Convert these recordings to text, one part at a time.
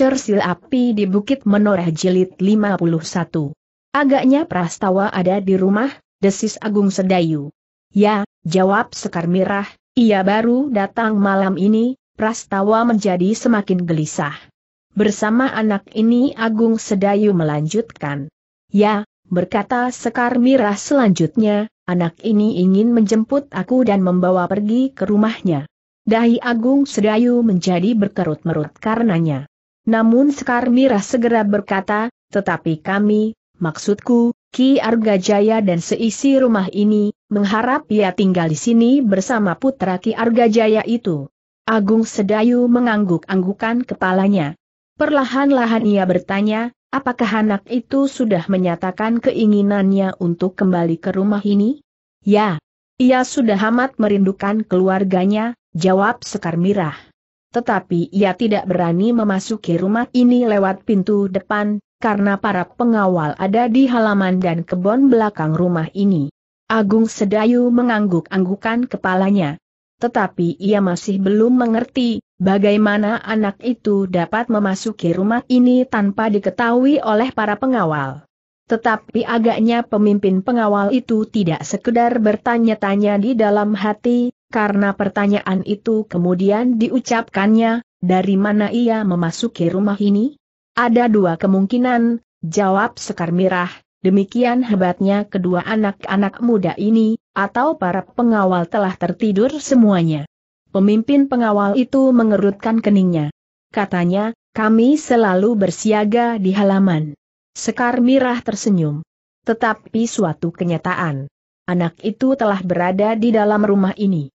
Cersil Api di Bukit Menoreh Jilid 51. Agaknya Prastawa ada di rumah, desis Agung Sedayu. Ya, jawab Sekar Mirah, ia baru datang malam ini, Prastawa menjadi semakin gelisah. Bersama anak ini Agung Sedayu melanjutkan. Ya, berkata Sekar Mirah selanjutnya, anak ini ingin menjemput aku dan membawa pergi ke rumahnya. Dahi Agung Sedayu menjadi berkerut-merut karenanya. Namun Sekar Mirah segera berkata, tetapi kami, maksudku, Ki Arga Jaya dan seisi rumah ini, mengharap ia tinggal di sini bersama putra Ki Jaya itu. Agung Sedayu mengangguk-anggukan kepalanya. Perlahan-lahan ia bertanya, apakah anak itu sudah menyatakan keinginannya untuk kembali ke rumah ini? Ya, ia sudah amat merindukan keluarganya, jawab Sekar Mirah tetapi ia tidak berani memasuki rumah ini lewat pintu depan, karena para pengawal ada di halaman dan kebun belakang rumah ini. Agung Sedayu mengangguk-anggukan kepalanya. Tetapi ia masih belum mengerti, bagaimana anak itu dapat memasuki rumah ini tanpa diketahui oleh para pengawal. Tetapi agaknya pemimpin pengawal itu tidak sekedar bertanya-tanya di dalam hati, karena pertanyaan itu kemudian diucapkannya, dari mana ia memasuki rumah ini? Ada dua kemungkinan, jawab Sekar Mirah, demikian hebatnya kedua anak-anak muda ini, atau para pengawal telah tertidur semuanya. Pemimpin pengawal itu mengerutkan keningnya. Katanya, kami selalu bersiaga di halaman. Sekar Mirah tersenyum. Tetapi suatu kenyataan. Anak itu telah berada di dalam rumah ini.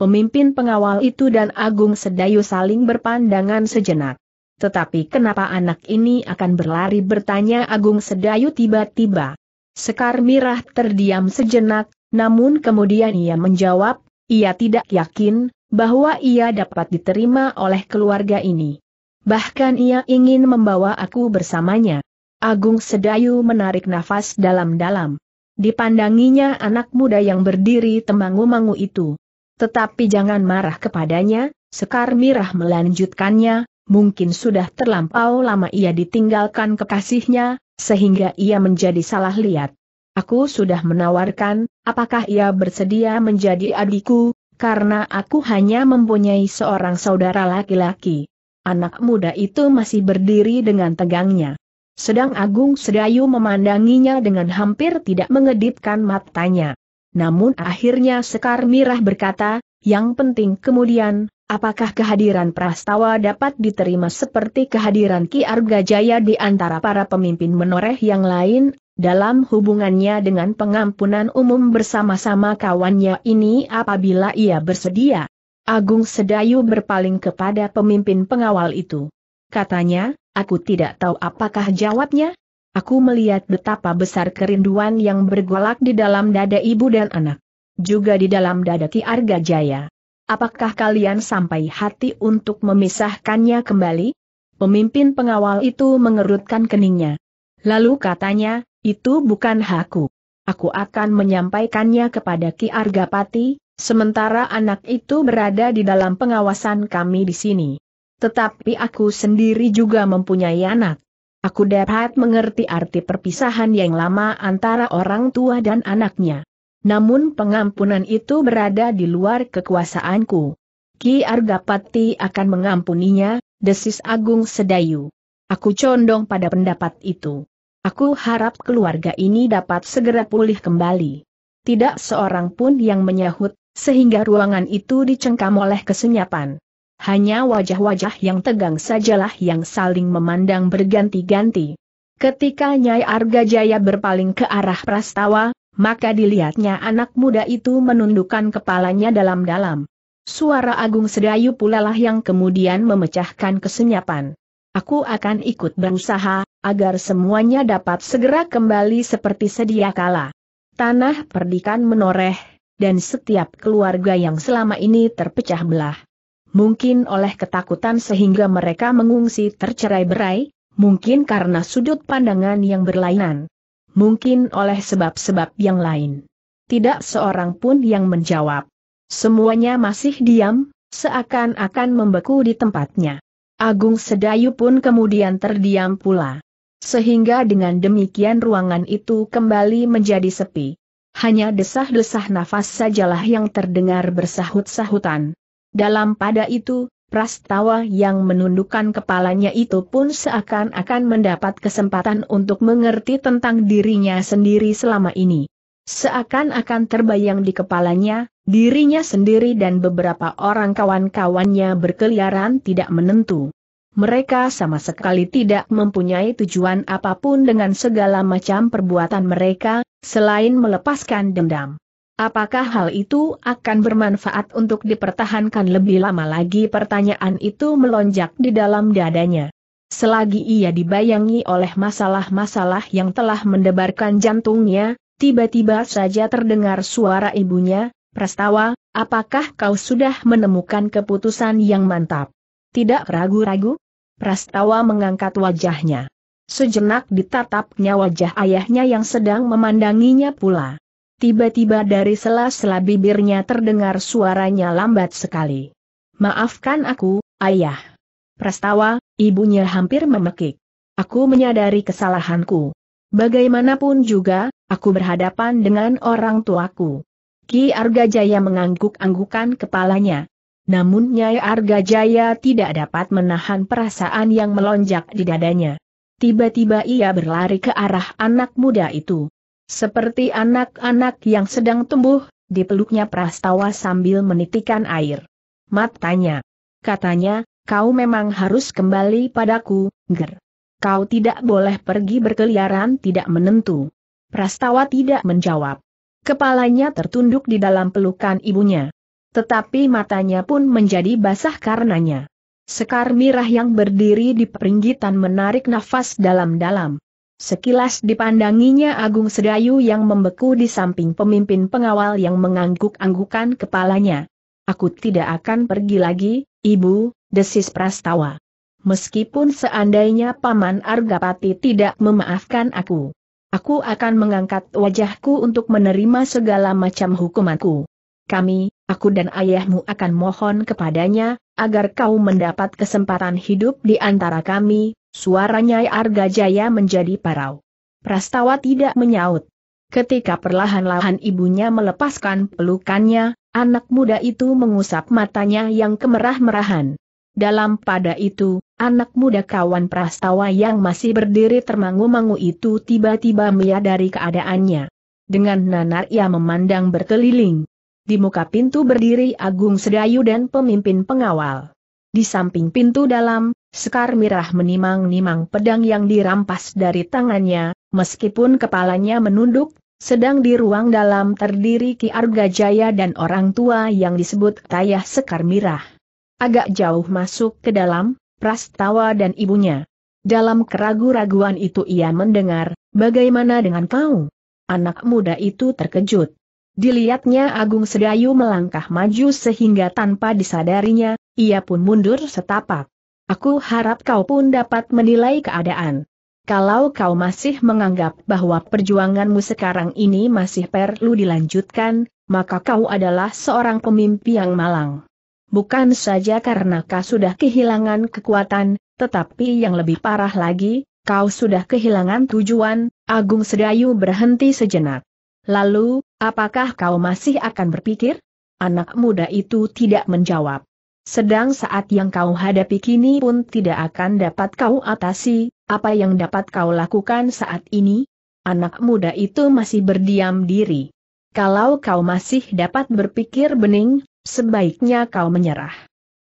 Pemimpin pengawal itu dan Agung Sedayu saling berpandangan sejenak. Tetapi kenapa anak ini akan berlari bertanya Agung Sedayu tiba-tiba. Sekar Mirah terdiam sejenak, namun kemudian ia menjawab, ia tidak yakin, bahwa ia dapat diterima oleh keluarga ini. Bahkan ia ingin membawa aku bersamanya. Agung Sedayu menarik nafas dalam-dalam. Dipandanginya anak muda yang berdiri temangu-mangu itu. Tetapi jangan marah kepadanya, Sekar Mirah melanjutkannya, mungkin sudah terlampau lama ia ditinggalkan kekasihnya, sehingga ia menjadi salah lihat. Aku sudah menawarkan, apakah ia bersedia menjadi adikku, karena aku hanya mempunyai seorang saudara laki-laki. Anak muda itu masih berdiri dengan tegangnya. Sedang Agung Sedayu memandanginya dengan hampir tidak mengedipkan matanya. Namun akhirnya Sekar Mirah berkata, yang penting kemudian, apakah kehadiran Prastawa dapat diterima seperti kehadiran Ki Arga Jaya di antara para pemimpin menoreh yang lain, dalam hubungannya dengan pengampunan umum bersama-sama kawannya ini apabila ia bersedia. Agung Sedayu berpaling kepada pemimpin pengawal itu. Katanya, aku tidak tahu apakah jawabnya, Aku melihat betapa besar kerinduan yang bergolak di dalam dada ibu dan anak. Juga di dalam dada Ki Arga Jaya. Apakah kalian sampai hati untuk memisahkannya kembali? Pemimpin pengawal itu mengerutkan keningnya. Lalu katanya, itu bukan hakku. Aku akan menyampaikannya kepada Ki Arga Pati, sementara anak itu berada di dalam pengawasan kami di sini. Tetapi aku sendiri juga mempunyai anak. Aku dapat mengerti arti perpisahan yang lama antara orang tua dan anaknya. Namun pengampunan itu berada di luar kekuasaanku. Ki Argapati akan mengampuninya, desis Agung Sedayu. Aku condong pada pendapat itu. Aku harap keluarga ini dapat segera pulih kembali. Tidak seorang pun yang menyahut, sehingga ruangan itu dicengkam oleh kesenyapan hanya wajah-wajah yang tegang sajalah yang saling memandang berganti-ganti. Ketika Nyai Arga Jaya berpaling ke arah Prastawa, maka dilihatnya anak muda itu menundukkan kepalanya dalam-dalam. Suara Agung Sedayu pula lah yang kemudian memecahkan kesenyapan. Aku akan ikut berusaha, agar semuanya dapat segera kembali seperti sedia kala. Tanah perdikan menoreh, dan setiap keluarga yang selama ini terpecah belah, Mungkin oleh ketakutan sehingga mereka mengungsi tercerai-berai, mungkin karena sudut pandangan yang berlainan. Mungkin oleh sebab-sebab yang lain. Tidak seorang pun yang menjawab. Semuanya masih diam, seakan-akan membeku di tempatnya. Agung Sedayu pun kemudian terdiam pula. Sehingga dengan demikian ruangan itu kembali menjadi sepi. Hanya desah-desah nafas sajalah yang terdengar bersahut-sahutan. Dalam pada itu, prastawa yang menundukkan kepalanya itu pun seakan-akan mendapat kesempatan untuk mengerti tentang dirinya sendiri selama ini. Seakan-akan terbayang di kepalanya, dirinya sendiri dan beberapa orang kawan-kawannya berkeliaran tidak menentu. Mereka sama sekali tidak mempunyai tujuan apapun dengan segala macam perbuatan mereka, selain melepaskan dendam. Apakah hal itu akan bermanfaat untuk dipertahankan lebih lama lagi? Pertanyaan itu melonjak di dalam dadanya. Selagi ia dibayangi oleh masalah-masalah yang telah mendebarkan jantungnya, tiba-tiba saja terdengar suara ibunya, Prastawa, apakah kau sudah menemukan keputusan yang mantap? Tidak ragu-ragu? Prastawa mengangkat wajahnya. Sejenak ditatapnya wajah ayahnya yang sedang memandanginya pula. Tiba-tiba dari sela-sela bibirnya terdengar suaranya lambat sekali. Maafkan aku, ayah. Prastawa, ibunya hampir memekik. Aku menyadari kesalahanku. Bagaimanapun juga, aku berhadapan dengan orang tuaku. Ki Arga Jaya mengangguk-anggukan kepalanya. Namun Nyai Arga Jaya tidak dapat menahan perasaan yang melonjak di dadanya. Tiba-tiba ia berlari ke arah anak muda itu. Seperti anak-anak yang sedang tumbuh, dipeluknya Prastawa sambil menitikan air. Matanya. Katanya, kau memang harus kembali padaku, Ger. Kau tidak boleh pergi berkeliaran tidak menentu. Prastawa tidak menjawab. Kepalanya tertunduk di dalam pelukan ibunya. Tetapi matanya pun menjadi basah karenanya. Sekar Mirah yang berdiri di peringgitan menarik nafas dalam-dalam. Sekilas dipandanginya Agung Sedayu yang membeku di samping pemimpin pengawal yang mengangguk-anggukan kepalanya. Aku tidak akan pergi lagi, Ibu, desis Prastawa. Meskipun seandainya Paman Argapati tidak memaafkan aku. Aku akan mengangkat wajahku untuk menerima segala macam hukumanku. Kami, aku dan ayahmu akan mohon kepadanya, agar kau mendapat kesempatan hidup di antara kami, Suaranya Nyai Jaya menjadi parau. Prastawa tidak menyaut. Ketika perlahan-lahan ibunya melepaskan pelukannya, anak muda itu mengusap matanya yang kemerah-merahan. Dalam pada itu, anak muda kawan Prastawa yang masih berdiri termangu-mangu itu tiba-tiba menyadari keadaannya. Dengan nanar ia memandang berkeliling. Di muka pintu berdiri Agung Sedayu dan pemimpin pengawal. Di samping pintu dalam, Sekar Mirah menimang-nimang pedang yang dirampas dari tangannya, meskipun kepalanya menunduk, sedang di ruang dalam terdiri Ki Arga Jaya dan orang tua yang disebut Tayah Sekar Mirah. Agak jauh masuk ke dalam, Prastawa dan ibunya. Dalam keragu-raguan itu ia mendengar, bagaimana dengan kau? Anak muda itu terkejut. Dilihatnya Agung Sedayu melangkah maju sehingga tanpa disadarinya, ia pun mundur setapak. Aku harap kau pun dapat menilai keadaan. Kalau kau masih menganggap bahwa perjuanganmu sekarang ini masih perlu dilanjutkan, maka kau adalah seorang pemimpi yang malang. Bukan saja karena kau sudah kehilangan kekuatan, tetapi yang lebih parah lagi, kau sudah kehilangan tujuan, Agung Sedayu berhenti sejenak. Lalu, apakah kau masih akan berpikir? Anak muda itu tidak menjawab. Sedang saat yang kau hadapi kini pun tidak akan dapat kau atasi, apa yang dapat kau lakukan saat ini? Anak muda itu masih berdiam diri. Kalau kau masih dapat berpikir bening, sebaiknya kau menyerah.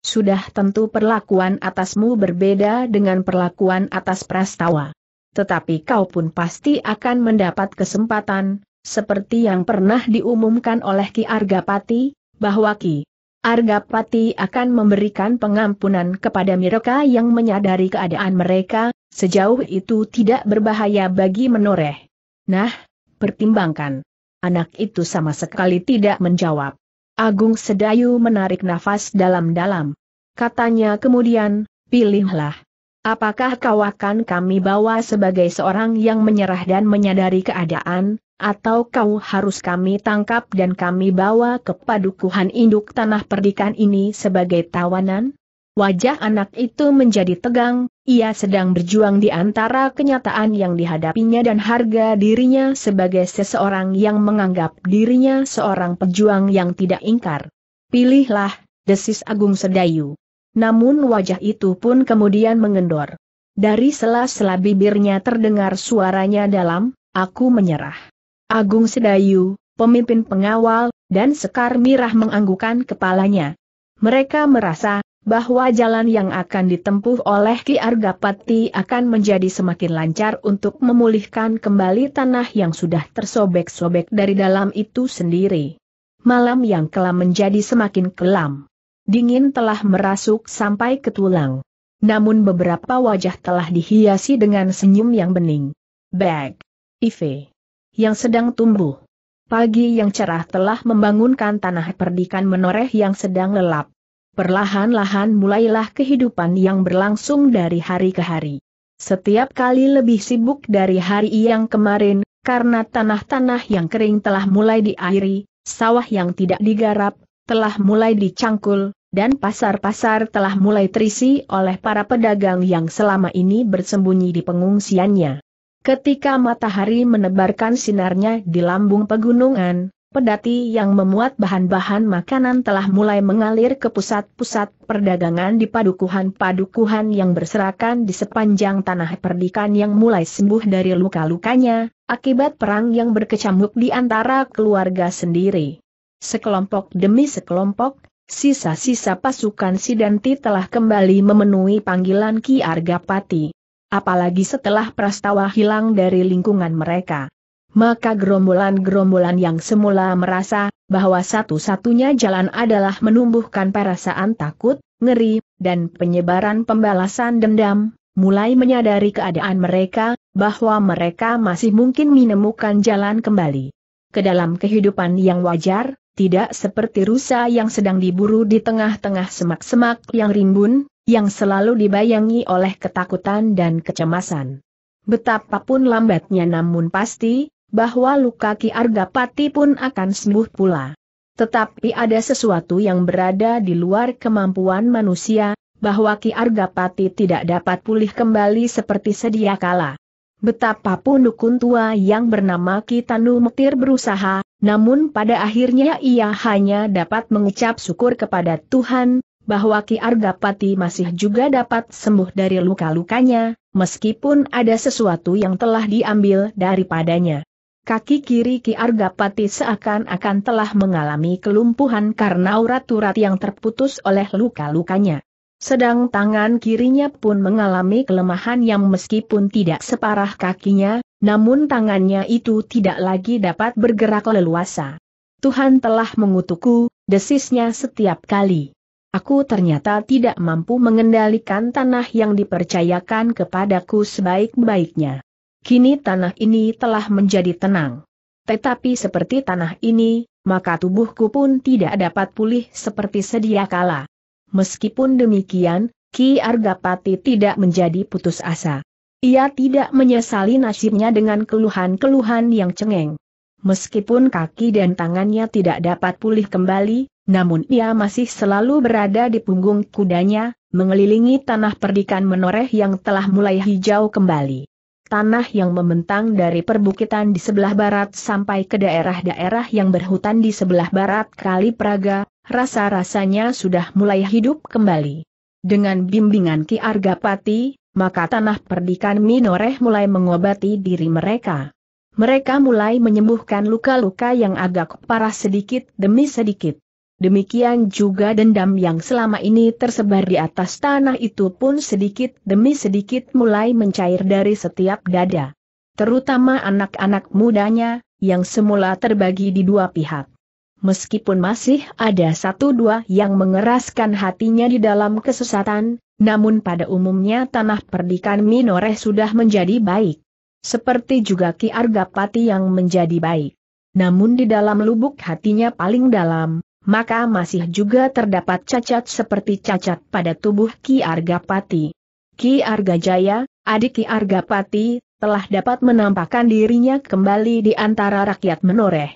Sudah tentu perlakuan atasmu berbeda dengan perlakuan atas prastawa. Tetapi kau pun pasti akan mendapat kesempatan, seperti yang pernah diumumkan oleh Ki Argapati, bahwa Ki Argapati akan memberikan pengampunan kepada mereka yang menyadari keadaan mereka, sejauh itu tidak berbahaya bagi menoreh. Nah, pertimbangkan. Anak itu sama sekali tidak menjawab. Agung Sedayu menarik nafas dalam-dalam. Katanya kemudian, pilihlah. Apakah kau akan kami bawa sebagai seorang yang menyerah dan menyadari keadaan, atau kau harus kami tangkap dan kami bawa ke padukuhan induk tanah perdikan ini sebagai tawanan? Wajah anak itu menjadi tegang, ia sedang berjuang di antara kenyataan yang dihadapinya dan harga dirinya sebagai seseorang yang menganggap dirinya seorang pejuang yang tidak ingkar. Pilihlah, desis Agung Sedayu. Namun wajah itu pun kemudian mengendor. Dari sela-sela bibirnya terdengar suaranya dalam, aku menyerah. Agung Sedayu, pemimpin pengawal, dan Sekar Mirah menganggukan kepalanya. Mereka merasa bahwa jalan yang akan ditempuh oleh Ki Argapati akan menjadi semakin lancar untuk memulihkan kembali tanah yang sudah tersobek-sobek dari dalam itu sendiri. Malam yang kelam menjadi semakin kelam. Dingin telah merasuk sampai ke tulang. Namun beberapa wajah telah dihiasi dengan senyum yang bening. Bag. Ife yang sedang tumbuh. Pagi yang cerah telah membangunkan tanah perdikan menoreh yang sedang lelap. Perlahan-lahan mulailah kehidupan yang berlangsung dari hari ke hari. Setiap kali lebih sibuk dari hari yang kemarin, karena tanah-tanah yang kering telah mulai diairi, sawah yang tidak digarap, telah mulai dicangkul, dan pasar-pasar telah mulai terisi oleh para pedagang yang selama ini bersembunyi di pengungsiannya. Ketika matahari menebarkan sinarnya di lambung pegunungan, pedati yang memuat bahan-bahan makanan telah mulai mengalir ke pusat-pusat perdagangan di padukuhan-padukuhan yang berserakan di sepanjang tanah perdikan yang mulai sembuh dari luka-lukanya, akibat perang yang berkecamuk di antara keluarga sendiri. Sekelompok demi sekelompok, sisa-sisa pasukan Sidanti telah kembali memenuhi panggilan Ki Argapati apalagi setelah prastawa hilang dari lingkungan mereka. Maka gerombolan-gerombolan yang semula merasa bahwa satu-satunya jalan adalah menumbuhkan perasaan takut, ngeri, dan penyebaran pembalasan dendam, mulai menyadari keadaan mereka, bahwa mereka masih mungkin menemukan jalan kembali ke dalam kehidupan yang wajar, tidak seperti rusa yang sedang diburu di tengah-tengah semak-semak yang rimbun, yang selalu dibayangi oleh ketakutan dan kecemasan. Betapapun lambatnya namun pasti, bahwa luka Ki Argapati pun akan sembuh pula. Tetapi ada sesuatu yang berada di luar kemampuan manusia, bahwa Ki Argapati tidak dapat pulih kembali seperti sedia kala. Betapapun dukun tua yang bernama Ki Tanu berusaha, namun pada akhirnya ia hanya dapat mengucap syukur kepada Tuhan, bahwa Ki Argapati masih juga dapat sembuh dari luka-lukanya, meskipun ada sesuatu yang telah diambil daripadanya. Kaki kiri Ki Argapati seakan-akan telah mengalami kelumpuhan karena urat-urat yang terputus oleh luka-lukanya. Sedang tangan kirinya pun mengalami kelemahan yang meskipun tidak separah kakinya, namun tangannya itu tidak lagi dapat bergerak leluasa. Tuhan telah mengutukku, desisnya setiap kali. Aku ternyata tidak mampu mengendalikan tanah yang dipercayakan kepadaku sebaik-baiknya. Kini tanah ini telah menjadi tenang. Tetapi seperti tanah ini, maka tubuhku pun tidak dapat pulih seperti sedia kala. Meskipun demikian, Ki Argapati tidak menjadi putus asa. Ia tidak menyesali nasibnya dengan keluhan-keluhan yang cengeng. Meskipun kaki dan tangannya tidak dapat pulih kembali, namun ia masih selalu berada di punggung kudanya, mengelilingi tanah perdikan menoreh yang telah mulai hijau kembali. Tanah yang membentang dari perbukitan di sebelah barat sampai ke daerah-daerah yang berhutan di sebelah barat Kali Praga, rasa-rasanya sudah mulai hidup kembali. Dengan bimbingan Ki Argapati, maka tanah perdikan Minoreh mulai mengobati diri mereka. Mereka mulai menyembuhkan luka-luka yang agak parah sedikit demi sedikit. Demikian juga dendam yang selama ini tersebar di atas tanah itu pun sedikit demi sedikit mulai mencair dari setiap dada. Terutama anak-anak mudanya, yang semula terbagi di dua pihak. Meskipun masih ada satu dua yang mengeraskan hatinya di dalam kesesatan, namun pada umumnya tanah perdikan Minore sudah menjadi baik. Seperti juga Ki Argapati yang menjadi baik. Namun di dalam lubuk hatinya paling dalam, maka masih juga terdapat cacat seperti cacat pada tubuh Ki Argapati. Ki Arga Jaya, adik Ki Argapati, telah dapat menampakkan dirinya kembali di antara rakyat menoreh.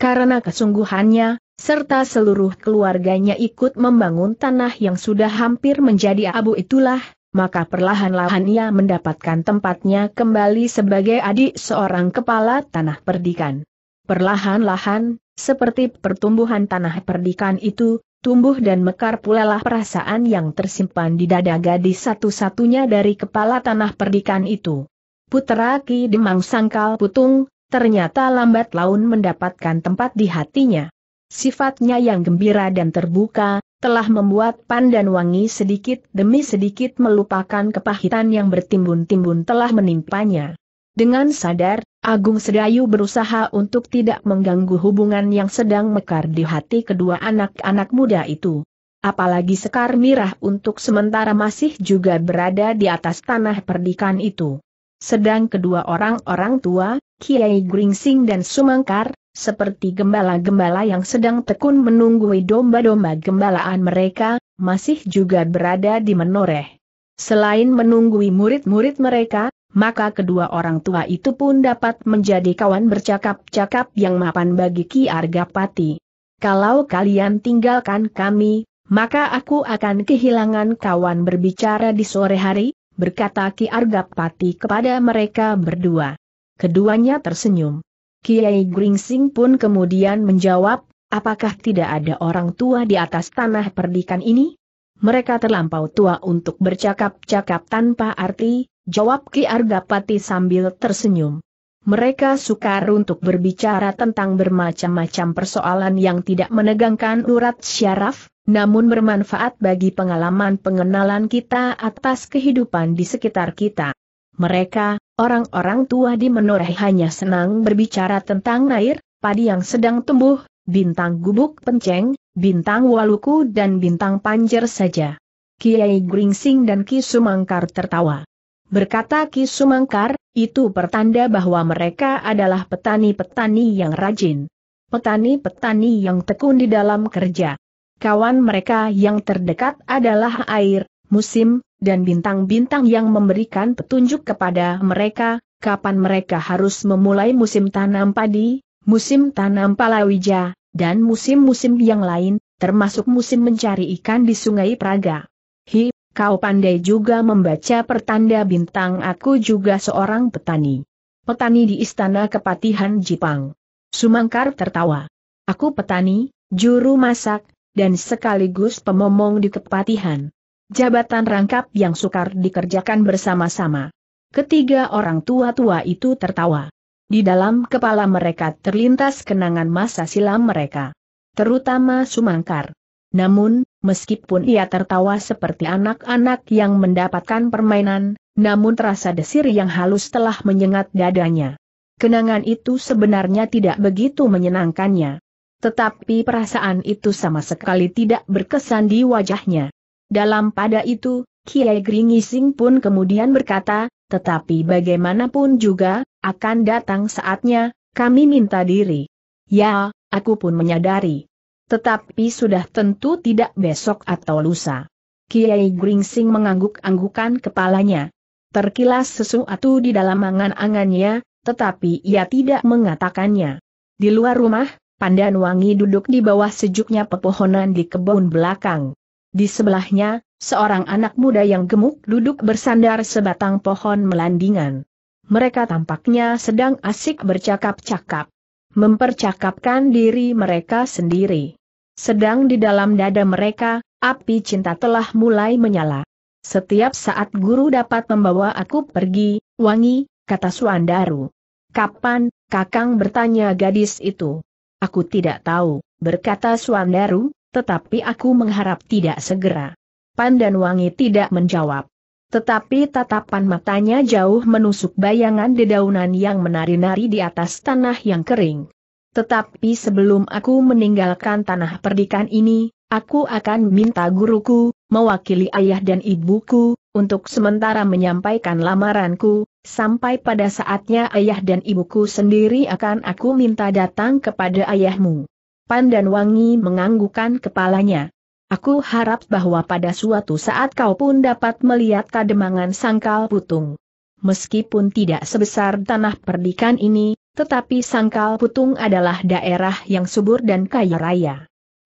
Karena kesungguhannya, serta seluruh keluarganya ikut membangun tanah yang sudah hampir menjadi abu itulah, maka perlahan-lahan ia mendapatkan tempatnya kembali sebagai adik seorang kepala tanah perdikan. Perlahan-lahan, seperti pertumbuhan tanah perdikan itu, tumbuh dan mekar pula lah perasaan yang tersimpan di dada gadis satu-satunya dari kepala tanah perdikan itu. Putra Ki Demang Sangkal Putung, ternyata lambat laun mendapatkan tempat di hatinya. Sifatnya yang gembira dan terbuka, telah membuat Pandan Wangi sedikit demi sedikit melupakan kepahitan yang bertimbun-timbun telah menimpanya. Dengan sadar, Agung Sedayu berusaha untuk tidak mengganggu hubungan yang sedang mekar di hati kedua anak-anak muda itu. Apalagi Sekar Mirah untuk sementara masih juga berada di atas tanah perdikan itu. Sedang kedua orang-orang tua, Kiai Gringsing dan Sumangkar, seperti gembala-gembala yang sedang tekun menunggu domba-domba gembalaan mereka, masih juga berada di menoreh. Selain menunggui murid-murid mereka, maka kedua orang tua itu pun dapat menjadi kawan bercakap-cakap yang mapan bagi Ki Argapati. Kalau kalian tinggalkan kami, maka aku akan kehilangan kawan berbicara di sore hari, berkata Ki Argapati kepada mereka berdua. Keduanya tersenyum. Kiai Gringsing pun kemudian menjawab, apakah tidak ada orang tua di atas tanah perdikan ini? Mereka terlampau tua untuk bercakap-cakap tanpa arti, Jawab Ki Argapati sambil tersenyum. Mereka sukar untuk berbicara tentang bermacam-macam persoalan yang tidak menegangkan urat syaraf, namun bermanfaat bagi pengalaman pengenalan kita atas kehidupan di sekitar kita. Mereka, orang-orang tua di Menoreh hanya senang berbicara tentang air, padi yang sedang tumbuh, bintang gubuk penceng, bintang waluku dan bintang panjer saja. Kiai Gringsing dan Ki Sumangkar tertawa. Berkata Ki Sumangkar, itu pertanda bahwa mereka adalah petani-petani yang rajin. Petani-petani yang tekun di dalam kerja. Kawan mereka yang terdekat adalah air, musim, dan bintang-bintang yang memberikan petunjuk kepada mereka, kapan mereka harus memulai musim tanam padi, musim tanam palawija, dan musim-musim yang lain, termasuk musim mencari ikan di Sungai Praga. Hi Kau pandai juga membaca pertanda bintang aku juga seorang petani. Petani di istana kepatihan Jipang. Sumangkar tertawa. Aku petani, juru masak, dan sekaligus pemomong di kepatihan. Jabatan rangkap yang sukar dikerjakan bersama-sama. Ketiga orang tua-tua itu tertawa. Di dalam kepala mereka terlintas kenangan masa silam mereka. Terutama Sumangkar. Namun, meskipun ia tertawa seperti anak-anak yang mendapatkan permainan, namun terasa desir yang halus telah menyengat dadanya. Kenangan itu sebenarnya tidak begitu menyenangkannya. Tetapi perasaan itu sama sekali tidak berkesan di wajahnya. Dalam pada itu, Kiai Gringising pun kemudian berkata, tetapi bagaimanapun juga, akan datang saatnya, kami minta diri. Ya, aku pun menyadari. Tetapi sudah tentu tidak besok atau lusa. Kiai Gringsing mengangguk-anggukan kepalanya. Terkilas sesuatu di dalam angan-angannya, tetapi ia tidak mengatakannya. Di luar rumah, Pandan Wangi duduk di bawah sejuknya pepohonan di kebun belakang. Di sebelahnya, seorang anak muda yang gemuk duduk bersandar sebatang pohon melandingan. Mereka tampaknya sedang asik bercakap-cakap. Mempercakapkan diri mereka sendiri. Sedang di dalam dada mereka, api cinta telah mulai menyala. Setiap saat guru dapat membawa aku pergi, wangi, kata Suandaru. Kapan, kakang bertanya gadis itu. Aku tidak tahu, berkata Suandaru, tetapi aku mengharap tidak segera. Pandan wangi tidak menjawab. Tetapi tatapan matanya jauh menusuk bayangan dedaunan yang menari-nari di atas tanah yang kering. Tetapi sebelum aku meninggalkan tanah perdikan ini, aku akan minta guruku, mewakili ayah dan ibuku, untuk sementara menyampaikan lamaranku, sampai pada saatnya ayah dan ibuku sendiri akan aku minta datang kepada ayahmu. Pandan Wangi menganggukan kepalanya. Aku harap bahwa pada suatu saat kau pun dapat melihat kademangan sangkal putung. Meskipun tidak sebesar tanah perdikan ini, tetapi Sangkal Putung adalah daerah yang subur dan kaya raya.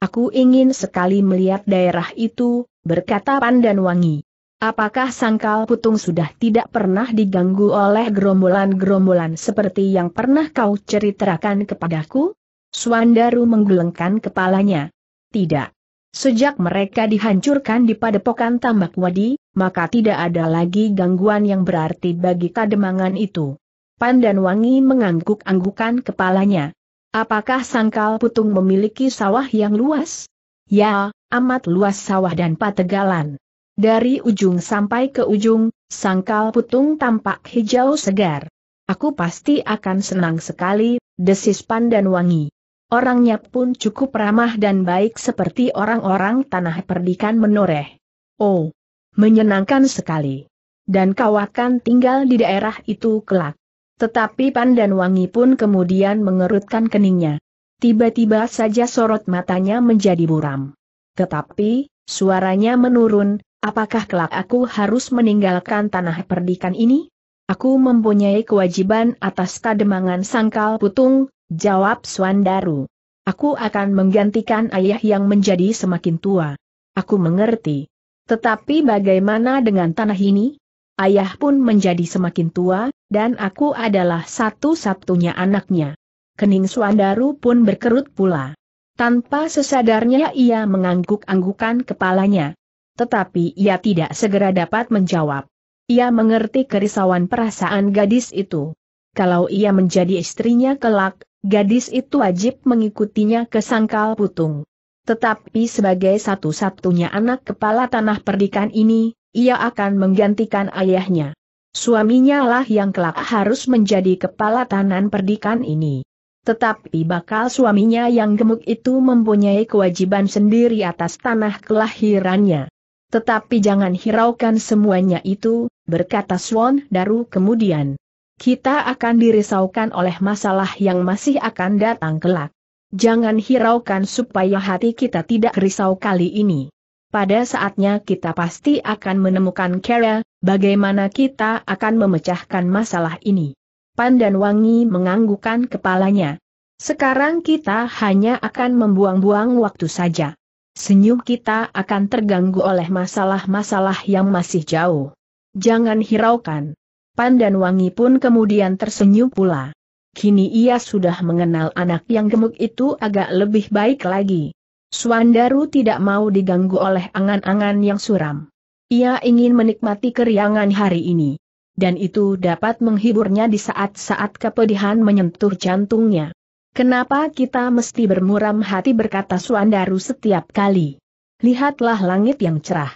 Aku ingin sekali melihat daerah itu, berkata Pandan Wangi. Apakah Sangkal Putung sudah tidak pernah diganggu oleh gerombolan-gerombolan seperti yang pernah kau ceritakan kepadaku? Suandaru menggelengkan kepalanya. Tidak. Sejak mereka dihancurkan di padepokan tambak wadi, maka tidak ada lagi gangguan yang berarti bagi kademangan itu. Pandan Wangi mengangguk-anggukan kepalanya. Apakah Sangkal Putung memiliki sawah yang luas? Ya, amat luas sawah dan pategalan. Dari ujung sampai ke ujung, Sangkal Putung tampak hijau segar. Aku pasti akan senang sekali, desis Pandan Wangi. Orangnya pun cukup ramah dan baik seperti orang-orang tanah perdikan menoreh. Oh, menyenangkan sekali. Dan kau akan tinggal di daerah itu kelak. Tetapi Wangi pun kemudian mengerutkan keningnya. Tiba-tiba saja sorot matanya menjadi buram. Tetapi, suaranya menurun, apakah kelak aku harus meninggalkan tanah perdikan ini? Aku mempunyai kewajiban atas kademangan sangkal putung, jawab Swandaru. Aku akan menggantikan ayah yang menjadi semakin tua. Aku mengerti. Tetapi bagaimana dengan tanah ini? Ayah pun menjadi semakin tua, dan aku adalah satu-satunya anaknya. Kening Suandaru pun berkerut pula. Tanpa sesadarnya ia mengangguk-anggukan kepalanya. Tetapi ia tidak segera dapat menjawab. Ia mengerti kerisauan perasaan gadis itu. Kalau ia menjadi istrinya kelak, gadis itu wajib mengikutinya ke sangkal putung. Tetapi sebagai satu-satunya anak kepala tanah perdikan ini, ia akan menggantikan ayahnya. Suaminya lah yang kelak harus menjadi kepala tanan perdikan ini. Tetapi bakal suaminya yang gemuk itu mempunyai kewajiban sendiri atas tanah kelahirannya. Tetapi jangan hiraukan semuanya itu, berkata Swan Daru kemudian. Kita akan dirisaukan oleh masalah yang masih akan datang kelak. Jangan hiraukan supaya hati kita tidak risau kali ini pada saatnya kita pasti akan menemukan cara bagaimana kita akan memecahkan masalah ini. Pan dan Wangi menganggukkan kepalanya. Sekarang kita hanya akan membuang-buang waktu saja. Senyum kita akan terganggu oleh masalah-masalah yang masih jauh. Jangan hiraukan. Pan dan Wangi pun kemudian tersenyum pula. Kini ia sudah mengenal anak yang gemuk itu agak lebih baik lagi. Suandaru tidak mau diganggu oleh angan-angan yang suram. Ia ingin menikmati keriangan hari ini. Dan itu dapat menghiburnya di saat-saat kepedihan menyentuh jantungnya. Kenapa kita mesti bermuram hati berkata Suandaru setiap kali. Lihatlah langit yang cerah.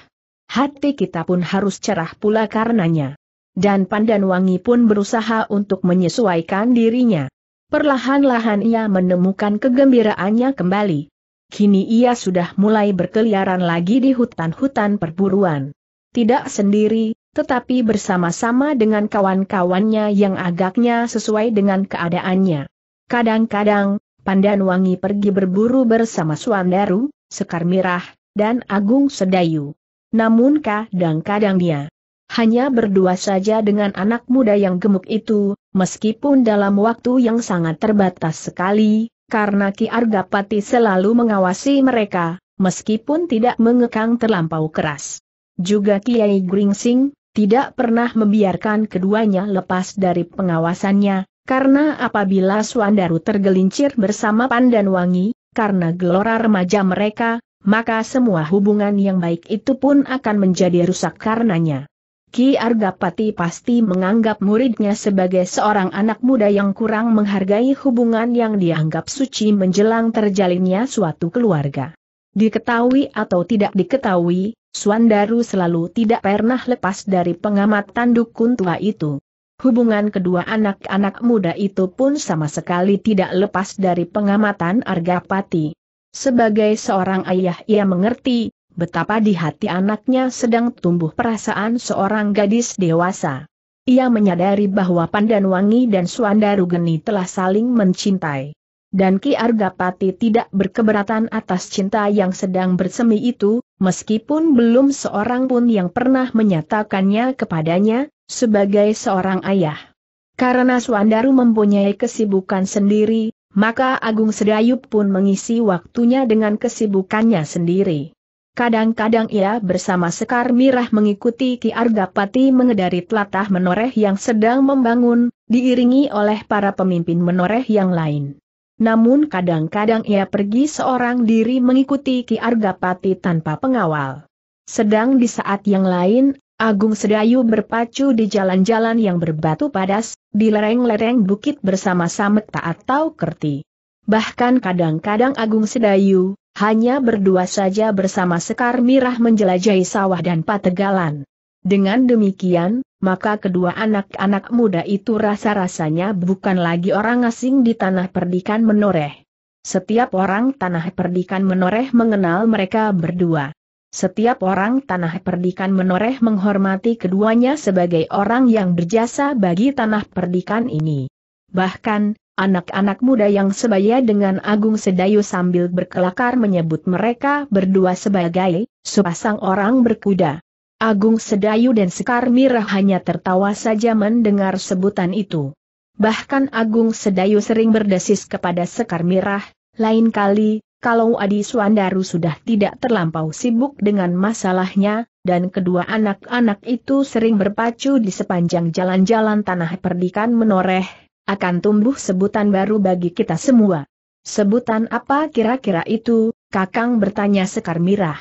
Hati kita pun harus cerah pula karenanya. Dan Pandan Wangi pun berusaha untuk menyesuaikan dirinya. Perlahan-lahan ia menemukan kegembiraannya kembali kini ia sudah mulai berkeliaran lagi di hutan-hutan perburuan. Tidak sendiri, tetapi bersama-sama dengan kawan-kawannya yang agaknya sesuai dengan keadaannya. Kadang-kadang, Pandan Wangi pergi berburu bersama Suandaru, Sekar Mirah, dan Agung Sedayu. Namun kadang-kadang dia hanya berdua saja dengan anak muda yang gemuk itu, meskipun dalam waktu yang sangat terbatas sekali, karena Ki Argapati selalu mengawasi mereka, meskipun tidak mengekang terlampau keras. Juga Kiai Gringsing, tidak pernah membiarkan keduanya lepas dari pengawasannya, karena apabila Swandaru tergelincir bersama Pandan Wangi, karena gelora remaja mereka, maka semua hubungan yang baik itu pun akan menjadi rusak karenanya. Ki Argapati pasti menganggap muridnya sebagai seorang anak muda yang kurang menghargai hubungan yang dianggap suci menjelang terjalinnya suatu keluarga. Diketahui atau tidak diketahui, Suandaru selalu tidak pernah lepas dari pengamatan dukun tua itu. Hubungan kedua anak-anak muda itu pun sama sekali tidak lepas dari pengamatan Argapati. Sebagai seorang ayah ia mengerti, betapa di hati anaknya sedang tumbuh perasaan seorang gadis dewasa. Ia menyadari bahwa Pandan Wangi dan Suandaru Geni telah saling mencintai. Dan Ki Argapati tidak berkeberatan atas cinta yang sedang bersemi itu, meskipun belum seorang pun yang pernah menyatakannya kepadanya, sebagai seorang ayah. Karena Suandaru mempunyai kesibukan sendiri, maka Agung Sedayu pun mengisi waktunya dengan kesibukannya sendiri. Kadang-kadang ia bersama Sekar Mirah mengikuti Ki Argapati mengedari telatah menoreh yang sedang membangun, diiringi oleh para pemimpin menoreh yang lain. Namun kadang-kadang ia pergi seorang diri mengikuti Ki Argapati tanpa pengawal. Sedang di saat yang lain, Agung Sedayu berpacu di jalan-jalan yang berbatu padas, di lereng-lereng bukit bersama taat atau Kerti. Bahkan kadang-kadang Agung Sedayu, hanya berdua saja bersama Sekar Mirah menjelajahi sawah dan pategalan. Dengan demikian, maka kedua anak-anak muda itu rasa-rasanya bukan lagi orang asing di tanah perdikan menoreh. Setiap orang tanah perdikan menoreh mengenal mereka berdua. Setiap orang tanah perdikan menoreh menghormati keduanya sebagai orang yang berjasa bagi tanah perdikan ini. Bahkan, anak-anak muda yang sebaya dengan Agung Sedayu sambil berkelakar menyebut mereka berdua sebagai sepasang orang berkuda. Agung Sedayu dan Sekar Mirah hanya tertawa saja mendengar sebutan itu. Bahkan Agung Sedayu sering berdesis kepada Sekar Mirah, lain kali, kalau Adi Suandaru sudah tidak terlampau sibuk dengan masalahnya, dan kedua anak-anak itu sering berpacu di sepanjang jalan-jalan tanah perdikan menoreh, akan tumbuh sebutan baru bagi kita semua. Sebutan apa kira-kira itu, Kakang bertanya Sekar Mirah.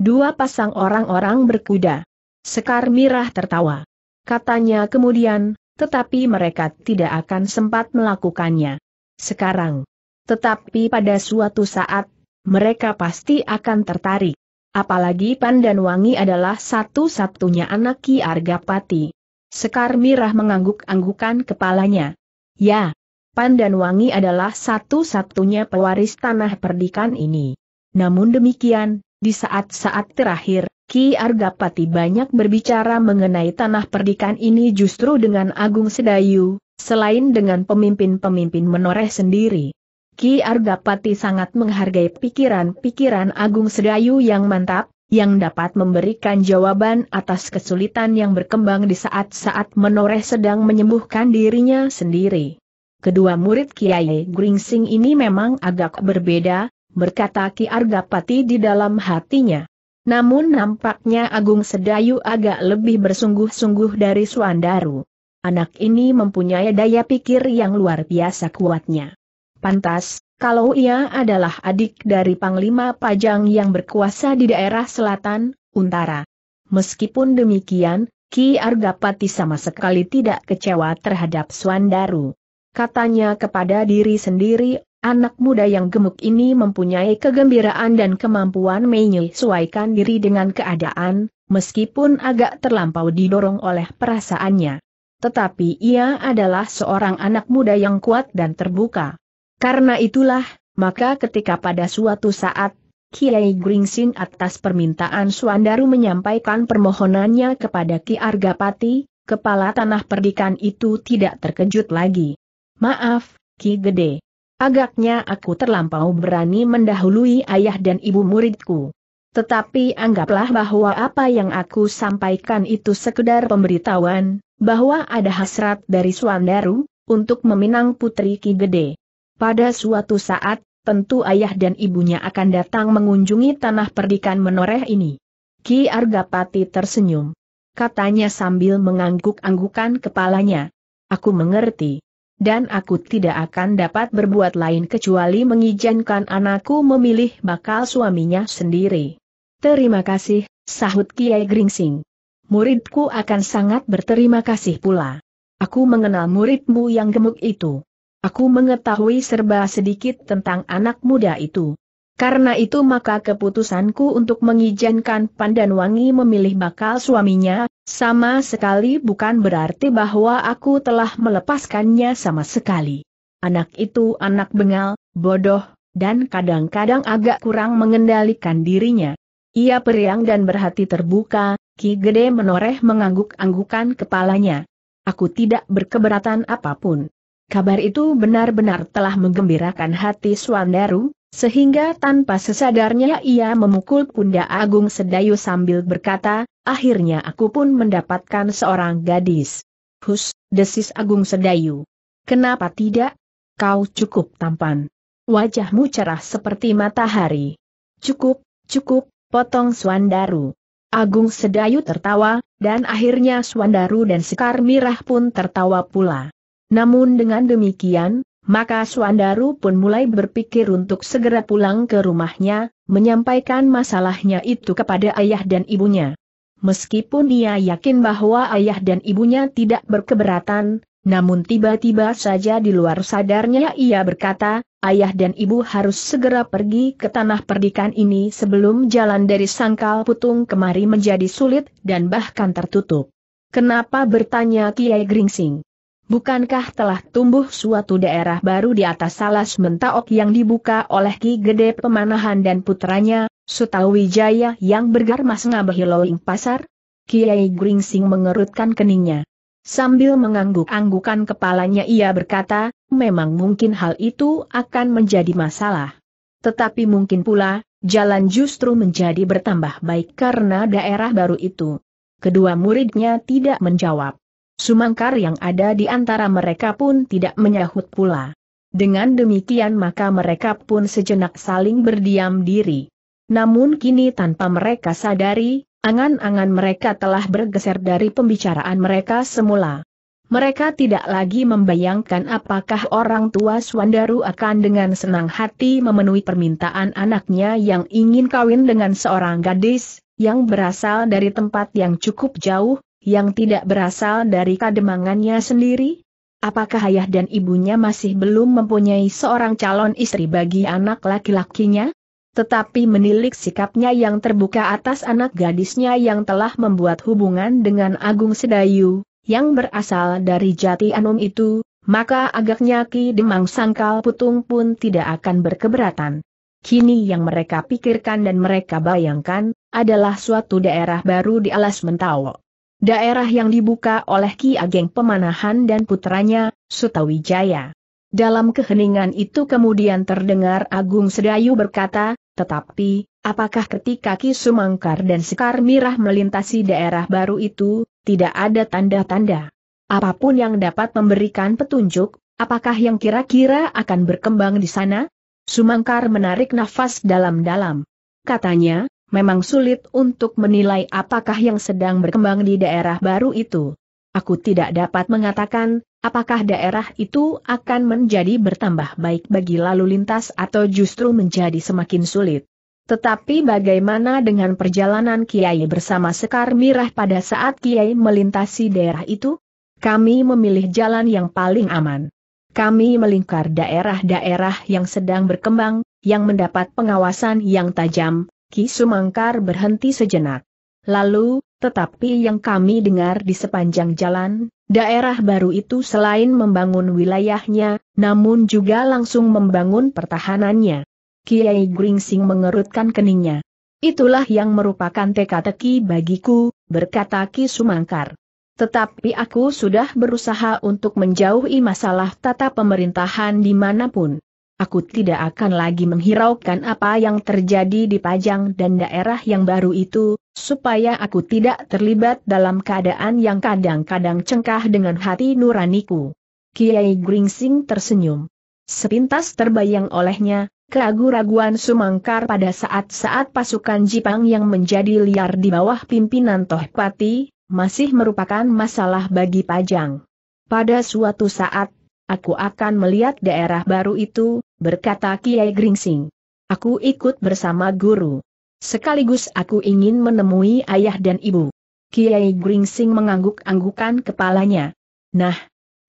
Dua pasang orang-orang berkuda. Sekar Mirah tertawa. Katanya kemudian, tetapi mereka tidak akan sempat melakukannya. Sekarang. Tetapi pada suatu saat, mereka pasti akan tertarik. Apalagi Pandan Wangi adalah satu-satunya anak Ki Argapati. Sekar Mirah mengangguk-anggukan kepalanya. Ya, Wangi adalah satu-satunya pewaris tanah perdikan ini. Namun demikian, di saat-saat terakhir, Ki Argapati banyak berbicara mengenai tanah perdikan ini justru dengan Agung Sedayu, selain dengan pemimpin-pemimpin menoreh sendiri. Ki Argapati sangat menghargai pikiran-pikiran Agung Sedayu yang mantap, yang dapat memberikan jawaban atas kesulitan yang berkembang di saat-saat menoreh sedang menyembuhkan dirinya sendiri. Kedua murid Kiai Gringsing ini memang agak berbeda, berkata Ki Argapati di dalam hatinya. Namun nampaknya Agung Sedayu agak lebih bersungguh-sungguh dari Suandaru. Anak ini mempunyai daya pikir yang luar biasa kuatnya. Pantas, kalau ia adalah adik dari Panglima Pajang yang berkuasa di daerah selatan, Untara. Meskipun demikian, Ki Argapati sama sekali tidak kecewa terhadap Swandaru. Katanya kepada diri sendiri, anak muda yang gemuk ini mempunyai kegembiraan dan kemampuan menyesuaikan diri dengan keadaan, meskipun agak terlampau didorong oleh perasaannya. Tetapi ia adalah seorang anak muda yang kuat dan terbuka. Karena itulah, maka ketika pada suatu saat, Kiai Gringsing atas permintaan Suandaru menyampaikan permohonannya kepada Ki Argapati, kepala tanah perdikan itu tidak terkejut lagi. Maaf, Ki Gede. Agaknya aku terlampau berani mendahului ayah dan ibu muridku. Tetapi anggaplah bahwa apa yang aku sampaikan itu sekedar pemberitahuan, bahwa ada hasrat dari Suandaru, untuk meminang putri Ki Gede. Pada suatu saat, tentu ayah dan ibunya akan datang mengunjungi tanah perdikan menoreh ini. Ki Argapati tersenyum. Katanya sambil mengangguk-anggukan kepalanya. Aku mengerti. Dan aku tidak akan dapat berbuat lain kecuali mengizinkan anakku memilih bakal suaminya sendiri. Terima kasih, sahut Kiai Gringsing. Muridku akan sangat berterima kasih pula. Aku mengenal muridmu yang gemuk itu. Aku mengetahui serba sedikit tentang anak muda itu. Karena itu maka keputusanku untuk mengizinkan Pandan Wangi memilih bakal suaminya, sama sekali bukan berarti bahwa aku telah melepaskannya sama sekali. Anak itu anak bengal, bodoh, dan kadang-kadang agak kurang mengendalikan dirinya. Ia periang dan berhati terbuka, Ki Gede menoreh mengangguk-anggukan kepalanya. Aku tidak berkeberatan apapun. Kabar itu benar-benar telah menggembirakan hati Swandaru, sehingga tanpa sesadarnya ia memukul pundak Agung Sedayu sambil berkata, akhirnya aku pun mendapatkan seorang gadis. Hus, desis Agung Sedayu. Kenapa tidak? Kau cukup tampan. Wajahmu cerah seperti matahari. Cukup, cukup, potong Swandaru. Agung Sedayu tertawa, dan akhirnya Swandaru dan Sekar Mirah pun tertawa pula. Namun dengan demikian, maka Suandaru pun mulai berpikir untuk segera pulang ke rumahnya, menyampaikan masalahnya itu kepada ayah dan ibunya. Meskipun ia yakin bahwa ayah dan ibunya tidak berkeberatan, namun tiba-tiba saja di luar sadarnya ia berkata, ayah dan ibu harus segera pergi ke tanah perdikan ini sebelum jalan dari sangkal putung kemari menjadi sulit dan bahkan tertutup. Kenapa bertanya Kiai Gringsing? Bukankah telah tumbuh suatu daerah baru di atas salas mentaok yang dibuka oleh Ki Gede Pemanahan dan putranya, Sutawijaya yang bergarmas loing pasar? Kiai Gringsing mengerutkan keningnya. Sambil mengangguk-anggukan kepalanya ia berkata, memang mungkin hal itu akan menjadi masalah. Tetapi mungkin pula, jalan justru menjadi bertambah baik karena daerah baru itu. Kedua muridnya tidak menjawab. Sumangkar yang ada di antara mereka pun tidak menyahut pula. Dengan demikian maka mereka pun sejenak saling berdiam diri. Namun kini tanpa mereka sadari, angan-angan mereka telah bergeser dari pembicaraan mereka semula. Mereka tidak lagi membayangkan apakah orang tua Swandaru akan dengan senang hati memenuhi permintaan anaknya yang ingin kawin dengan seorang gadis, yang berasal dari tempat yang cukup jauh, yang tidak berasal dari kademangannya sendiri? Apakah ayah dan ibunya masih belum mempunyai seorang calon istri bagi anak laki-lakinya? Tetapi menilik sikapnya yang terbuka atas anak gadisnya yang telah membuat hubungan dengan Agung Sedayu, yang berasal dari Jati Anum itu, maka agaknya Ki Demang Sangkal Putung pun tidak akan berkeberatan. Kini yang mereka pikirkan dan mereka bayangkan, adalah suatu daerah baru di alas Mentawok. Daerah yang dibuka oleh Ki Ageng Pemanahan dan putranya, Sutawijaya. Dalam keheningan itu kemudian terdengar Agung Sedayu berkata, tetapi, apakah ketika Ki Sumangkar dan Sekar Mirah melintasi daerah baru itu, tidak ada tanda-tanda? Apapun yang dapat memberikan petunjuk, apakah yang kira-kira akan berkembang di sana? Sumangkar menarik nafas dalam-dalam. Katanya, memang sulit untuk menilai apakah yang sedang berkembang di daerah baru itu. Aku tidak dapat mengatakan, apakah daerah itu akan menjadi bertambah baik bagi lalu lintas atau justru menjadi semakin sulit. Tetapi bagaimana dengan perjalanan Kiai bersama Sekar Mirah pada saat Kiai melintasi daerah itu? Kami memilih jalan yang paling aman. Kami melingkar daerah-daerah yang sedang berkembang, yang mendapat pengawasan yang tajam, Ki Sumangkar berhenti sejenak. Lalu, tetapi yang kami dengar di sepanjang jalan, daerah baru itu selain membangun wilayahnya, namun juga langsung membangun pertahanannya. Kiai Gringsing mengerutkan keningnya. Itulah yang merupakan teka-teki bagiku, berkata Ki Sumangkar. Tetapi aku sudah berusaha untuk menjauhi masalah tata pemerintahan dimanapun. Aku tidak akan lagi menghiraukan apa yang terjadi di Pajang dan daerah yang baru itu, supaya aku tidak terlibat dalam keadaan yang kadang-kadang cengkah dengan hati nuraniku. Kiai Gringsing tersenyum. Sepintas terbayang olehnya, keragu-raguan Sumangkar pada saat-saat pasukan Jipang yang menjadi liar di bawah pimpinan Tohpati, masih merupakan masalah bagi Pajang. Pada suatu saat, aku akan melihat daerah baru itu, berkata Kiai Gringsing. Aku ikut bersama guru. Sekaligus aku ingin menemui ayah dan ibu. Kiai Gringsing mengangguk-anggukan kepalanya. Nah,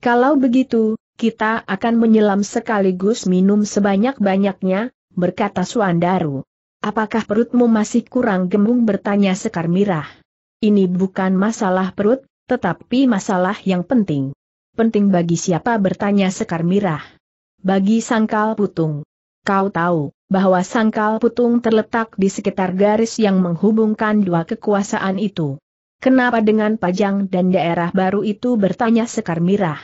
kalau begitu, kita akan menyelam sekaligus minum sebanyak-banyaknya, berkata Suandaru. Apakah perutmu masih kurang gembung bertanya Sekar Mirah? Ini bukan masalah perut, tetapi masalah yang penting penting bagi siapa bertanya Sekar Mirah. Bagi Sangkal Putung. Kau tahu, bahwa Sangkal Putung terletak di sekitar garis yang menghubungkan dua kekuasaan itu. Kenapa dengan Pajang dan daerah baru itu bertanya Sekar Mirah?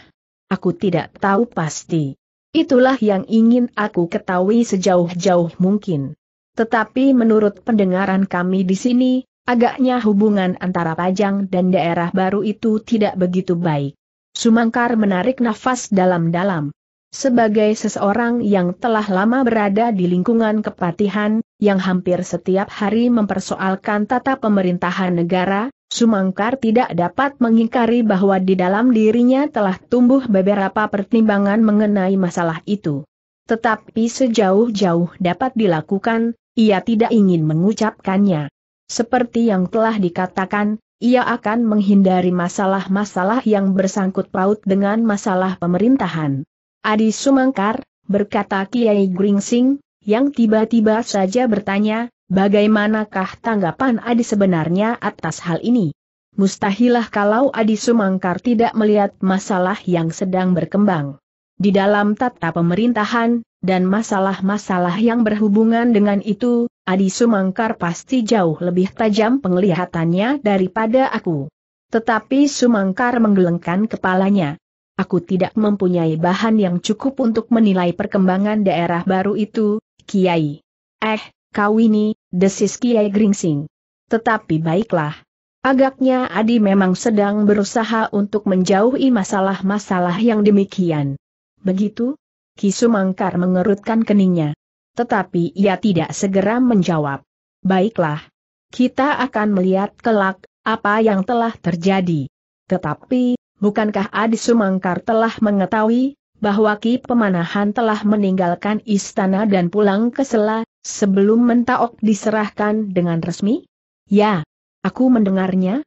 Aku tidak tahu pasti. Itulah yang ingin aku ketahui sejauh-jauh mungkin. Tetapi menurut pendengaran kami di sini, Agaknya hubungan antara Pajang dan daerah baru itu tidak begitu baik. Sumangkar menarik nafas dalam-dalam. Sebagai seseorang yang telah lama berada di lingkungan kepatihan, yang hampir setiap hari mempersoalkan tata pemerintahan negara, Sumangkar tidak dapat mengingkari bahwa di dalam dirinya telah tumbuh beberapa pertimbangan mengenai masalah itu. Tetapi sejauh-jauh dapat dilakukan, ia tidak ingin mengucapkannya. Seperti yang telah dikatakan, ia akan menghindari masalah-masalah yang bersangkut paut dengan masalah pemerintahan. Adi Sumangkar, berkata Kiai Gringsing, yang tiba-tiba saja bertanya, bagaimanakah tanggapan Adi sebenarnya atas hal ini? Mustahilah kalau Adi Sumangkar tidak melihat masalah yang sedang berkembang. Di dalam tata pemerintahan, dan masalah-masalah yang berhubungan dengan itu, Adi Sumangkar pasti jauh lebih tajam penglihatannya daripada aku. Tetapi Sumangkar menggelengkan kepalanya. Aku tidak mempunyai bahan yang cukup untuk menilai perkembangan daerah baru itu, Kiai. Eh, kau ini, desis Kiai Gringsing. Tetapi baiklah. Agaknya Adi memang sedang berusaha untuk menjauhi masalah-masalah yang demikian. Begitu? Kisumangkar mengerutkan keningnya. Tetapi ia tidak segera menjawab. Baiklah. Kita akan melihat kelak, apa yang telah terjadi. Tetapi, bukankah Adi Sumangkar telah mengetahui, bahwa Ki Pemanahan telah meninggalkan istana dan pulang ke Sela, sebelum mentaok diserahkan dengan resmi? Ya. Aku mendengarnya?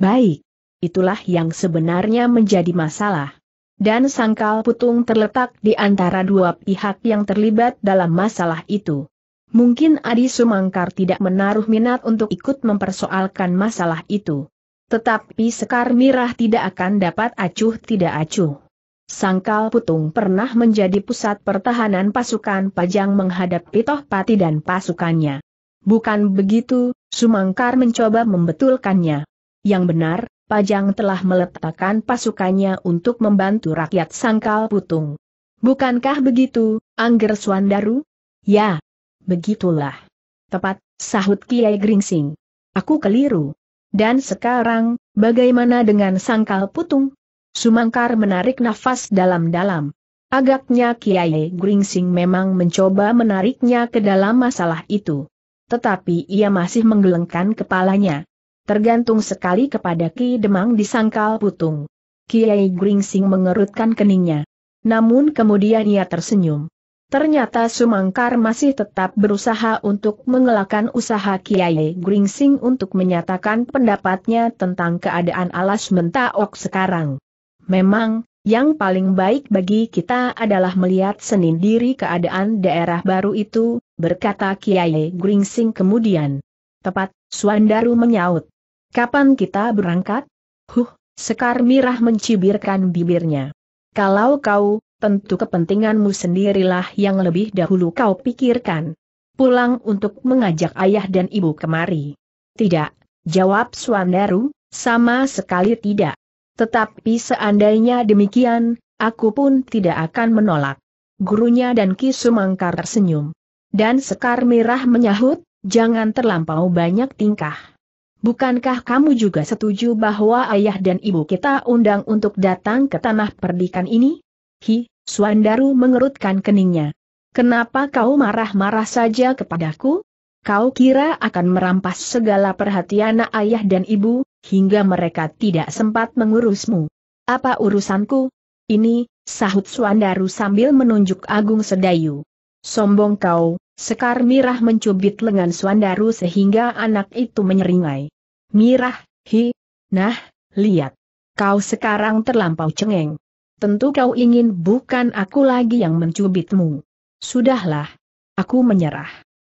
Baik. Itulah yang sebenarnya menjadi masalah dan sangkal putung terletak di antara dua pihak yang terlibat dalam masalah itu. Mungkin Adi Sumangkar tidak menaruh minat untuk ikut mempersoalkan masalah itu. Tetapi Sekar Mirah tidak akan dapat acuh tidak acuh. Sangkal Putung pernah menjadi pusat pertahanan pasukan Pajang menghadapi Tohpati dan pasukannya. Bukan begitu, Sumangkar mencoba membetulkannya. Yang benar, Pajang telah meletakkan pasukannya untuk membantu rakyat sangkal putung. Bukankah begitu, Angger Swandaru? Ya, begitulah. Tepat, sahut Kiai Gringsing. Aku keliru. Dan sekarang, bagaimana dengan sangkal putung? Sumangkar menarik nafas dalam-dalam. Agaknya Kiai Gringsing memang mencoba menariknya ke dalam masalah itu. Tetapi ia masih menggelengkan kepalanya tergantung sekali kepada Ki Demang di sangkal putung. Kiai Gringsing mengerutkan keningnya. Namun kemudian ia tersenyum. Ternyata Sumangkar masih tetap berusaha untuk mengelakkan usaha Kiai Gringsing untuk menyatakan pendapatnya tentang keadaan alas mentaok sekarang. Memang, yang paling baik bagi kita adalah melihat sendiri keadaan daerah baru itu, berkata Kiai Gringsing kemudian. Tepat, Suandaru menyaut. Kapan kita berangkat? Huh, Sekar Mirah mencibirkan bibirnya. Kalau kau, tentu kepentinganmu sendirilah yang lebih dahulu kau pikirkan. Pulang untuk mengajak ayah dan ibu kemari. Tidak, jawab Suandaru, sama sekali tidak. Tetapi seandainya demikian, aku pun tidak akan menolak. Gurunya dan Ki Sumangkar tersenyum. Dan Sekar Mirah menyahut, jangan terlampau banyak tingkah. Bukankah kamu juga setuju bahwa ayah dan ibu kita undang untuk datang ke tanah perdikan ini? Hi, Suandaru mengerutkan keningnya. Kenapa kau marah-marah saja kepadaku? Kau kira akan merampas segala perhatian ayah dan ibu, hingga mereka tidak sempat mengurusmu. Apa urusanku? Ini, sahut Suandaru sambil menunjuk Agung Sedayu. Sombong kau, Sekar Mirah mencubit lengan Suandaru sehingga anak itu menyeringai. Mirah, hi, nah, lihat. Kau sekarang terlampau cengeng. Tentu kau ingin bukan aku lagi yang mencubitmu. Sudahlah. Aku menyerah.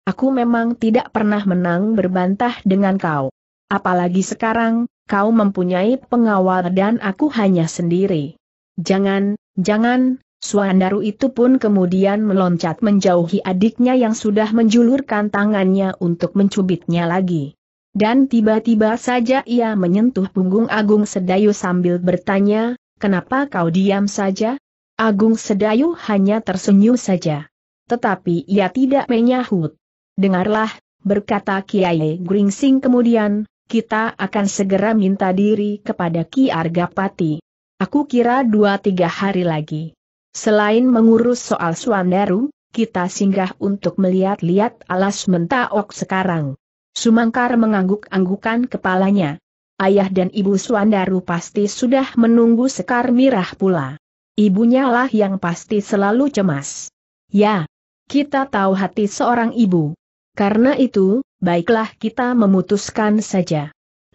Aku memang tidak pernah menang berbantah dengan kau. Apalagi sekarang, kau mempunyai pengawal dan aku hanya sendiri. Jangan, jangan, Suandaru itu pun kemudian meloncat menjauhi adiknya yang sudah menjulurkan tangannya untuk mencubitnya lagi. Dan tiba-tiba saja ia menyentuh punggung Agung Sedayu sambil bertanya, kenapa kau diam saja? Agung Sedayu hanya tersenyum saja. Tetapi ia tidak menyahut. Dengarlah, berkata Kiai Gringsing kemudian, kita akan segera minta diri kepada Ki Argapati. Aku kira dua tiga hari lagi Selain mengurus soal Suandaru, kita singgah untuk melihat-lihat alas mentaok sekarang. Sumangkar mengangguk-anggukan kepalanya. Ayah dan ibu Suandaru pasti sudah menunggu Sekar Mirah pula. Ibunya lah yang pasti selalu cemas. Ya, kita tahu hati seorang ibu. Karena itu, baiklah kita memutuskan saja.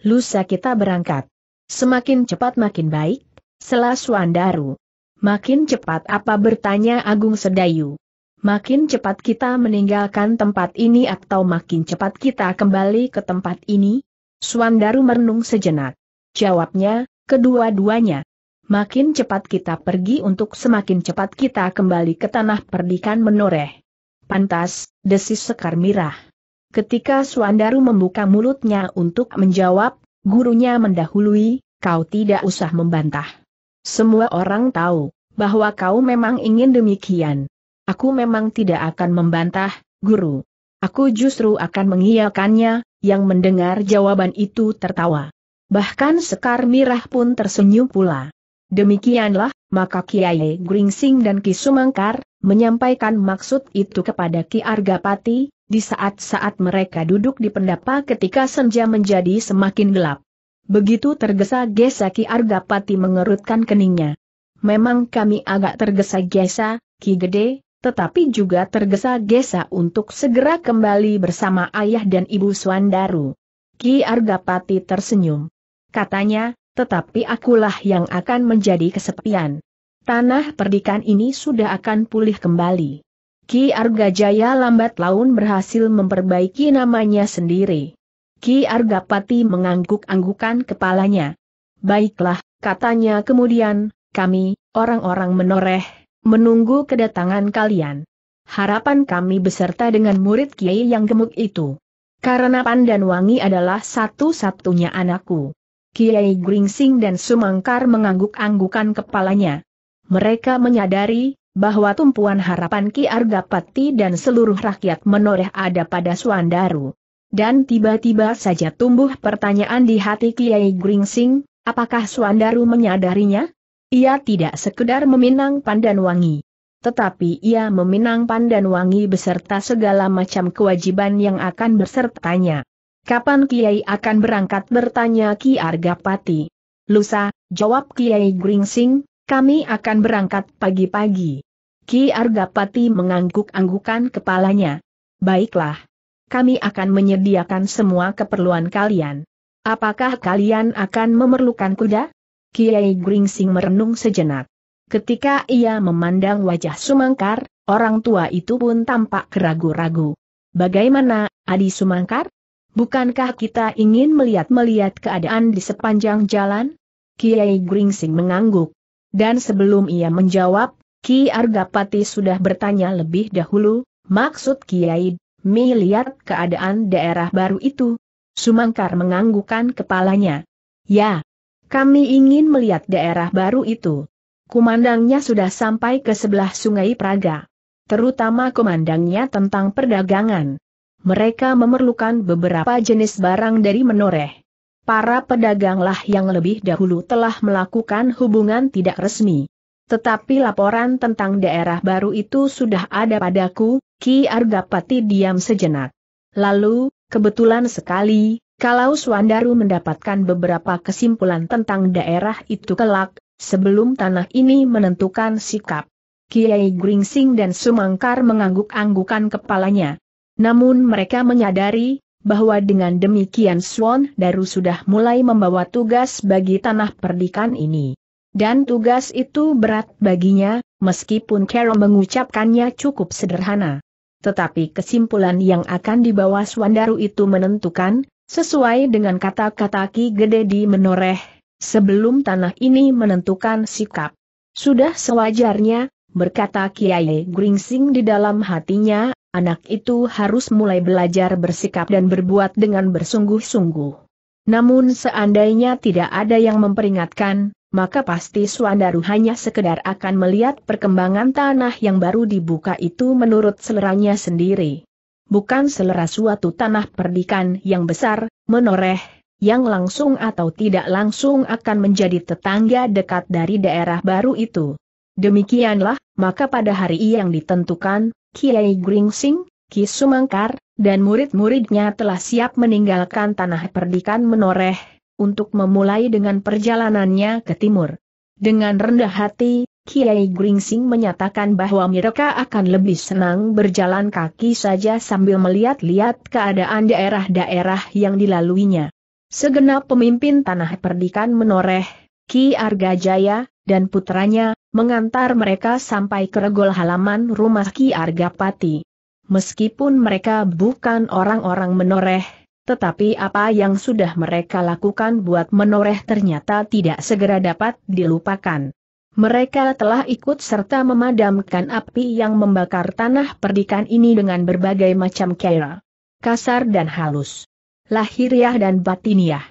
Lusa kita berangkat. Semakin cepat makin baik, Selas Suandaru. Makin cepat apa bertanya Agung Sedayu. Makin cepat kita meninggalkan tempat ini atau makin cepat kita kembali ke tempat ini? Suandaru merenung sejenak. Jawabnya, kedua-duanya. Makin cepat kita pergi untuk semakin cepat kita kembali ke tanah perdikan menoreh. Pantas, desis sekar mirah. Ketika Suandaru membuka mulutnya untuk menjawab, gurunya mendahului, kau tidak usah membantah. Semua orang tahu, bahwa kau memang ingin demikian. Aku memang tidak akan membantah, guru. Aku justru akan mengiyakannya, yang mendengar jawaban itu tertawa. Bahkan Sekar Mirah pun tersenyum pula. Demikianlah, maka Kiai Gringsing dan Ki Sumangkar, menyampaikan maksud itu kepada Ki Argapati, di saat-saat mereka duduk di pendapa ketika senja menjadi semakin gelap. Begitu tergesa-gesa Ki Argapati mengerutkan keningnya. Memang kami agak tergesa-gesa, Ki Gede, tetapi juga tergesa-gesa untuk segera kembali bersama ayah dan ibu Swandaru. Ki Argapati tersenyum. Katanya, tetapi akulah yang akan menjadi kesepian. Tanah perdikan ini sudah akan pulih kembali. Ki Argajaya lambat laun berhasil memperbaiki namanya sendiri. Ki Argapati mengangguk-anggukan kepalanya. Baiklah, katanya kemudian, kami, orang-orang menoreh, menunggu kedatangan kalian. Harapan kami beserta dengan murid Kiai yang gemuk itu. Karena Pandan Wangi adalah satu-satunya anakku. Kiai Gringsing dan Sumangkar mengangguk-anggukan kepalanya. Mereka menyadari bahwa tumpuan harapan Ki Argapati dan seluruh rakyat menoreh ada pada Suandaru. Dan tiba-tiba saja tumbuh pertanyaan di hati Kiai Gringsing, apakah Suandaru menyadarinya? Ia tidak sekedar meminang pandan wangi. Tetapi ia meminang pandan wangi beserta segala macam kewajiban yang akan bersertanya. Kapan Kiai akan berangkat bertanya Ki Argapati? Lusa, jawab Kiai Gringsing, kami akan berangkat pagi-pagi. Ki Argapati mengangguk-anggukan kepalanya. Baiklah, kami akan menyediakan semua keperluan kalian. Apakah kalian akan memerlukan kuda? Kiai Gringsing merenung sejenak. Ketika ia memandang wajah Sumangkar, orang tua itu pun tampak keragu ragu Bagaimana, Adi Sumangkar? Bukankah kita ingin melihat-melihat keadaan di sepanjang jalan? Kiai Gringsing mengangguk. Dan sebelum ia menjawab, Ki Argapati sudah bertanya lebih dahulu, maksud Kiai Mi lihat keadaan daerah baru itu. Sumangkar menganggukkan kepalanya. Ya, kami ingin melihat daerah baru itu. Kumandangnya sudah sampai ke sebelah sungai Praga. Terutama kumandangnya tentang perdagangan. Mereka memerlukan beberapa jenis barang dari menoreh. Para pedaganglah yang lebih dahulu telah melakukan hubungan tidak resmi. Tetapi laporan tentang daerah baru itu sudah ada padaku, Ki Argapati diam sejenak. Lalu, kebetulan sekali, kalau Swandaru mendapatkan beberapa kesimpulan tentang daerah itu kelak, sebelum tanah ini menentukan sikap. Kiai Gringsing dan Sumangkar mengangguk-anggukan kepalanya. Namun mereka menyadari, bahwa dengan demikian Swan sudah mulai membawa tugas bagi tanah perdikan ini. Dan tugas itu berat baginya, meskipun Carol mengucapkannya cukup sederhana. Tetapi kesimpulan yang akan dibawa Swandaru itu menentukan, sesuai dengan kata-kata Ki Gede di Menoreh, sebelum tanah ini menentukan sikap. Sudah sewajarnya, berkata Kiai Gringsing di dalam hatinya, anak itu harus mulai belajar bersikap dan berbuat dengan bersungguh-sungguh. Namun seandainya tidak ada yang memperingatkan, maka pasti Suandaru hanya sekedar akan melihat perkembangan tanah yang baru dibuka itu menurut seleranya sendiri. Bukan selera suatu tanah perdikan yang besar, menoreh, yang langsung atau tidak langsung akan menjadi tetangga dekat dari daerah baru itu. Demikianlah, maka pada hari yang ditentukan, Kiai Gringsing, Ki Sumangkar, dan murid-muridnya telah siap meninggalkan tanah perdikan menoreh, untuk memulai dengan perjalanannya ke timur. Dengan rendah hati, Kiai Gringsing menyatakan bahwa mereka akan lebih senang berjalan kaki saja sambil melihat-lihat keadaan daerah-daerah yang dilaluinya. Segenap pemimpin tanah perdikan menoreh, Ki Arga Jaya, dan putranya, mengantar mereka sampai ke regol halaman rumah Ki Arga Pati. Meskipun mereka bukan orang-orang menoreh, tetapi apa yang sudah mereka lakukan buat menoreh ternyata tidak segera dapat dilupakan. Mereka telah ikut serta memadamkan api yang membakar tanah perdikan ini dengan berbagai macam cara kasar dan halus. Lahiriah dan batiniah.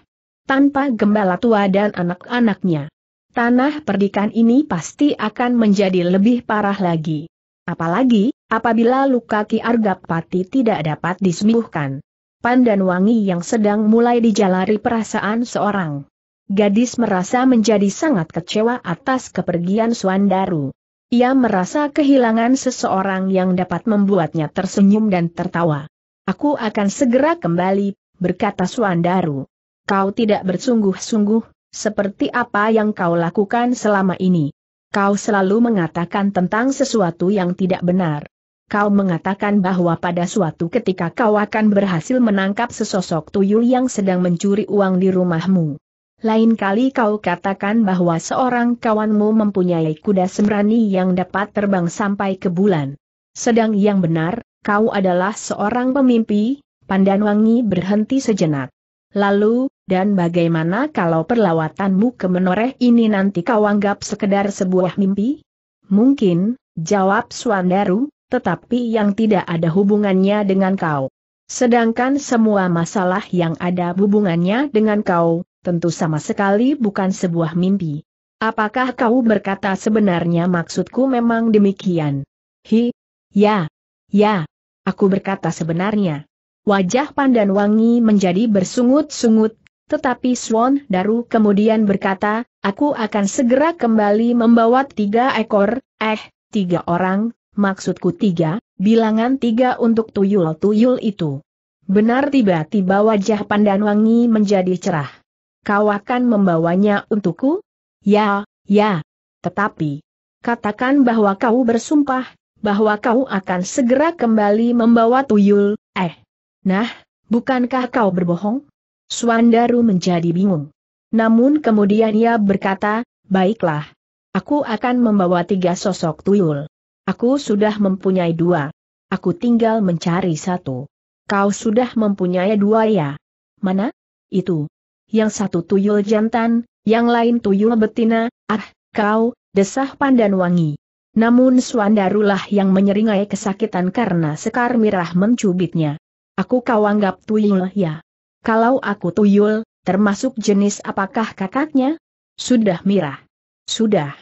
Tanpa gembala tua dan anak-anaknya. Tanah perdikan ini pasti akan menjadi lebih parah lagi. Apalagi, apabila luka Ki Argapati tidak dapat disembuhkan pandan wangi yang sedang mulai dijalari perasaan seorang. Gadis merasa menjadi sangat kecewa atas kepergian Suandaru. Ia merasa kehilangan seseorang yang dapat membuatnya tersenyum dan tertawa. Aku akan segera kembali, berkata Suandaru. Kau tidak bersungguh-sungguh, seperti apa yang kau lakukan selama ini. Kau selalu mengatakan tentang sesuatu yang tidak benar kau mengatakan bahwa pada suatu ketika kau akan berhasil menangkap sesosok tuyul yang sedang mencuri uang di rumahmu. Lain kali kau katakan bahwa seorang kawanmu mempunyai kuda sembrani yang dapat terbang sampai ke bulan. Sedang yang benar, kau adalah seorang pemimpi, pandan wangi berhenti sejenak. Lalu, dan bagaimana kalau perlawatanmu ke menoreh ini nanti kau anggap sekedar sebuah mimpi? Mungkin, jawab Swandaru, tetapi yang tidak ada hubungannya dengan kau. Sedangkan semua masalah yang ada hubungannya dengan kau, tentu sama sekali bukan sebuah mimpi. Apakah kau berkata sebenarnya maksudku memang demikian? Hi, ya, ya, aku berkata sebenarnya. Wajah Pandan Wangi menjadi bersungut-sungut, tetapi Swan Daru kemudian berkata, aku akan segera kembali membawa tiga ekor, eh, tiga orang, maksudku tiga, bilangan tiga untuk tuyul-tuyul itu. Benar tiba-tiba wajah Pandan Wangi menjadi cerah. Kau akan membawanya untukku? Ya, ya. Tetapi, katakan bahwa kau bersumpah, bahwa kau akan segera kembali membawa tuyul, eh. Nah, bukankah kau berbohong? Swandaru menjadi bingung. Namun kemudian ia berkata, baiklah. Aku akan membawa tiga sosok tuyul. Aku sudah mempunyai dua. Aku tinggal mencari satu. Kau sudah mempunyai dua ya? Mana? Itu. Yang satu tuyul jantan, yang lain tuyul betina, ah, kau, desah pandan wangi. Namun Suandarulah yang menyeringai kesakitan karena sekar mirah mencubitnya. Aku kau anggap tuyul ya? Kalau aku tuyul, termasuk jenis apakah kakaknya? Sudah mirah. Sudah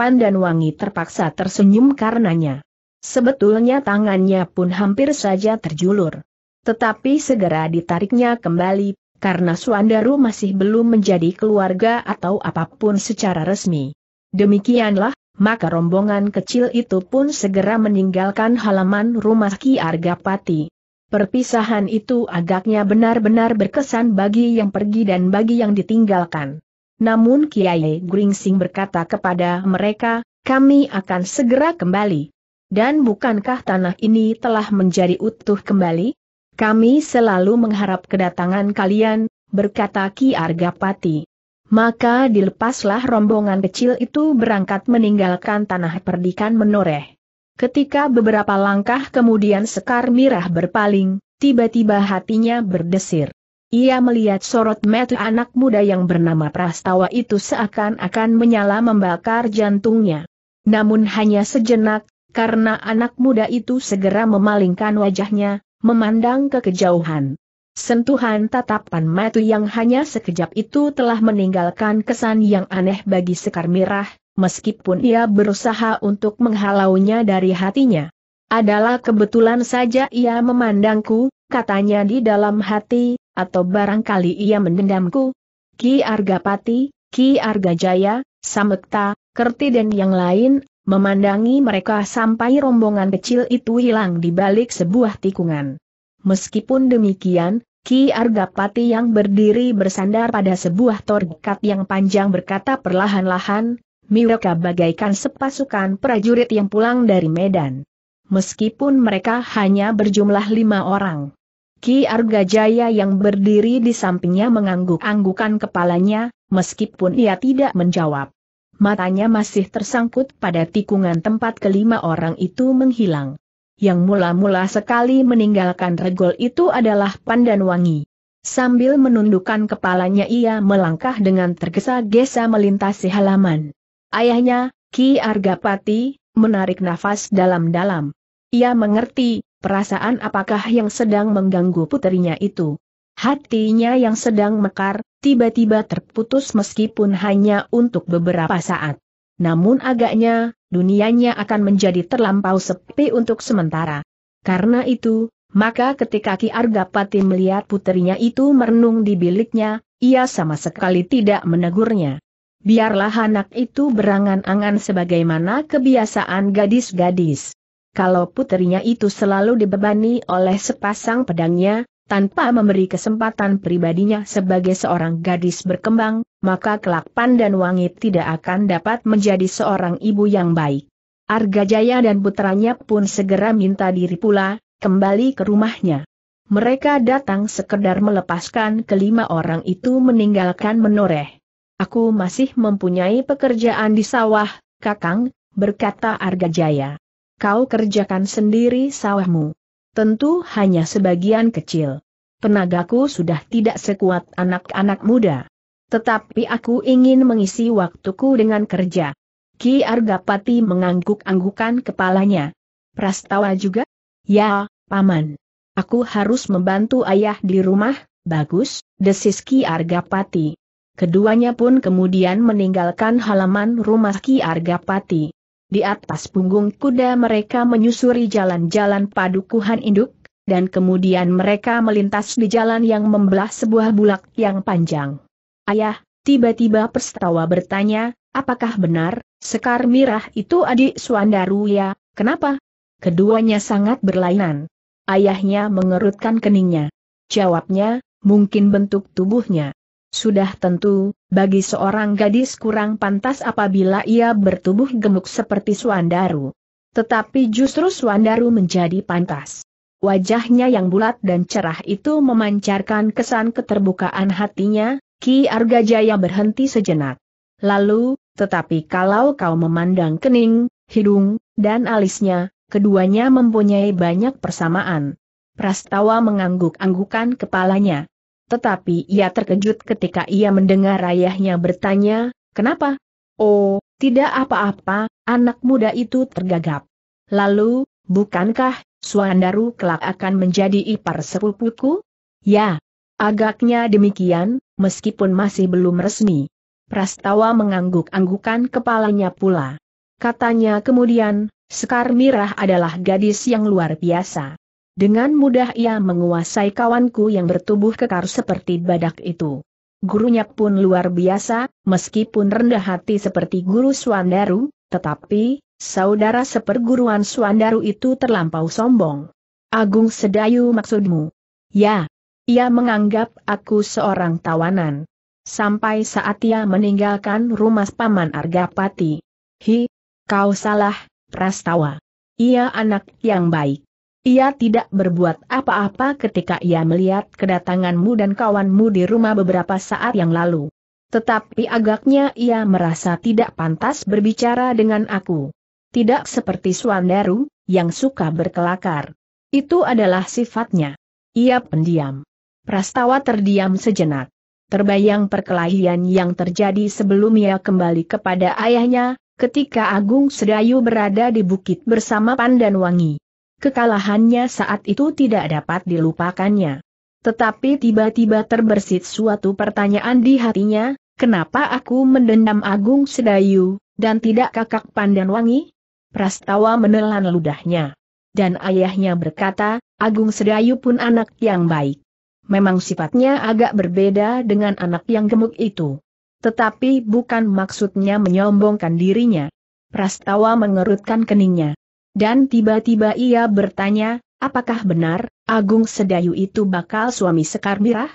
dan Wangi terpaksa tersenyum karenanya. Sebetulnya tangannya pun hampir saja terjulur. Tetapi segera ditariknya kembali, karena Suandaru masih belum menjadi keluarga atau apapun secara resmi. Demikianlah, maka rombongan kecil itu pun segera meninggalkan halaman rumah Ki Argapati. Perpisahan itu agaknya benar-benar berkesan bagi yang pergi dan bagi yang ditinggalkan. Namun Kiai Gringsing berkata kepada mereka, kami akan segera kembali. Dan bukankah tanah ini telah menjadi utuh kembali? Kami selalu mengharap kedatangan kalian, berkata Ki Argapati. Maka dilepaslah rombongan kecil itu berangkat meninggalkan tanah perdikan menoreh. Ketika beberapa langkah kemudian Sekar Mirah berpaling, tiba-tiba hatinya berdesir. Ia melihat sorot mata anak muda yang bernama Prastawa itu seakan-akan menyala membakar jantungnya. Namun hanya sejenak, karena anak muda itu segera memalingkan wajahnya, memandang ke kejauhan. Sentuhan tatapan mata yang hanya sekejap itu telah meninggalkan kesan yang aneh bagi Sekar Mirah, meskipun ia berusaha untuk menghalaunya dari hatinya. Adalah kebetulan saja ia memandangku, katanya di dalam hati, atau barangkali ia mendendamku? Ki Argapati, Ki Argajaya, Samekta, Kerti dan yang lain, memandangi mereka sampai rombongan kecil itu hilang di balik sebuah tikungan. Meskipun demikian, Ki Argapati yang berdiri bersandar pada sebuah torgkat yang panjang berkata perlahan-lahan, mereka bagaikan sepasukan prajurit yang pulang dari Medan. Meskipun mereka hanya berjumlah lima orang. Ki Arga Jaya yang berdiri di sampingnya mengangguk-anggukan kepalanya, meskipun ia tidak menjawab. Matanya masih tersangkut pada tikungan tempat kelima orang itu menghilang. Yang mula-mula sekali meninggalkan regol itu adalah Pandan Wangi. Sambil menundukkan kepalanya ia melangkah dengan tergesa-gesa melintasi halaman. Ayahnya, Ki Argapati, menarik nafas dalam-dalam. Ia mengerti, perasaan apakah yang sedang mengganggu putrinya itu. Hatinya yang sedang mekar, tiba-tiba terputus meskipun hanya untuk beberapa saat. Namun agaknya, dunianya akan menjadi terlampau sepi untuk sementara. Karena itu, maka ketika Ki Arga Argapati melihat putrinya itu merenung di biliknya, ia sama sekali tidak menegurnya. Biarlah anak itu berangan-angan sebagaimana kebiasaan gadis-gadis kalau putrinya itu selalu dibebani oleh sepasang pedangnya, tanpa memberi kesempatan pribadinya sebagai seorang gadis berkembang, maka kelak Pandan Wangi tidak akan dapat menjadi seorang ibu yang baik. Arga Jaya dan putranya pun segera minta diri pula, kembali ke rumahnya. Mereka datang sekedar melepaskan kelima orang itu meninggalkan menoreh. Aku masih mempunyai pekerjaan di sawah, Kakang, berkata Arga Jaya kau kerjakan sendiri sawahmu. Tentu hanya sebagian kecil. Tenagaku sudah tidak sekuat anak-anak muda. Tetapi aku ingin mengisi waktuku dengan kerja. Ki Argapati mengangguk-anggukan kepalanya. Prastawa juga? Ya, Paman. Aku harus membantu ayah di rumah, bagus, desis Ki Argapati. Keduanya pun kemudian meninggalkan halaman rumah Ki Argapati. Di atas punggung kuda mereka menyusuri jalan-jalan padukuhan induk, dan kemudian mereka melintas di jalan yang membelah sebuah bulak yang panjang. Ayah, tiba-tiba Perstawa bertanya, apakah benar, Sekar Mirah itu adik ya? kenapa? Keduanya sangat berlainan. Ayahnya mengerutkan keningnya. Jawabnya, mungkin bentuk tubuhnya. Sudah tentu, bagi seorang gadis kurang pantas apabila ia bertubuh gemuk seperti Suandaru. Tetapi justru Suandaru menjadi pantas. Wajahnya yang bulat dan cerah itu memancarkan kesan keterbukaan hatinya, Ki Arga Jaya berhenti sejenak. Lalu, tetapi kalau kau memandang kening, hidung, dan alisnya, keduanya mempunyai banyak persamaan. Prastawa mengangguk-anggukan kepalanya. Tetapi ia terkejut ketika ia mendengar ayahnya bertanya, kenapa? Oh, tidak apa-apa, anak muda itu tergagap. Lalu, bukankah Suandaru kelak akan menjadi ipar sepupuku? Ya, agaknya demikian, meskipun masih belum resmi. Prastawa mengangguk-anggukan kepalanya pula. Katanya kemudian, Sekar Mirah adalah gadis yang luar biasa. Dengan mudah ia menguasai kawanku yang bertubuh kekar seperti badak itu. Gurunya pun luar biasa, meskipun rendah hati seperti guru Swandaru, tetapi, saudara seperguruan Swandaru itu terlampau sombong. Agung Sedayu maksudmu? Ya. Ia menganggap aku seorang tawanan. Sampai saat ia meninggalkan rumah Paman Argapati. Hi, kau salah, Prastawa. Ia anak yang baik. Ia tidak berbuat apa-apa ketika ia melihat kedatanganmu dan kawanmu di rumah beberapa saat yang lalu. Tetapi agaknya ia merasa tidak pantas berbicara dengan aku. Tidak seperti Swandaru, yang suka berkelakar. Itu adalah sifatnya. Ia pendiam. Prastawa terdiam sejenak. Terbayang perkelahian yang terjadi sebelum ia kembali kepada ayahnya, ketika Agung Sedayu berada di bukit bersama Pandan Wangi. Kekalahannya saat itu tidak dapat dilupakannya. Tetapi tiba-tiba terbersit suatu pertanyaan di hatinya, kenapa aku mendendam Agung Sedayu, dan tidak kakak Pandan Wangi? Prastawa menelan ludahnya. Dan ayahnya berkata, Agung Sedayu pun anak yang baik. Memang sifatnya agak berbeda dengan anak yang gemuk itu. Tetapi bukan maksudnya menyombongkan dirinya. Prastawa mengerutkan keningnya. Dan tiba-tiba ia bertanya, apakah benar, Agung Sedayu itu bakal suami Sekar Mirah?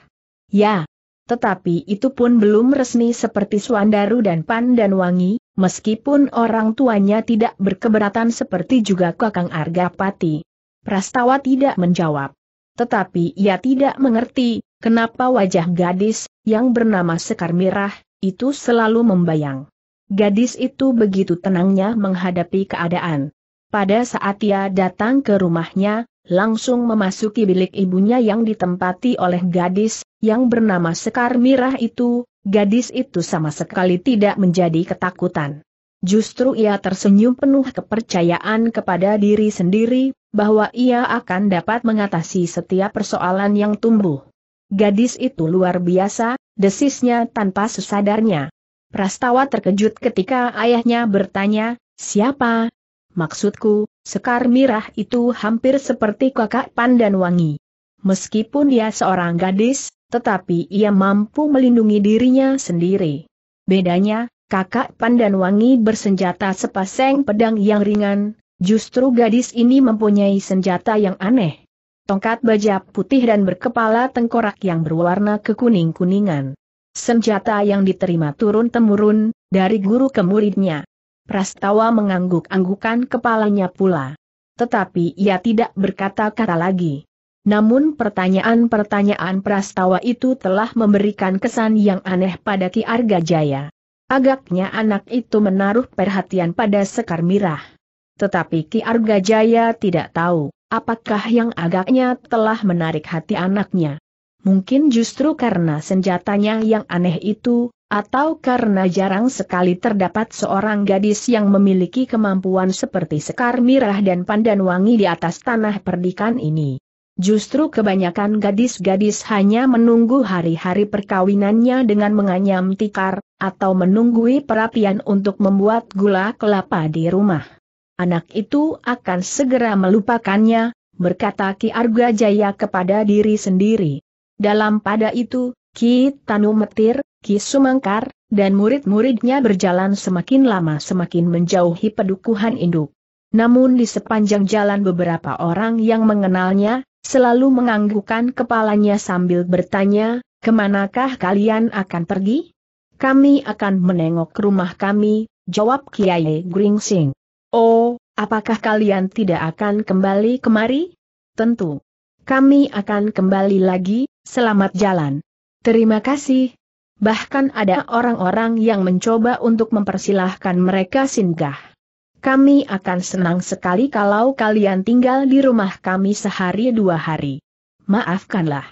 Ya. Tetapi itu pun belum resmi seperti Suandaru dan Pan dan Wangi, meskipun orang tuanya tidak berkeberatan seperti juga Kakang Argapati. Prastawa tidak menjawab. Tetapi ia tidak mengerti, kenapa wajah gadis, yang bernama Sekar Mirah, itu selalu membayang. Gadis itu begitu tenangnya menghadapi keadaan. Pada saat ia datang ke rumahnya, langsung memasuki bilik ibunya yang ditempati oleh gadis, yang bernama Sekar Mirah itu, gadis itu sama sekali tidak menjadi ketakutan. Justru ia tersenyum penuh kepercayaan kepada diri sendiri, bahwa ia akan dapat mengatasi setiap persoalan yang tumbuh. Gadis itu luar biasa, desisnya tanpa sesadarnya. Prastawa terkejut ketika ayahnya bertanya, siapa, Maksudku, Sekar Mirah itu hampir seperti kakak Pandan Wangi. Meskipun dia seorang gadis, tetapi ia mampu melindungi dirinya sendiri. Bedanya, kakak Pandan Wangi bersenjata sepasang pedang yang ringan, justru gadis ini mempunyai senjata yang aneh. Tongkat baja putih dan berkepala tengkorak yang berwarna kekuning-kuningan. Senjata yang diterima turun-temurun, dari guru ke muridnya. Prastawa mengangguk-anggukan kepalanya pula. Tetapi ia tidak berkata-kata lagi. Namun pertanyaan-pertanyaan Prastawa itu telah memberikan kesan yang aneh pada Ki Arga Jaya. Agaknya anak itu menaruh perhatian pada Sekar Mirah. Tetapi Ki Arga Jaya tidak tahu, apakah yang agaknya telah menarik hati anaknya. Mungkin justru karena senjatanya yang aneh itu, atau karena jarang sekali terdapat seorang gadis yang memiliki kemampuan seperti Sekar Mirah dan Pandan Wangi di atas tanah perdikan ini. Justru kebanyakan gadis-gadis hanya menunggu hari-hari perkawinannya dengan menganyam tikar, atau menunggui perapian untuk membuat gula kelapa di rumah. Anak itu akan segera melupakannya, berkata Ki Arga Jaya kepada diri sendiri. Dalam pada itu, Ki Tanu Metir, Ki Sumangkar, dan murid-muridnya berjalan semakin lama semakin menjauhi pedukuhan induk. Namun di sepanjang jalan beberapa orang yang mengenalnya, selalu menganggukkan kepalanya sambil bertanya, kemanakah kalian akan pergi? Kami akan menengok rumah kami, jawab Kiai Gringsing. Oh, apakah kalian tidak akan kembali kemari? Tentu. Kami akan kembali lagi, selamat jalan. Terima kasih, Bahkan ada orang-orang yang mencoba untuk mempersilahkan mereka singgah. Kami akan senang sekali kalau kalian tinggal di rumah kami sehari dua hari. Maafkanlah.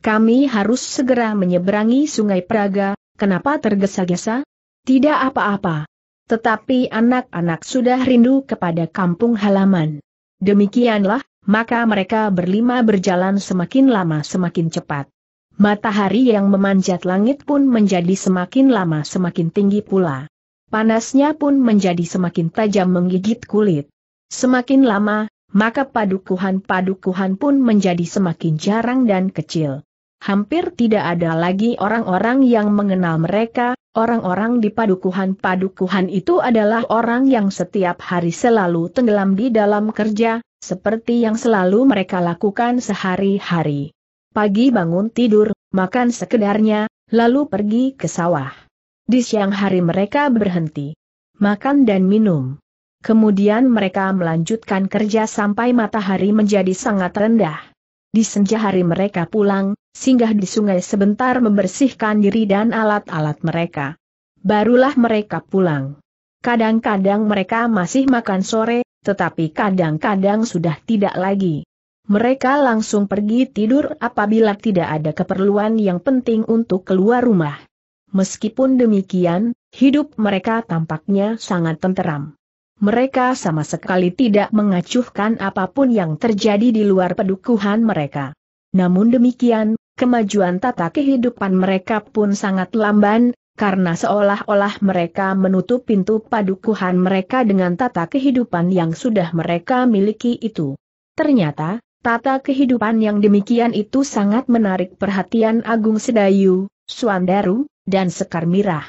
Kami harus segera menyeberangi Sungai Praga, kenapa tergesa-gesa? Tidak apa-apa. Tetapi anak-anak sudah rindu kepada kampung halaman. Demikianlah, maka mereka berlima berjalan semakin lama semakin cepat. Matahari yang memanjat langit pun menjadi semakin lama semakin tinggi pula. Panasnya pun menjadi semakin tajam menggigit kulit. Semakin lama, maka padukuhan-padukuhan pun menjadi semakin jarang dan kecil. Hampir tidak ada lagi orang-orang yang mengenal mereka, orang-orang di padukuhan-padukuhan itu adalah orang yang setiap hari selalu tenggelam di dalam kerja, seperti yang selalu mereka lakukan sehari-hari pagi bangun tidur, makan sekedarnya, lalu pergi ke sawah. Di siang hari mereka berhenti. Makan dan minum. Kemudian mereka melanjutkan kerja sampai matahari menjadi sangat rendah. Di senja hari mereka pulang, singgah di sungai sebentar membersihkan diri dan alat-alat mereka. Barulah mereka pulang. Kadang-kadang mereka masih makan sore, tetapi kadang-kadang sudah tidak lagi. Mereka langsung pergi tidur apabila tidak ada keperluan yang penting untuk keluar rumah. Meskipun demikian, hidup mereka tampaknya sangat tenteram. Mereka sama sekali tidak mengacuhkan apapun yang terjadi di luar pedukuhan mereka. Namun demikian, kemajuan tata kehidupan mereka pun sangat lamban, karena seolah-olah mereka menutup pintu padukuhan mereka dengan tata kehidupan yang sudah mereka miliki itu. Ternyata, Tata kehidupan yang demikian itu sangat menarik perhatian Agung Sedayu, Suandaru, dan Sekar Mirah.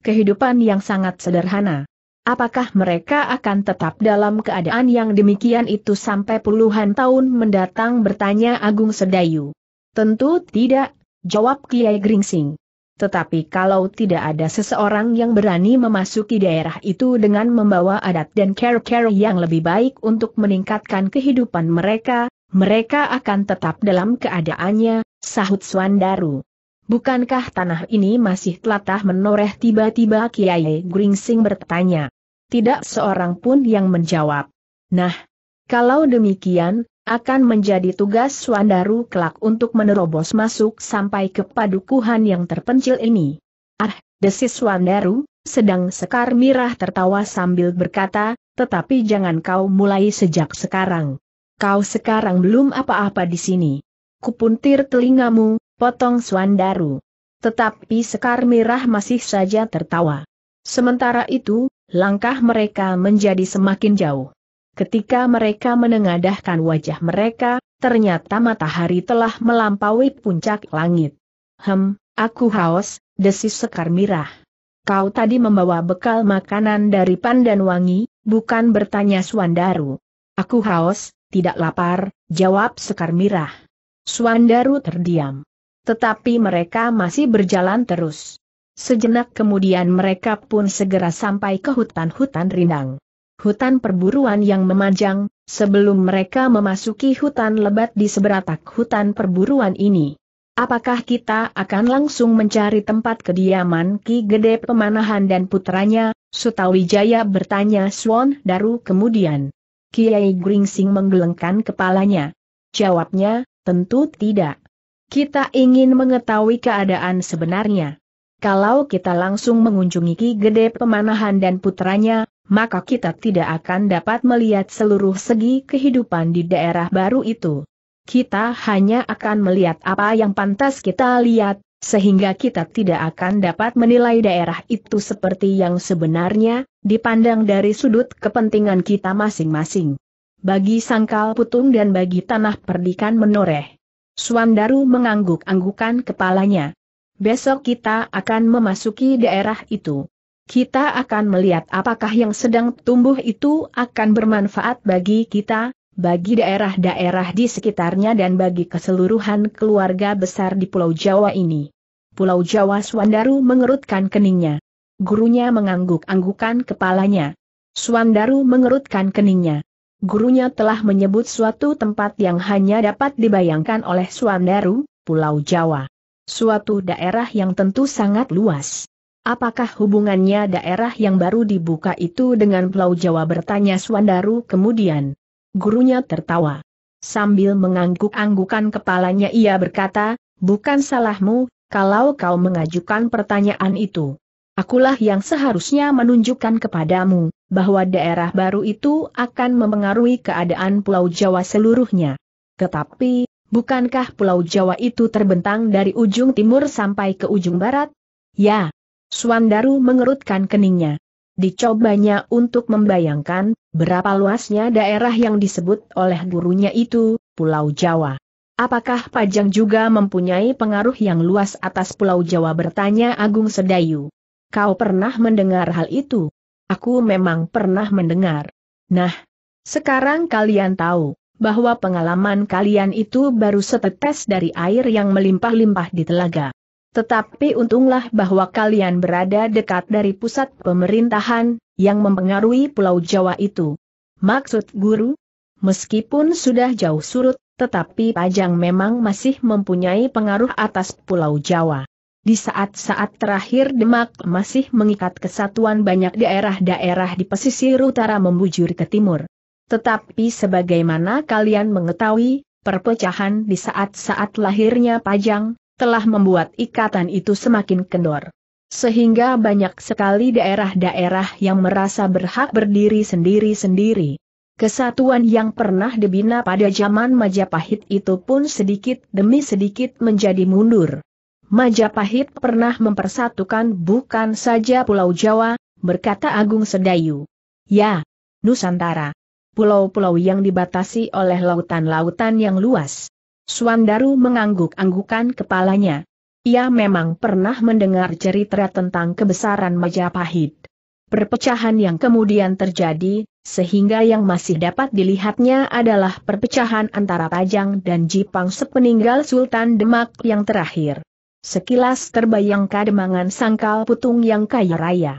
Kehidupan yang sangat sederhana. Apakah mereka akan tetap dalam keadaan yang demikian itu sampai puluhan tahun mendatang bertanya Agung Sedayu? Tentu tidak, jawab Kiai Gringsing. Tetapi kalau tidak ada seseorang yang berani memasuki daerah itu dengan membawa adat dan care-care yang lebih baik untuk meningkatkan kehidupan mereka, mereka akan tetap dalam keadaannya, sahut Swandaru. Bukankah tanah ini masih telatah menoreh tiba-tiba Kiai Gringsing bertanya. Tidak seorang pun yang menjawab. Nah, kalau demikian, akan menjadi tugas Swandaru kelak untuk menerobos masuk sampai ke padukuhan yang terpencil ini. Ah, desis Swandaru, sedang Sekar Mirah tertawa sambil berkata, tetapi jangan kau mulai sejak sekarang kau sekarang belum apa-apa di sini. Kupuntir telingamu, potong Suandaru. Tetapi Sekar Mirah masih saja tertawa. Sementara itu, langkah mereka menjadi semakin jauh. Ketika mereka menengadahkan wajah mereka, ternyata matahari telah melampaui puncak langit. Hem, aku haus, desis Sekar Mirah. Kau tadi membawa bekal makanan dari pandan Wangi, bukan bertanya Suandaru. Aku haus, tidak lapar, jawab Sekar Mirah. Suandaru terdiam. Tetapi mereka masih berjalan terus. Sejenak kemudian mereka pun segera sampai ke hutan-hutan rindang. Hutan perburuan yang memanjang, sebelum mereka memasuki hutan lebat di seberatak hutan perburuan ini. Apakah kita akan langsung mencari tempat kediaman Ki Gede Pemanahan dan putranya? Sutawijaya bertanya Swan Daru kemudian. Kiai Gringsing menggelengkan kepalanya. Jawabnya, tentu tidak. Kita ingin mengetahui keadaan sebenarnya. Kalau kita langsung mengunjungi Ki Gede Pemanahan dan putranya, maka kita tidak akan dapat melihat seluruh segi kehidupan di daerah baru itu. Kita hanya akan melihat apa yang pantas kita lihat, sehingga kita tidak akan dapat menilai daerah itu seperti yang sebenarnya, dipandang dari sudut kepentingan kita masing-masing. Bagi sangkal putung dan bagi tanah perdikan menoreh. Suandaru mengangguk-anggukan kepalanya. Besok kita akan memasuki daerah itu. Kita akan melihat apakah yang sedang tumbuh itu akan bermanfaat bagi kita, bagi daerah-daerah di sekitarnya dan bagi keseluruhan keluarga besar di Pulau Jawa ini. Pulau Jawa Swandaru mengerutkan keningnya. Gurunya mengangguk-anggukan kepalanya. Swandaru mengerutkan keningnya. Gurunya telah menyebut suatu tempat yang hanya dapat dibayangkan oleh Swandaru, Pulau Jawa. Suatu daerah yang tentu sangat luas. Apakah hubungannya daerah yang baru dibuka itu dengan Pulau Jawa bertanya Swandaru kemudian. Gurunya tertawa. Sambil mengangguk-anggukan kepalanya ia berkata, bukan salahmu, kalau kau mengajukan pertanyaan itu. Akulah yang seharusnya menunjukkan kepadamu, bahwa daerah baru itu akan memengaruhi keadaan Pulau Jawa seluruhnya. Tetapi, bukankah Pulau Jawa itu terbentang dari ujung timur sampai ke ujung barat? Ya. Suandaru mengerutkan keningnya. Dicobanya untuk membayangkan, berapa luasnya daerah yang disebut oleh gurunya itu, Pulau Jawa. Apakah Pajang juga mempunyai pengaruh yang luas atas Pulau Jawa bertanya Agung Sedayu. Kau pernah mendengar hal itu? Aku memang pernah mendengar. Nah, sekarang kalian tahu bahwa pengalaman kalian itu baru setetes dari air yang melimpah-limpah di telaga. Tetapi untunglah bahwa kalian berada dekat dari pusat pemerintahan yang mempengaruhi Pulau Jawa itu. Maksud guru? Meskipun sudah jauh surut, tetapi Pajang memang masih mempunyai pengaruh atas Pulau Jawa. Di saat-saat terakhir Demak masih mengikat kesatuan banyak daerah-daerah di pesisir utara membujur ke timur. Tetapi sebagaimana kalian mengetahui, perpecahan di saat-saat lahirnya Pajang, telah membuat ikatan itu semakin kendor. Sehingga banyak sekali daerah-daerah yang merasa berhak berdiri sendiri-sendiri. Kesatuan yang pernah dibina pada zaman Majapahit itu pun sedikit demi sedikit menjadi mundur. Majapahit pernah mempersatukan bukan saja Pulau Jawa, berkata Agung Sedayu. Ya, Nusantara. Pulau-pulau yang dibatasi oleh lautan-lautan yang luas. Suandaru mengangguk-anggukan kepalanya. Ia memang pernah mendengar cerita tentang kebesaran Majapahit perpecahan yang kemudian terjadi, sehingga yang masih dapat dilihatnya adalah perpecahan antara Pajang dan Jipang sepeninggal Sultan Demak yang terakhir. Sekilas terbayang kademangan sangkal putung yang kaya raya.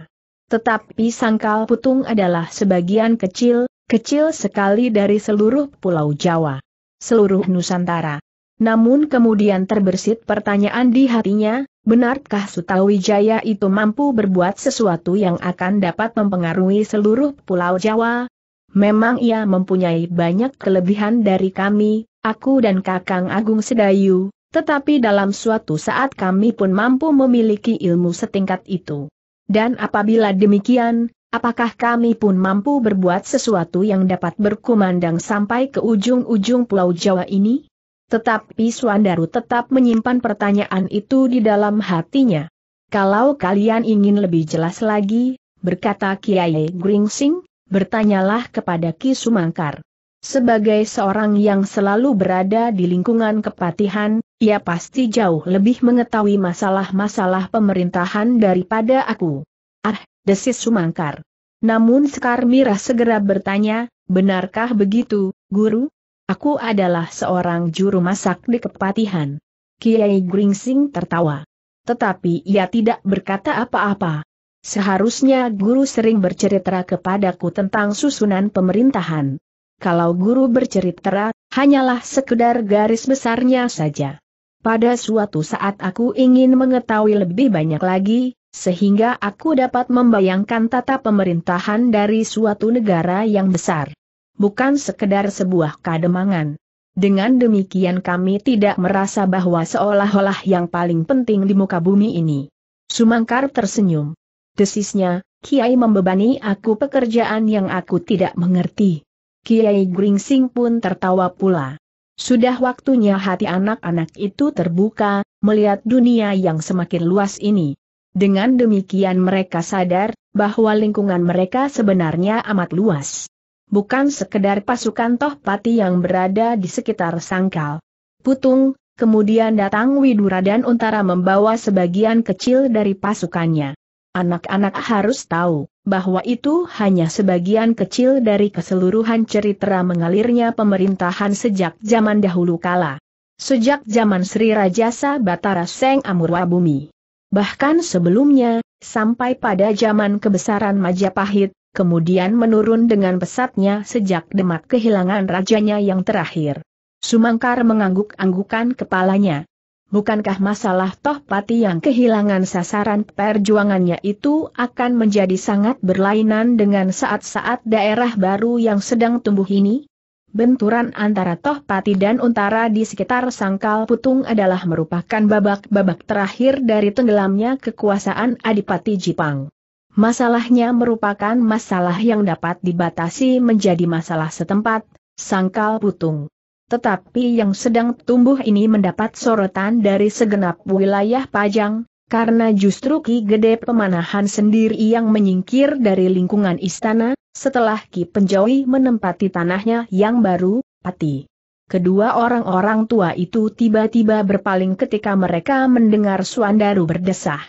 Tetapi sangkal putung adalah sebagian kecil, kecil sekali dari seluruh pulau Jawa. Seluruh Nusantara. Namun kemudian terbersit pertanyaan di hatinya, benarkah Sutawijaya itu mampu berbuat sesuatu yang akan dapat mempengaruhi seluruh Pulau Jawa? Memang ia mempunyai banyak kelebihan dari kami, aku dan Kakang Agung Sedayu, tetapi dalam suatu saat kami pun mampu memiliki ilmu setingkat itu. Dan apabila demikian, apakah kami pun mampu berbuat sesuatu yang dapat berkumandang sampai ke ujung-ujung Pulau Jawa ini? Tetapi Suandaru tetap menyimpan pertanyaan itu di dalam hatinya. Kalau kalian ingin lebih jelas lagi, berkata Kiai Gringsing, bertanyalah kepada Ki Sumangkar. Sebagai seorang yang selalu berada di lingkungan kepatihan, ia pasti jauh lebih mengetahui masalah-masalah pemerintahan daripada aku. Ah, desis Sumangkar. Namun Sekar Mirah segera bertanya, benarkah begitu, Guru? Aku adalah seorang juru masak di kepatihan. Kiai Gringsing tertawa. Tetapi ia tidak berkata apa-apa. Seharusnya guru sering bercerita kepadaku tentang susunan pemerintahan. Kalau guru bercerita, hanyalah sekedar garis besarnya saja. Pada suatu saat aku ingin mengetahui lebih banyak lagi, sehingga aku dapat membayangkan tata pemerintahan dari suatu negara yang besar bukan sekedar sebuah kademangan. Dengan demikian kami tidak merasa bahwa seolah-olah yang paling penting di muka bumi ini. Sumangkar tersenyum. Desisnya, Kiai membebani aku pekerjaan yang aku tidak mengerti. Kiai Gringsing pun tertawa pula. Sudah waktunya hati anak-anak itu terbuka, melihat dunia yang semakin luas ini. Dengan demikian mereka sadar, bahwa lingkungan mereka sebenarnya amat luas bukan sekedar pasukan Tohpati yang berada di sekitar sangkal. Putung, kemudian datang Widura dan Untara membawa sebagian kecil dari pasukannya. Anak-anak harus tahu bahwa itu hanya sebagian kecil dari keseluruhan cerita mengalirnya pemerintahan sejak zaman dahulu kala. Sejak zaman Sri Rajasa Batara Seng Amurwa Bahkan sebelumnya, sampai pada zaman kebesaran Majapahit, kemudian menurun dengan pesatnya sejak Demak kehilangan rajanya yang terakhir. Sumangkar mengangguk-anggukan kepalanya. Bukankah masalah Tohpati yang kehilangan sasaran perjuangannya itu akan menjadi sangat berlainan dengan saat-saat daerah baru yang sedang tumbuh ini? Benturan antara Tohpati dan Untara di sekitar Sangkal Putung adalah merupakan babak-babak terakhir dari tenggelamnya kekuasaan Adipati Jipang. Masalahnya merupakan masalah yang dapat dibatasi menjadi masalah setempat, sangkal putung. Tetapi yang sedang tumbuh ini mendapat sorotan dari segenap wilayah Pajang, karena justru Ki Gede Pemanahan sendiri yang menyingkir dari lingkungan istana, setelah Ki Penjawi menempati tanahnya yang baru, Pati. Kedua orang-orang tua itu tiba-tiba berpaling ketika mereka mendengar Suandaru berdesah.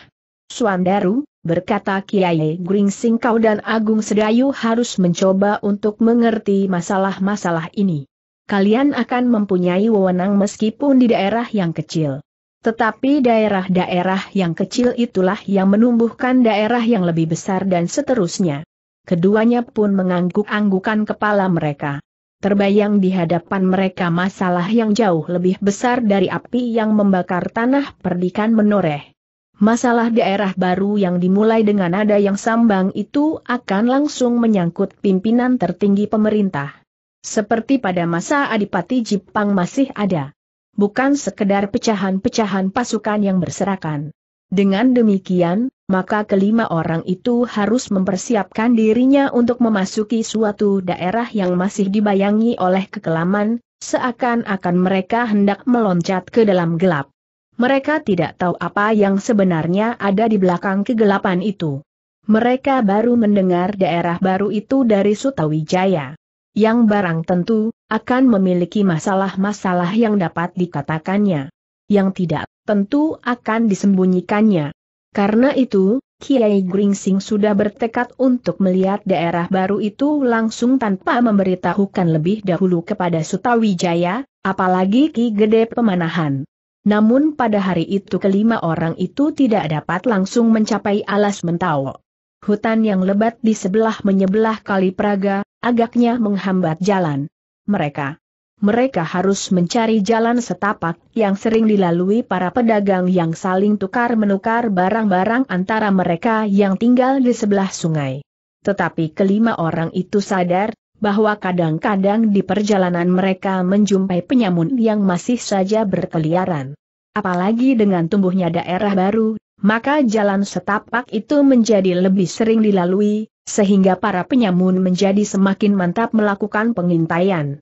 Suandaru, Berkata Kiai Gringsing kau dan Agung Sedayu harus mencoba untuk mengerti masalah-masalah ini. Kalian akan mempunyai wewenang meskipun di daerah yang kecil. Tetapi daerah-daerah yang kecil itulah yang menumbuhkan daerah yang lebih besar dan seterusnya. Keduanya pun mengangguk-anggukan kepala mereka. Terbayang di hadapan mereka masalah yang jauh lebih besar dari api yang membakar tanah perdikan menoreh masalah daerah baru yang dimulai dengan ada yang sambang itu akan langsung menyangkut pimpinan tertinggi pemerintah. Seperti pada masa Adipati Jipang masih ada. Bukan sekedar pecahan-pecahan pasukan yang berserakan. Dengan demikian, maka kelima orang itu harus mempersiapkan dirinya untuk memasuki suatu daerah yang masih dibayangi oleh kekelaman, seakan-akan mereka hendak meloncat ke dalam gelap. Mereka tidak tahu apa yang sebenarnya ada di belakang kegelapan itu. Mereka baru mendengar daerah baru itu dari Sutawijaya. Yang barang tentu, akan memiliki masalah-masalah yang dapat dikatakannya. Yang tidak, tentu akan disembunyikannya. Karena itu, Kiai Gringsing sudah bertekad untuk melihat daerah baru itu langsung tanpa memberitahukan lebih dahulu kepada Sutawijaya, apalagi Ki Gede Pemanahan. Namun pada hari itu kelima orang itu tidak dapat langsung mencapai alas mentawo. Hutan yang lebat di sebelah menyebelah kali Praga, agaknya menghambat jalan. Mereka mereka harus mencari jalan setapak yang sering dilalui para pedagang yang saling tukar-menukar barang-barang antara mereka yang tinggal di sebelah sungai. Tetapi kelima orang itu sadar bahwa kadang-kadang di perjalanan mereka menjumpai penyamun yang masih saja berkeliaran. Apalagi dengan tumbuhnya daerah baru, maka jalan setapak itu menjadi lebih sering dilalui, sehingga para penyamun menjadi semakin mantap melakukan pengintaian.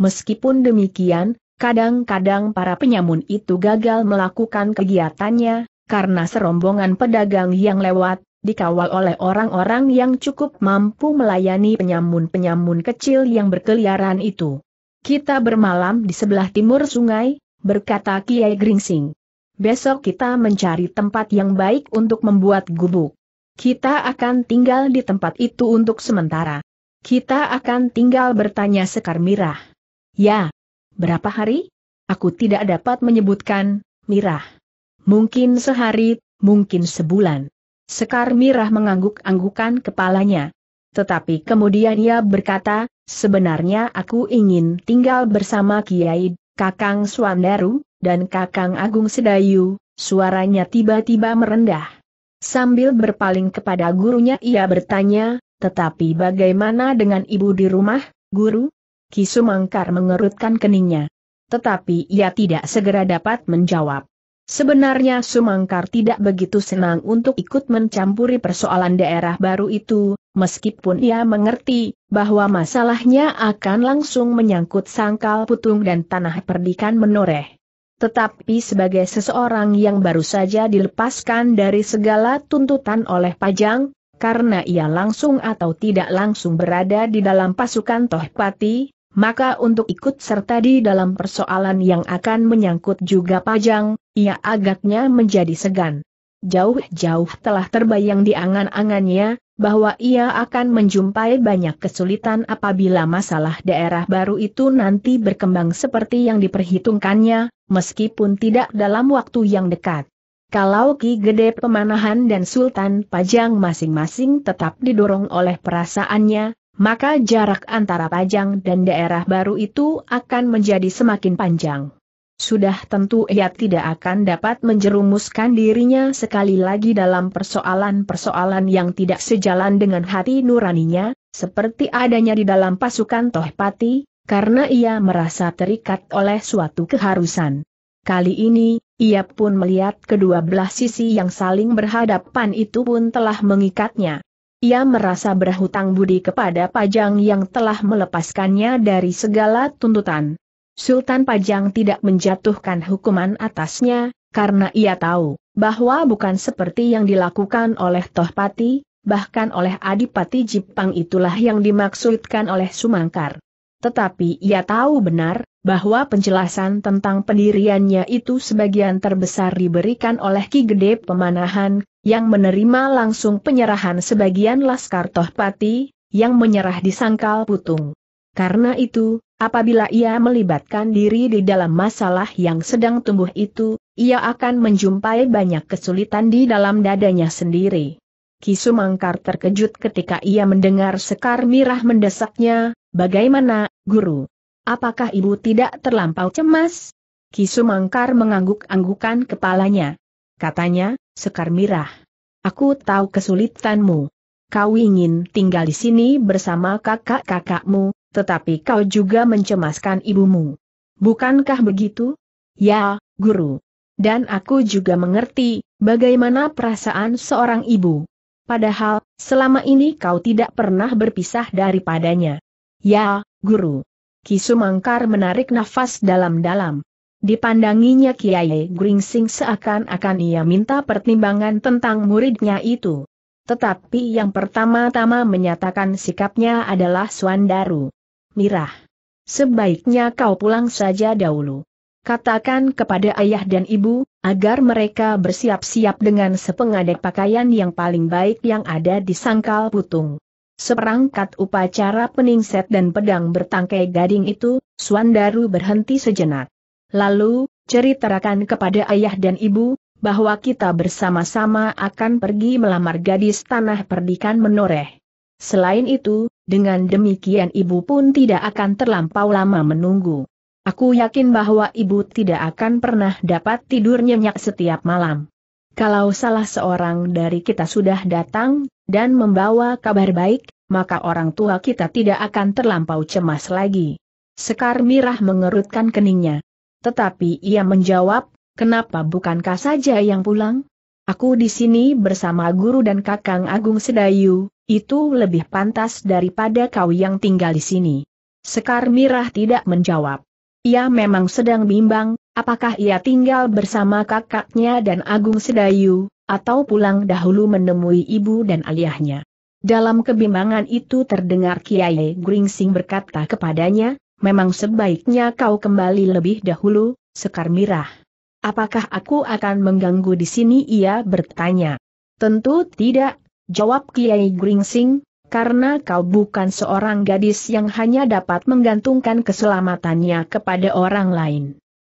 Meskipun demikian, kadang-kadang para penyamun itu gagal melakukan kegiatannya, karena serombongan pedagang yang lewat, dikawal oleh orang-orang yang cukup mampu melayani penyamun-penyamun kecil yang berkeliaran itu. Kita bermalam di sebelah timur sungai, berkata Kiai Gringsing. Besok kita mencari tempat yang baik untuk membuat gubuk. Kita akan tinggal di tempat itu untuk sementara. Kita akan tinggal bertanya Sekar Mirah. Ya. Berapa hari? Aku tidak dapat menyebutkan, Mirah. Mungkin sehari, mungkin sebulan. Sekar Mirah mengangguk-anggukan kepalanya. Tetapi kemudian ia berkata, sebenarnya aku ingin tinggal bersama Kiai, Kakang Swandaru, dan Kakang Agung Sedayu, suaranya tiba-tiba merendah. Sambil berpaling kepada gurunya ia bertanya, tetapi bagaimana dengan ibu di rumah, guru? Kisumangkar mengerutkan keningnya. Tetapi ia tidak segera dapat menjawab. Sebenarnya Sumangkar tidak begitu senang untuk ikut mencampuri persoalan daerah baru itu, meskipun ia mengerti bahwa masalahnya akan langsung menyangkut sangkal putung dan tanah perdikan menoreh. Tetapi sebagai seseorang yang baru saja dilepaskan dari segala tuntutan oleh Pajang, karena ia langsung atau tidak langsung berada di dalam pasukan Tohpati, maka untuk ikut serta di dalam persoalan yang akan menyangkut juga Pajang, ia agaknya menjadi segan. Jauh-jauh telah terbayang di angan-angannya, bahwa ia akan menjumpai banyak kesulitan apabila masalah daerah baru itu nanti berkembang seperti yang diperhitungkannya, meskipun tidak dalam waktu yang dekat. Kalau Ki Gede Pemanahan dan Sultan Pajang masing-masing tetap didorong oleh perasaannya, maka jarak antara Pajang dan daerah baru itu akan menjadi semakin panjang sudah tentu ia tidak akan dapat menjerumuskan dirinya sekali lagi dalam persoalan-persoalan yang tidak sejalan dengan hati nuraninya, seperti adanya di dalam pasukan Tohpati, karena ia merasa terikat oleh suatu keharusan. Kali ini, ia pun melihat kedua belah sisi yang saling berhadapan itu pun telah mengikatnya. Ia merasa berhutang budi kepada Pajang yang telah melepaskannya dari segala tuntutan. Sultan Pajang tidak menjatuhkan hukuman atasnya, karena ia tahu bahwa bukan seperti yang dilakukan oleh Tohpati, bahkan oleh Adipati Jipang itulah yang dimaksudkan oleh Sumangkar. Tetapi ia tahu benar, bahwa penjelasan tentang pendiriannya itu sebagian terbesar diberikan oleh Ki Gede Pemanahan, yang menerima langsung penyerahan sebagian Laskar Tohpati, yang menyerah di Sangkal Putung. Karena itu, Apabila ia melibatkan diri di dalam masalah yang sedang tumbuh itu, ia akan menjumpai banyak kesulitan di dalam dadanya sendiri. Kisumangkar terkejut ketika ia mendengar Sekar Mirah mendesaknya, bagaimana, guru? Apakah ibu tidak terlampau cemas? Kisumangkar mengangguk-anggukan kepalanya. Katanya, Sekar Mirah. Aku tahu kesulitanmu. Kau ingin tinggal di sini bersama kakak-kakakmu, tetapi kau juga mencemaskan ibumu. Bukankah begitu? Ya, guru. Dan aku juga mengerti bagaimana perasaan seorang ibu. Padahal, selama ini kau tidak pernah berpisah daripadanya. Ya, guru. Kisumangkar menarik nafas dalam-dalam. Dipandanginya Kiai Gringsing seakan-akan ia minta pertimbangan tentang muridnya itu. Tetapi yang pertama-tama menyatakan sikapnya adalah Suandaru. Mirah. Sebaiknya kau pulang saja dahulu. Katakan kepada ayah dan ibu, agar mereka bersiap-siap dengan sepengadai pakaian yang paling baik yang ada di sangkal putung. Seperangkat upacara peningset dan pedang bertangkai gading itu, Suandaru berhenti sejenak. Lalu, ceritakan kepada ayah dan ibu, bahwa kita bersama-sama akan pergi melamar gadis tanah perdikan menoreh. Selain itu, dengan demikian ibu pun tidak akan terlampau lama menunggu. Aku yakin bahwa ibu tidak akan pernah dapat tidur nyenyak setiap malam. Kalau salah seorang dari kita sudah datang, dan membawa kabar baik, maka orang tua kita tidak akan terlampau cemas lagi. Sekar Mirah mengerutkan keningnya. Tetapi ia menjawab, kenapa bukankah saja yang pulang? Aku di sini bersama guru dan kakang Agung Sedayu, itu lebih pantas daripada kau yang tinggal di sini. Sekar Mirah tidak menjawab. Ia memang sedang bimbang, apakah ia tinggal bersama kakaknya dan Agung Sedayu, atau pulang dahulu menemui ibu dan aliahnya. Dalam kebimbangan itu terdengar Kiai Gringsing berkata kepadanya, memang sebaiknya kau kembali lebih dahulu, Sekar Mirah. Apakah aku akan mengganggu di sini ia bertanya. Tentu tidak, Jawab Kiai Gringsing, karena kau bukan seorang gadis yang hanya dapat menggantungkan keselamatannya kepada orang lain.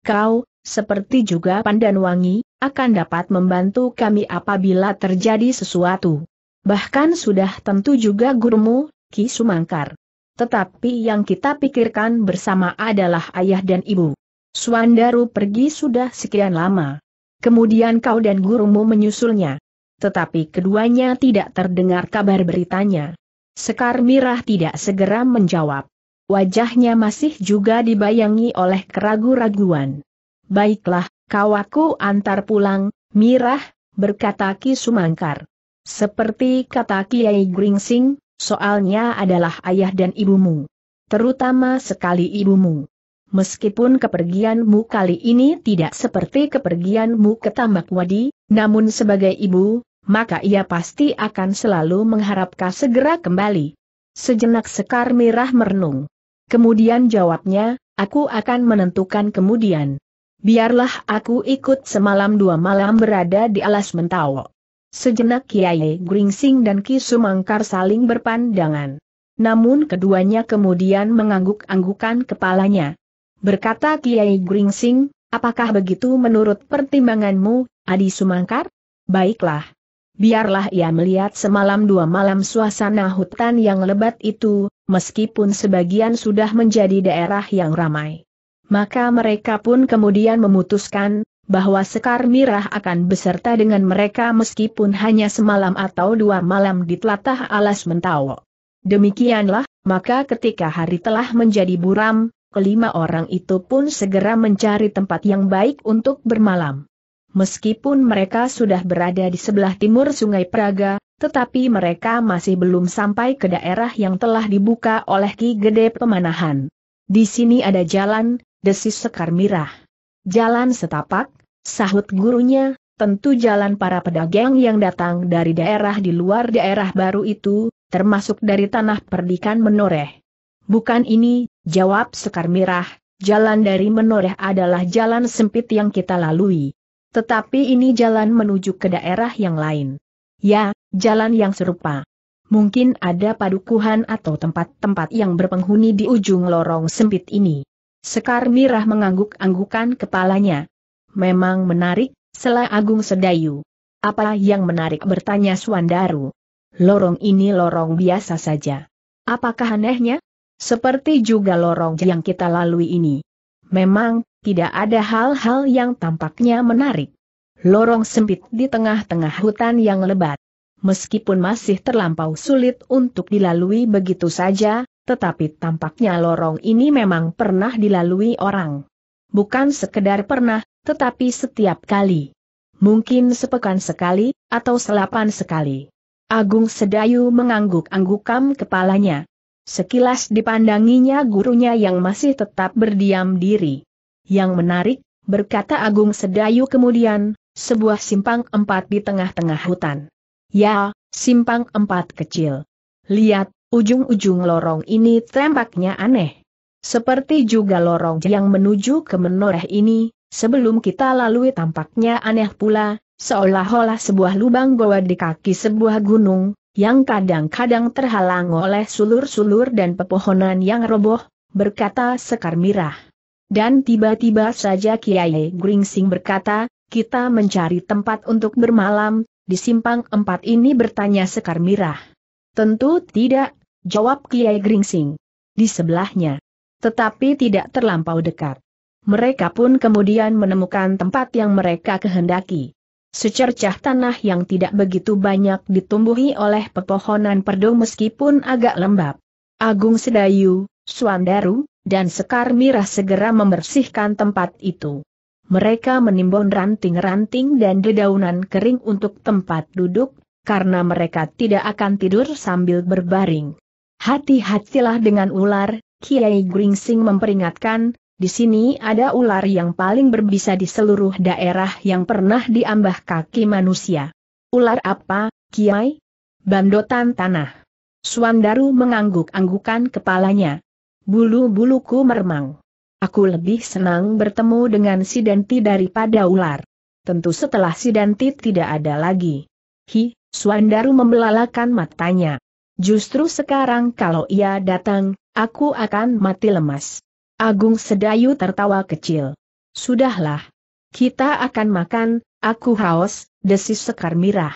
Kau, seperti juga Pandanwangi, akan dapat membantu kami apabila terjadi sesuatu. Bahkan sudah tentu juga gurumu, Ki Sumangkar. Tetapi yang kita pikirkan bersama adalah ayah dan ibu. Suandaru pergi sudah sekian lama. Kemudian kau dan gurumu menyusulnya tetapi keduanya tidak terdengar kabar beritanya. Sekar Mirah tidak segera menjawab. Wajahnya masih juga dibayangi oleh keragu-raguan. Baiklah, kawaku antar pulang, Mirah, berkata Ki Sumangkar. Seperti kata Kiai Gringsing, soalnya adalah ayah dan ibumu. Terutama sekali ibumu. Meskipun kepergianmu kali ini tidak seperti kepergianmu ke Tambak Wadi, namun sebagai ibu, maka ia pasti akan selalu mengharapkan segera kembali. Sejenak Sekar Mirah merenung. Kemudian jawabnya, aku akan menentukan kemudian. Biarlah aku ikut semalam dua malam berada di alas mentawo. Sejenak Kiai Gringsing dan Ki Sumangkar saling berpandangan. Namun keduanya kemudian mengangguk-anggukan kepalanya. Berkata Kiai Gringsing, apakah begitu menurut pertimbanganmu, Adi Sumangkar? Baiklah, biarlah ia melihat semalam dua malam suasana hutan yang lebat itu, meskipun sebagian sudah menjadi daerah yang ramai. Maka mereka pun kemudian memutuskan, bahwa Sekar Mirah akan beserta dengan mereka meskipun hanya semalam atau dua malam di telatah alas mentawo. Demikianlah, maka ketika hari telah menjadi buram, kelima orang itu pun segera mencari tempat yang baik untuk bermalam. Meskipun mereka sudah berada di sebelah timur Sungai Praga, tetapi mereka masih belum sampai ke daerah yang telah dibuka oleh Ki Gede Pemanahan. Di sini ada jalan, desis Sekar Mirah. Jalan setapak, sahut gurunya, tentu jalan para pedagang yang datang dari daerah di luar daerah baru itu, termasuk dari tanah perdikan menoreh. Bukan ini, jawab Sekar Mirah, jalan dari menoreh adalah jalan sempit yang kita lalui. Tetapi ini jalan menuju ke daerah yang lain. Ya, jalan yang serupa. Mungkin ada padukuhan atau tempat-tempat yang berpenghuni di ujung lorong sempit ini. Sekar Mirah mengangguk-anggukan kepalanya. Memang menarik, Sela Agung Sedayu. Apa yang menarik bertanya Suandaru. Lorong ini lorong biasa saja. Apakah anehnya? Seperti juga lorong yang kita lalui ini. Memang, tidak ada hal-hal yang tampaknya menarik. Lorong sempit di tengah-tengah hutan yang lebat. Meskipun masih terlampau sulit untuk dilalui begitu saja, tetapi tampaknya lorong ini memang pernah dilalui orang. Bukan sekedar pernah, tetapi setiap kali. Mungkin sepekan sekali, atau selapan sekali. Agung Sedayu mengangguk-anggukam kepalanya. Sekilas dipandanginya gurunya yang masih tetap berdiam diri. Yang menarik, berkata Agung Sedayu kemudian, sebuah simpang empat di tengah-tengah hutan. Ya, simpang empat kecil. Lihat, ujung-ujung lorong ini tampaknya aneh. Seperti juga lorong yang menuju ke menoreh ini, sebelum kita lalui tampaknya aneh pula, seolah-olah sebuah lubang goa di kaki sebuah gunung, yang kadang-kadang terhalang oleh sulur-sulur dan pepohonan yang roboh, berkata Sekar Mirah. Dan tiba-tiba saja Kiai Gringsing berkata, kita mencari tempat untuk bermalam, di simpang empat ini bertanya Sekar Mirah. Tentu tidak, jawab Kiai Gringsing. Di sebelahnya. Tetapi tidak terlampau dekat. Mereka pun kemudian menemukan tempat yang mereka kehendaki. Secercah tanah yang tidak begitu banyak ditumbuhi oleh pepohonan perdu meskipun agak lembab. Agung Sedayu, Suandaru, dan Sekar Mirah segera membersihkan tempat itu. Mereka menimbun ranting-ranting dan dedaunan kering untuk tempat duduk, karena mereka tidak akan tidur sambil berbaring. Hati-hatilah dengan ular, Kiai Gringsing memperingatkan, di sini ada ular yang paling berbisa di seluruh daerah yang pernah diambah kaki manusia. Ular apa, Kiai? Bandotan tanah. Suandaru mengangguk-anggukan kepalanya. Bulu-buluku meremang. Aku lebih senang bertemu dengan si Denti daripada ular. Tentu setelah si Denti tidak ada lagi. Hi, Suandaru membelalakan matanya. Justru sekarang kalau ia datang, aku akan mati lemas. Agung Sedayu tertawa kecil. Sudahlah. Kita akan makan, aku haus, desis Sekar Mirah.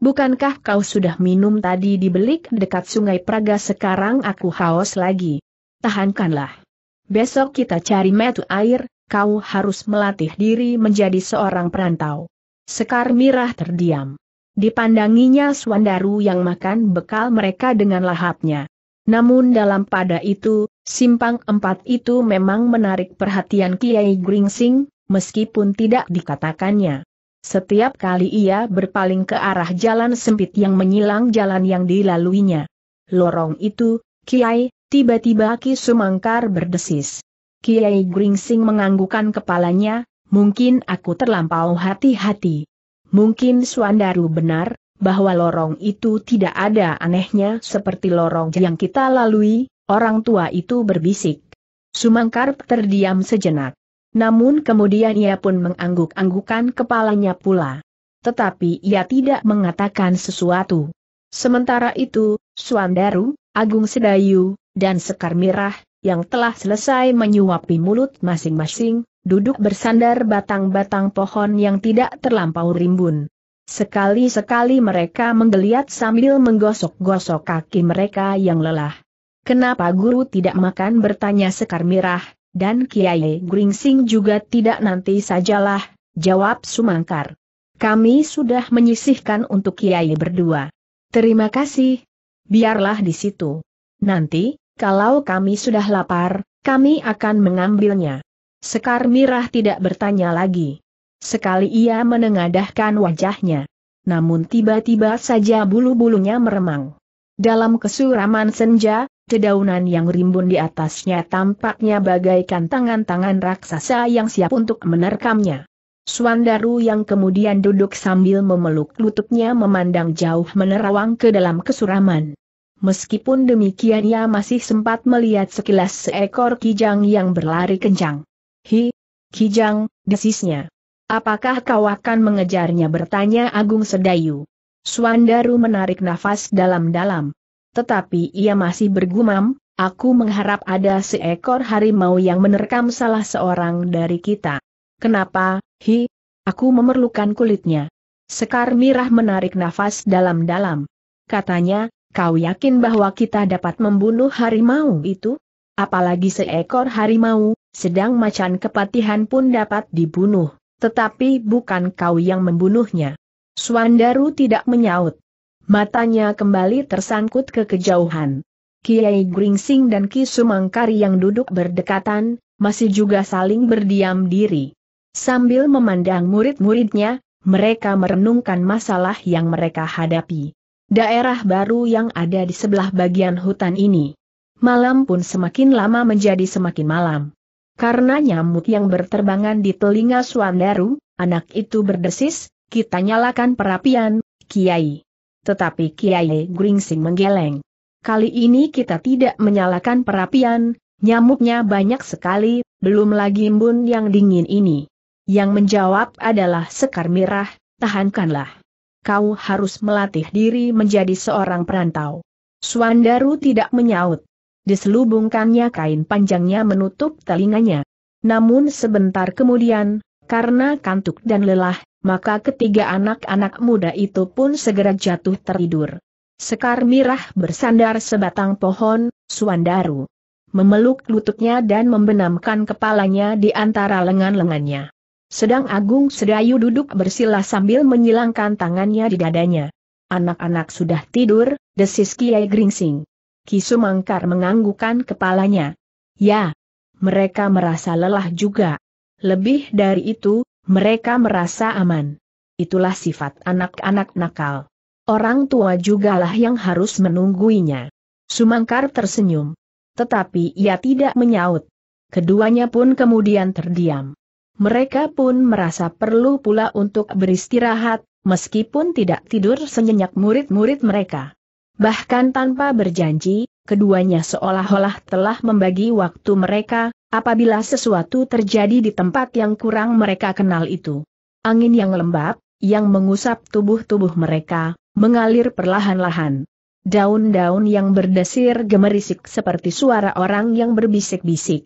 Bukankah kau sudah minum tadi di belik dekat sungai Praga sekarang aku haus lagi? Tahankanlah. Besok kita cari metu air, kau harus melatih diri menjadi seorang perantau. Sekar Mirah terdiam. Dipandanginya Swandaru yang makan bekal mereka dengan lahapnya. Namun dalam pada itu, Simpang empat itu memang menarik perhatian Kiai Gringsing, meskipun tidak dikatakannya. Setiap kali ia berpaling ke arah jalan sempit yang menyilang jalan yang dilaluinya. Lorong itu, Kiai, tiba-tiba Ki Sumangkar berdesis. Kiai Gringsing menganggukan kepalanya, mungkin aku terlampau hati-hati. Mungkin Suandaru benar, bahwa lorong itu tidak ada anehnya seperti lorong yang kita lalui, Orang tua itu berbisik. Sumangkar terdiam sejenak. Namun kemudian ia pun mengangguk-anggukan kepalanya pula. Tetapi ia tidak mengatakan sesuatu. Sementara itu, Suandaru, Agung Sedayu, dan Sekar Mirah, yang telah selesai menyuapi mulut masing-masing, duduk bersandar batang-batang pohon yang tidak terlampau rimbun. Sekali-sekali mereka menggeliat sambil menggosok-gosok kaki mereka yang lelah. Kenapa guru tidak makan bertanya Sekar Mirah, dan Kiai Gringsing juga tidak nanti sajalah, jawab Sumangkar. Kami sudah menyisihkan untuk Kiai berdua. Terima kasih. Biarlah di situ. Nanti, kalau kami sudah lapar, kami akan mengambilnya. Sekar Mirah tidak bertanya lagi. Sekali ia menengadahkan wajahnya. Namun tiba-tiba saja bulu-bulunya meremang. Dalam kesuraman senja, dedaunan yang rimbun di atasnya tampaknya bagaikan tangan-tangan raksasa yang siap untuk menerkamnya. Suandaru yang kemudian duduk sambil memeluk lututnya memandang jauh menerawang ke dalam kesuraman. Meskipun demikian ia masih sempat melihat sekilas seekor kijang yang berlari kencang. Hi, Kijang, desisnya. Apakah kau akan mengejarnya bertanya Agung Sedayu. Suandaru menarik nafas dalam-dalam. Tetapi ia masih bergumam, aku mengharap ada seekor harimau yang menerkam salah seorang dari kita. Kenapa, hi? Aku memerlukan kulitnya. Sekar Mirah menarik nafas dalam-dalam. Katanya, kau yakin bahwa kita dapat membunuh harimau itu? Apalagi seekor harimau, sedang macan kepatihan pun dapat dibunuh, tetapi bukan kau yang membunuhnya. Suandaru tidak menyaut. Matanya kembali tersangkut ke kejauhan. Kiai Gringsing dan Ki Sumangkari yang duduk berdekatan, masih juga saling berdiam diri. Sambil memandang murid-muridnya, mereka merenungkan masalah yang mereka hadapi. Daerah baru yang ada di sebelah bagian hutan ini. Malam pun semakin lama menjadi semakin malam. Karena nyamuk yang berterbangan di telinga Suandaru, anak itu berdesis, kita nyalakan perapian, Kiai. Tetapi Kiai Gringsing menggeleng. Kali ini kita tidak menyalakan perapian, nyamuknya banyak sekali, belum lagi embun yang dingin ini. Yang menjawab adalah Sekar Mirah, tahankanlah. Kau harus melatih diri menjadi seorang perantau. Suandaru tidak menyaut. Diselubungkannya kain panjangnya menutup telinganya. Namun sebentar kemudian, karena kantuk dan lelah, maka ketiga anak-anak muda itu pun segera jatuh tertidur. Sekar Mirah bersandar sebatang pohon, Suandaru. Memeluk lututnya dan membenamkan kepalanya di antara lengan-lengannya. Sedang Agung Sedayu duduk bersila sambil menyilangkan tangannya di dadanya. Anak-anak sudah tidur, desis Kiai Gringsing. Kisumangkar menganggukan kepalanya. Ya, mereka merasa lelah juga. Lebih dari itu, mereka merasa aman. Itulah sifat anak-anak nakal. Orang tua jugalah yang harus menungguinya. Sumangkar tersenyum. Tetapi ia tidak menyaut. Keduanya pun kemudian terdiam. Mereka pun merasa perlu pula untuk beristirahat, meskipun tidak tidur senyenyak murid-murid mereka. Bahkan tanpa berjanji, keduanya seolah-olah telah membagi waktu mereka, apabila sesuatu terjadi di tempat yang kurang mereka kenal itu. Angin yang lembab, yang mengusap tubuh-tubuh mereka, mengalir perlahan-lahan. Daun-daun yang berdesir gemerisik seperti suara orang yang berbisik-bisik.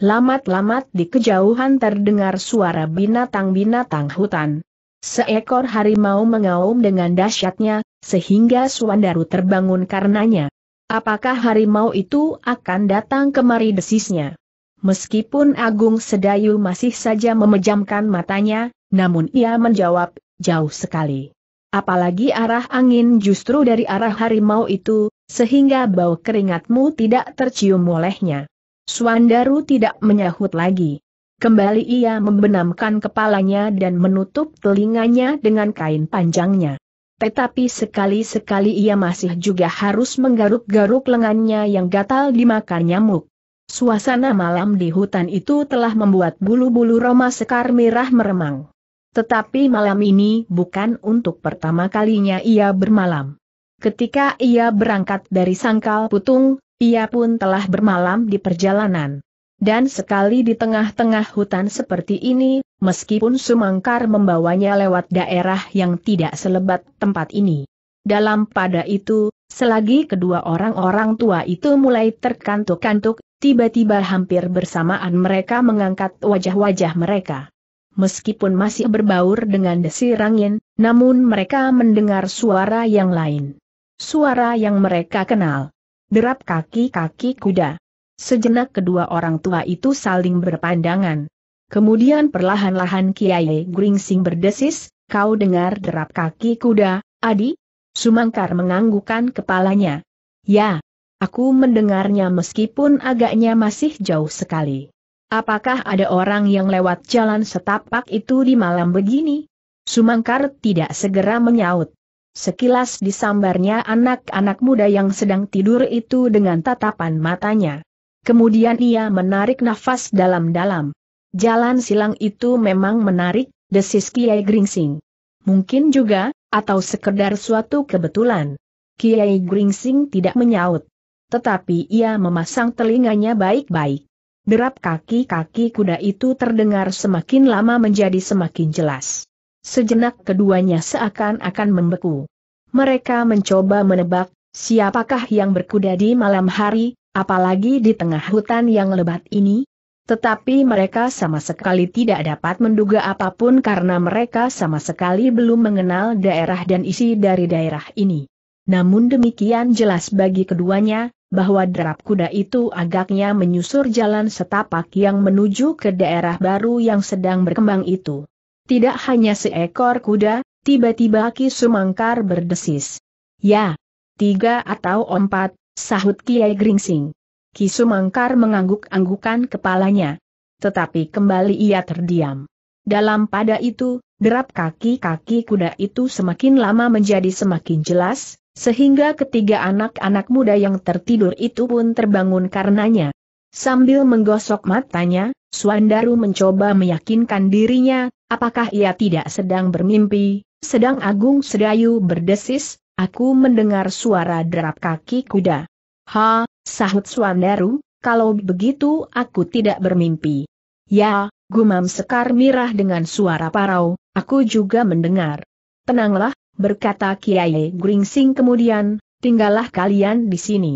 Lamat-lamat di kejauhan terdengar suara binatang-binatang hutan. Seekor harimau mengaum dengan dahsyatnya, sehingga Suandaru terbangun karenanya. Apakah harimau itu akan datang kemari desisnya? Meskipun Agung Sedayu masih saja memejamkan matanya, namun ia menjawab, jauh sekali. Apalagi arah angin justru dari arah harimau itu, sehingga bau keringatmu tidak tercium olehnya. Suandaru tidak menyahut lagi. Kembali ia membenamkan kepalanya dan menutup telinganya dengan kain panjangnya. Tetapi sekali-sekali ia masih juga harus menggaruk-garuk lengannya yang gatal dimakan nyamuk. Suasana malam di hutan itu telah membuat bulu-bulu Roma Sekar merah meremang. Tetapi malam ini bukan untuk pertama kalinya ia bermalam. Ketika ia berangkat dari Sangkal Putung, ia pun telah bermalam di perjalanan. Dan sekali di tengah-tengah hutan seperti ini, meskipun Sumangkar membawanya lewat daerah yang tidak selebat tempat ini. Dalam pada itu, selagi kedua orang-orang tua itu mulai terkantuk-kantuk, tiba-tiba hampir bersamaan mereka mengangkat wajah-wajah mereka. Meskipun masih berbaur dengan desir angin, namun mereka mendengar suara yang lain. Suara yang mereka kenal. Derap kaki-kaki kuda. Sejenak kedua orang tua itu saling berpandangan. Kemudian perlahan-lahan Kiai Gringsing berdesis, kau dengar derap kaki kuda, Adi? Sumangkar menganggukan kepalanya. Ya, aku mendengarnya meskipun agaknya masih jauh sekali. Apakah ada orang yang lewat jalan setapak itu di malam begini? Sumangkar tidak segera menyaut. Sekilas disambarnya anak-anak muda yang sedang tidur itu dengan tatapan matanya. Kemudian ia menarik nafas dalam-dalam. Jalan silang itu memang menarik, desis Kiai Gringsing. Mungkin juga, atau sekedar suatu kebetulan. Kiai Gringsing tidak menyaut. Tetapi ia memasang telinganya baik-baik. Derap kaki-kaki kuda itu terdengar semakin lama menjadi semakin jelas. Sejenak keduanya seakan-akan membeku. Mereka mencoba menebak, siapakah yang berkuda di malam hari, apalagi di tengah hutan yang lebat ini? Tetapi mereka sama sekali tidak dapat menduga apapun karena mereka sama sekali belum mengenal daerah dan isi dari daerah ini. Namun demikian jelas bagi keduanya, bahwa derap kuda itu agaknya menyusur jalan setapak yang menuju ke daerah baru yang sedang berkembang itu. Tidak hanya seekor kuda, tiba-tiba Ki Sumangkar berdesis. Ya, tiga atau empat, sahut Kiai Gringsing. Kisumangkar mengangguk-anggukan kepalanya. Tetapi kembali ia terdiam. Dalam pada itu, derap kaki-kaki kuda itu semakin lama menjadi semakin jelas, sehingga ketiga anak-anak muda yang tertidur itu pun terbangun karenanya. Sambil menggosok matanya, Suandaru mencoba meyakinkan dirinya, apakah ia tidak sedang bermimpi, sedang Agung Sedayu berdesis, aku mendengar suara derap kaki kuda. Ha, Sahut Suandaru, kalau begitu aku tidak bermimpi. Ya, gumam Sekar Mirah dengan suara parau, aku juga mendengar. Tenanglah, berkata Kiai Gringsing kemudian, tinggallah kalian di sini.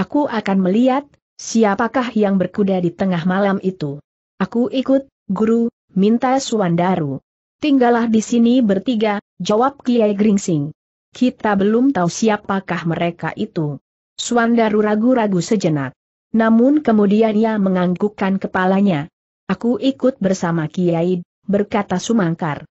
Aku akan melihat, siapakah yang berkuda di tengah malam itu. Aku ikut, guru, minta Suandaru. Tinggallah di sini bertiga, jawab Kiai Gringsing. Kita belum tahu siapakah mereka itu. Suandaru ragu-ragu sejenak. Namun kemudian ia menganggukkan kepalanya. Aku ikut bersama Kiai, berkata Sumangkar.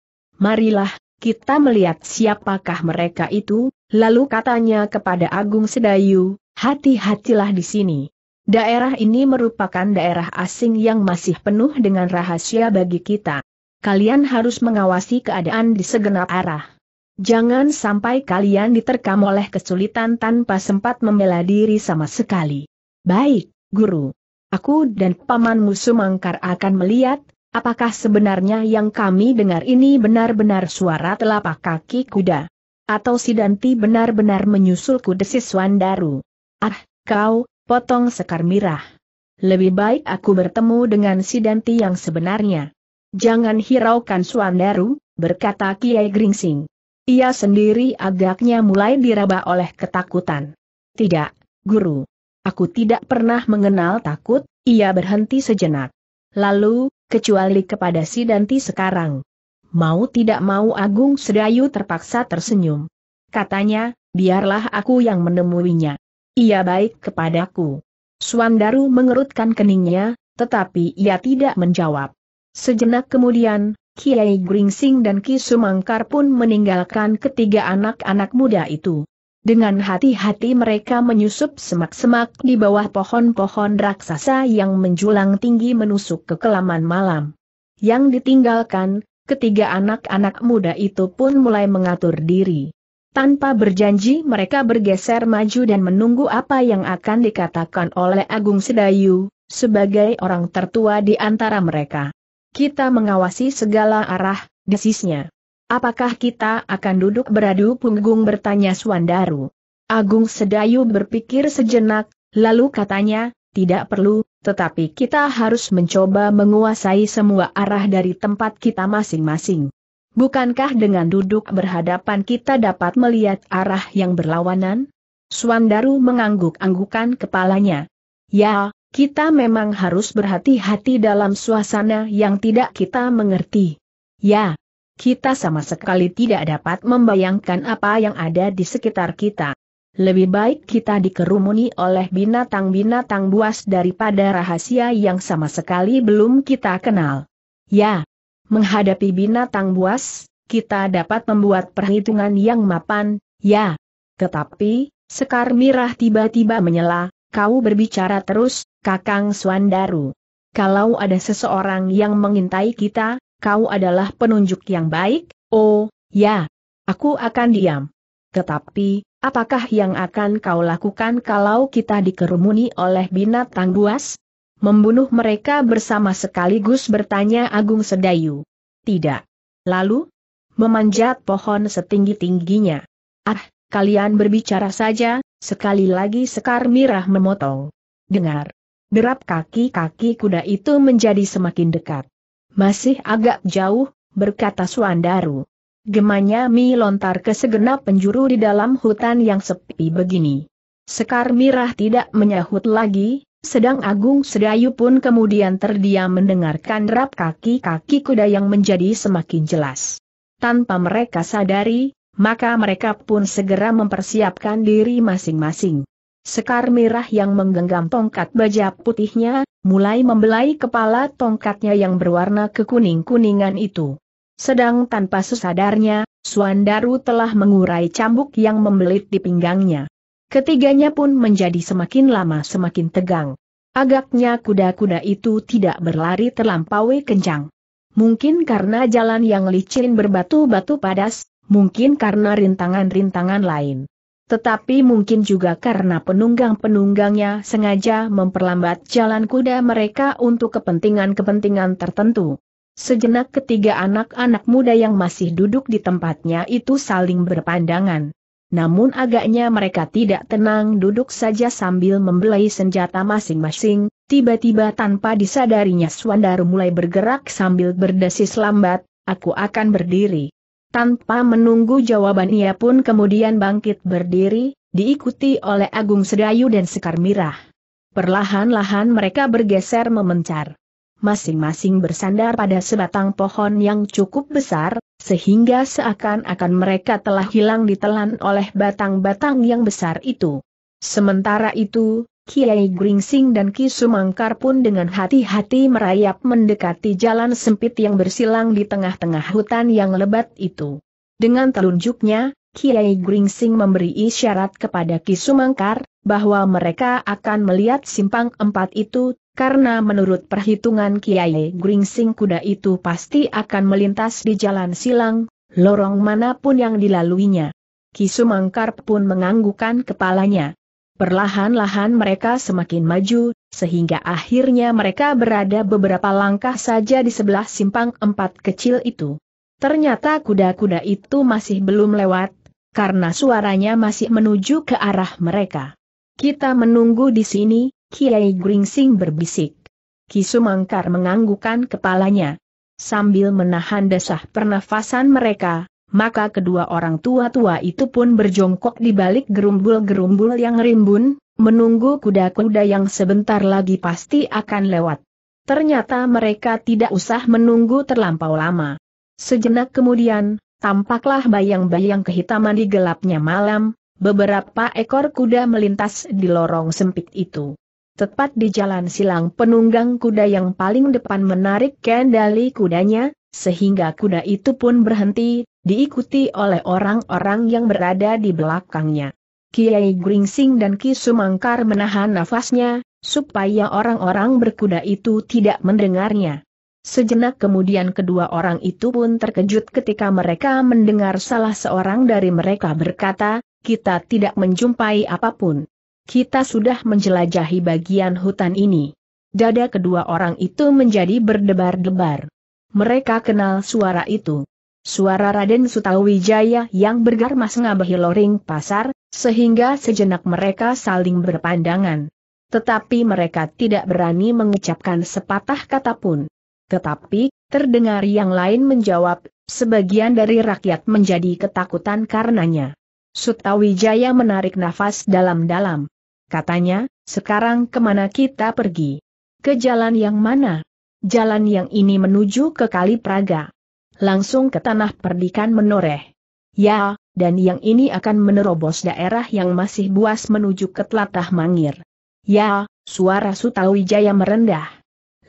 Marilah, kita melihat siapakah mereka itu, lalu katanya kepada Agung Sedayu, hati-hatilah di sini. Daerah ini merupakan daerah asing yang masih penuh dengan rahasia bagi kita. Kalian harus mengawasi keadaan di segenap arah. Jangan sampai kalian diterkam oleh kesulitan tanpa sempat membela diri sama sekali. Baik, guru. Aku dan pamanmu Sumangkar akan melihat, apakah sebenarnya yang kami dengar ini benar-benar suara telapak kaki kuda. Atau si Danti benar-benar menyusulku desis Wandaru. Ah, kau, potong sekar mirah. Lebih baik aku bertemu dengan si Danti yang sebenarnya. Jangan hiraukan Suandaru, berkata Kiai Gringsing. Ia sendiri agaknya mulai diraba oleh ketakutan. Tidak, guru. Aku tidak pernah mengenal takut, ia berhenti sejenak. Lalu, kecuali kepada si Danti sekarang. Mau tidak mau Agung Sedayu terpaksa tersenyum. Katanya, biarlah aku yang menemuinya. Ia baik kepadaku. Suandaru mengerutkan keningnya, tetapi ia tidak menjawab. Sejenak kemudian, Kiai Gringsing dan Ki Sumangkar pun meninggalkan ketiga anak-anak muda itu. Dengan hati-hati mereka menyusup semak-semak di bawah pohon-pohon raksasa yang menjulang tinggi menusuk ke kelaman malam. Yang ditinggalkan, ketiga anak-anak muda itu pun mulai mengatur diri. Tanpa berjanji mereka bergeser maju dan menunggu apa yang akan dikatakan oleh Agung Sedayu, sebagai orang tertua di antara mereka. Kita mengawasi segala arah, desisnya. Apakah kita akan duduk beradu punggung bertanya Suandaru? Agung Sedayu berpikir sejenak, lalu katanya, tidak perlu, tetapi kita harus mencoba menguasai semua arah dari tempat kita masing-masing. Bukankah dengan duduk berhadapan kita dapat melihat arah yang berlawanan? Suandaru mengangguk-anggukan kepalanya. Ya, kita memang harus berhati-hati dalam suasana yang tidak kita mengerti. Ya, kita sama sekali tidak dapat membayangkan apa yang ada di sekitar kita. Lebih baik kita dikerumuni oleh binatang-binatang buas daripada rahasia yang sama sekali belum kita kenal. Ya, menghadapi binatang buas, kita dapat membuat perhitungan yang mapan, ya. Tetapi, Sekar Mirah tiba-tiba menyela, kau berbicara terus, Kakang Suandaru. Kalau ada seseorang yang mengintai kita, kau adalah penunjuk yang baik, oh, ya. Aku akan diam. Tetapi, apakah yang akan kau lakukan kalau kita dikerumuni oleh binatang buas? Membunuh mereka bersama sekaligus bertanya Agung Sedayu. Tidak. Lalu? Memanjat pohon setinggi-tingginya. Ah, kalian berbicara saja, sekali lagi Sekar Mirah memotong. Dengar derap kaki-kaki kuda itu menjadi semakin dekat. Masih agak jauh, berkata Suandaru. Gemanya Mi lontar ke segenap penjuru di dalam hutan yang sepi begini. Sekar Mirah tidak menyahut lagi, sedang Agung Sedayu pun kemudian terdiam mendengarkan derap kaki-kaki kuda yang menjadi semakin jelas. Tanpa mereka sadari, maka mereka pun segera mempersiapkan diri masing-masing. Sekar merah yang menggenggam tongkat baja putihnya, mulai membelai kepala tongkatnya yang berwarna kekuning-kuningan itu. Sedang tanpa sesadarnya, Suandaru telah mengurai cambuk yang membelit di pinggangnya. Ketiganya pun menjadi semakin lama semakin tegang. Agaknya kuda-kuda itu tidak berlari terlampau kencang. Mungkin karena jalan yang licin berbatu-batu padas, mungkin karena rintangan-rintangan lain. Tetapi mungkin juga karena penunggang-penunggangnya sengaja memperlambat jalan kuda mereka untuk kepentingan-kepentingan tertentu. Sejenak ketiga anak-anak muda yang masih duduk di tempatnya itu saling berpandangan. Namun agaknya mereka tidak tenang duduk saja sambil membelai senjata masing-masing, tiba-tiba tanpa disadarinya Swandaru mulai bergerak sambil berdesis lambat, aku akan berdiri. Tanpa menunggu jawaban ia pun kemudian bangkit berdiri, diikuti oleh Agung Sedayu dan Sekar Mirah. Perlahan-lahan mereka bergeser memencar. Masing-masing bersandar pada sebatang pohon yang cukup besar, sehingga seakan-akan mereka telah hilang ditelan oleh batang-batang yang besar itu. Sementara itu, Kiai Gringsing dan Ki Sumangkar pun dengan hati-hati merayap mendekati jalan sempit yang bersilang di tengah-tengah hutan yang lebat itu. Dengan telunjuknya, Kiai Gringsing memberi isyarat kepada Ki Sumangkar, bahwa mereka akan melihat simpang empat itu, karena menurut perhitungan Kiai Gringsing kuda itu pasti akan melintas di jalan silang, lorong manapun yang dilaluinya. Ki Sumangkar pun menganggukkan kepalanya. Perlahan-lahan mereka semakin maju, sehingga akhirnya mereka berada beberapa langkah saja di sebelah simpang empat kecil itu. Ternyata kuda-kuda itu masih belum lewat, karena suaranya masih menuju ke arah mereka. Kita menunggu di sini, Kiai Gringsing berbisik. Kisumangkar menganggukan kepalanya. Sambil menahan desah pernafasan mereka, maka kedua orang tua-tua itu pun berjongkok di balik gerumbul-gerumbul yang rimbun, menunggu kuda-kuda yang sebentar lagi pasti akan lewat. Ternyata mereka tidak usah menunggu terlampau lama. Sejenak kemudian, tampaklah bayang-bayang kehitaman di gelapnya malam, beberapa ekor kuda melintas di lorong sempit itu. Tepat di jalan silang penunggang kuda yang paling depan menarik kendali kudanya, sehingga kuda itu pun berhenti, diikuti oleh orang-orang yang berada di belakangnya. Kiai Gringsing dan Ki Sumangkar menahan nafasnya, supaya orang-orang berkuda itu tidak mendengarnya. Sejenak kemudian kedua orang itu pun terkejut ketika mereka mendengar salah seorang dari mereka berkata, kita tidak menjumpai apapun. Kita sudah menjelajahi bagian hutan ini. Dada kedua orang itu menjadi berdebar-debar. Mereka kenal suara itu. Suara Raden Sutawijaya yang bergarmas ngabahi loring pasar, sehingga sejenak mereka saling berpandangan. Tetapi mereka tidak berani mengucapkan sepatah kata pun. Tetapi, terdengar yang lain menjawab, sebagian dari rakyat menjadi ketakutan karenanya. Sutawijaya menarik nafas dalam-dalam. Katanya, sekarang kemana kita pergi? Ke jalan yang mana? Jalan yang ini menuju ke Kali Praga langsung ke tanah perdikan menoreh. Ya, dan yang ini akan menerobos daerah yang masih buas menuju ke telatah Mangir. Ya, suara Sutawijaya merendah.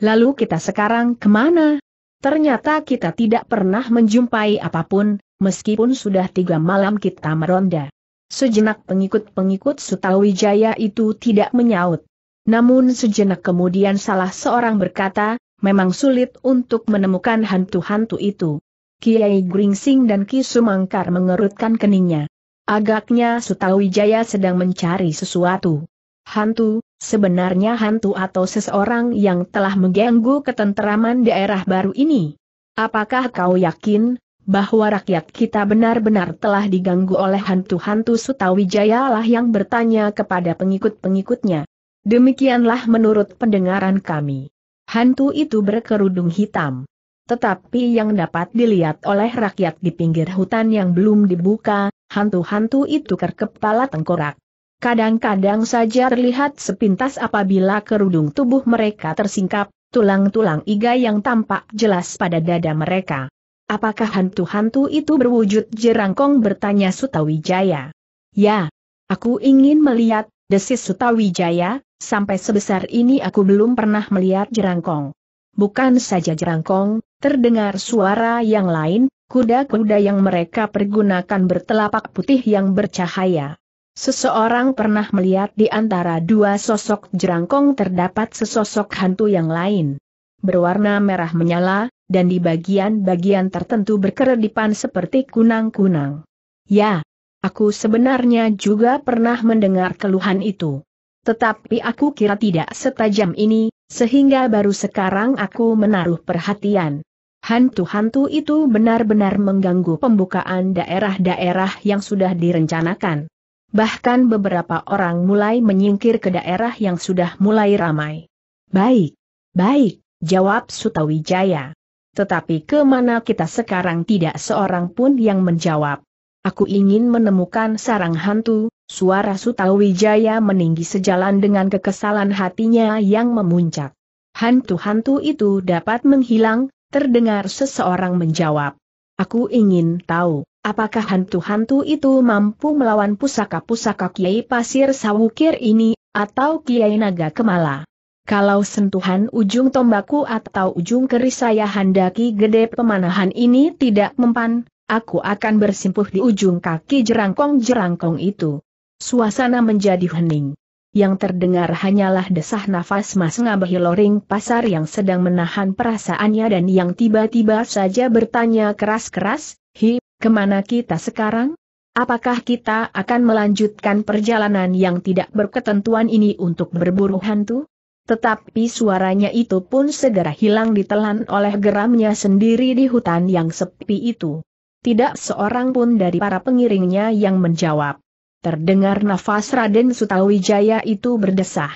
Lalu kita sekarang kemana? Ternyata kita tidak pernah menjumpai apapun, meskipun sudah tiga malam kita meronda. Sejenak pengikut-pengikut Sutawijaya itu tidak menyaut. Namun sejenak kemudian salah seorang berkata, memang sulit untuk menemukan hantu-hantu itu. Kiai Gringsing dan Ki Sumangkar mengerutkan keningnya. Agaknya Sutawijaya sedang mencari sesuatu. Hantu, sebenarnya hantu atau seseorang yang telah mengganggu ketenteraman daerah baru ini. Apakah kau yakin, bahwa rakyat kita benar-benar telah diganggu oleh hantu-hantu Sutawijaya lah yang bertanya kepada pengikut-pengikutnya. Demikianlah menurut pendengaran kami. Hantu itu berkerudung hitam. Tetapi yang dapat dilihat oleh rakyat di pinggir hutan yang belum dibuka, hantu-hantu itu kerkepala tengkorak. Kadang-kadang saja terlihat sepintas apabila kerudung tubuh mereka tersingkap, tulang-tulang iga yang tampak jelas pada dada mereka. Apakah hantu-hantu itu berwujud jerangkong bertanya Sutawijaya? Ya, aku ingin melihat, desis Sutawijaya, Sampai sebesar ini aku belum pernah melihat jerangkong. Bukan saja jerangkong, terdengar suara yang lain, kuda-kuda yang mereka pergunakan bertelapak putih yang bercahaya. Seseorang pernah melihat di antara dua sosok jerangkong terdapat sesosok hantu yang lain. Berwarna merah menyala, dan di bagian-bagian tertentu berkeredipan seperti kunang-kunang. Ya, aku sebenarnya juga pernah mendengar keluhan itu. Tetapi aku kira tidak setajam ini, sehingga baru sekarang aku menaruh perhatian. Hantu-hantu itu benar-benar mengganggu pembukaan daerah-daerah yang sudah direncanakan. Bahkan beberapa orang mulai menyingkir ke daerah yang sudah mulai ramai. Baik, baik, jawab Sutawijaya. Tetapi kemana kita sekarang tidak seorang pun yang menjawab. Aku ingin menemukan sarang hantu, Suara Sutawijaya meninggi sejalan dengan kekesalan hatinya yang memuncak. Hantu-hantu itu dapat menghilang, terdengar seseorang menjawab. Aku ingin tahu, apakah hantu-hantu itu mampu melawan pusaka-pusaka Kiai Pasir Sawukir ini, atau Kiai Naga Kemala? Kalau sentuhan ujung tombaku atau ujung keris saya handaki gede pemanahan ini tidak mempan, aku akan bersimpuh di ujung kaki jerangkong-jerangkong itu. Suasana menjadi hening. Yang terdengar hanyalah desah nafas Mas Ngabahi Loring Pasar yang sedang menahan perasaannya dan yang tiba-tiba saja bertanya keras-keras, Hi, kemana kita sekarang? Apakah kita akan melanjutkan perjalanan yang tidak berketentuan ini untuk berburu hantu? Tetapi suaranya itu pun segera hilang ditelan oleh geramnya sendiri di hutan yang sepi itu. Tidak seorang pun dari para pengiringnya yang menjawab. Terdengar nafas Raden Sutawijaya itu berdesah.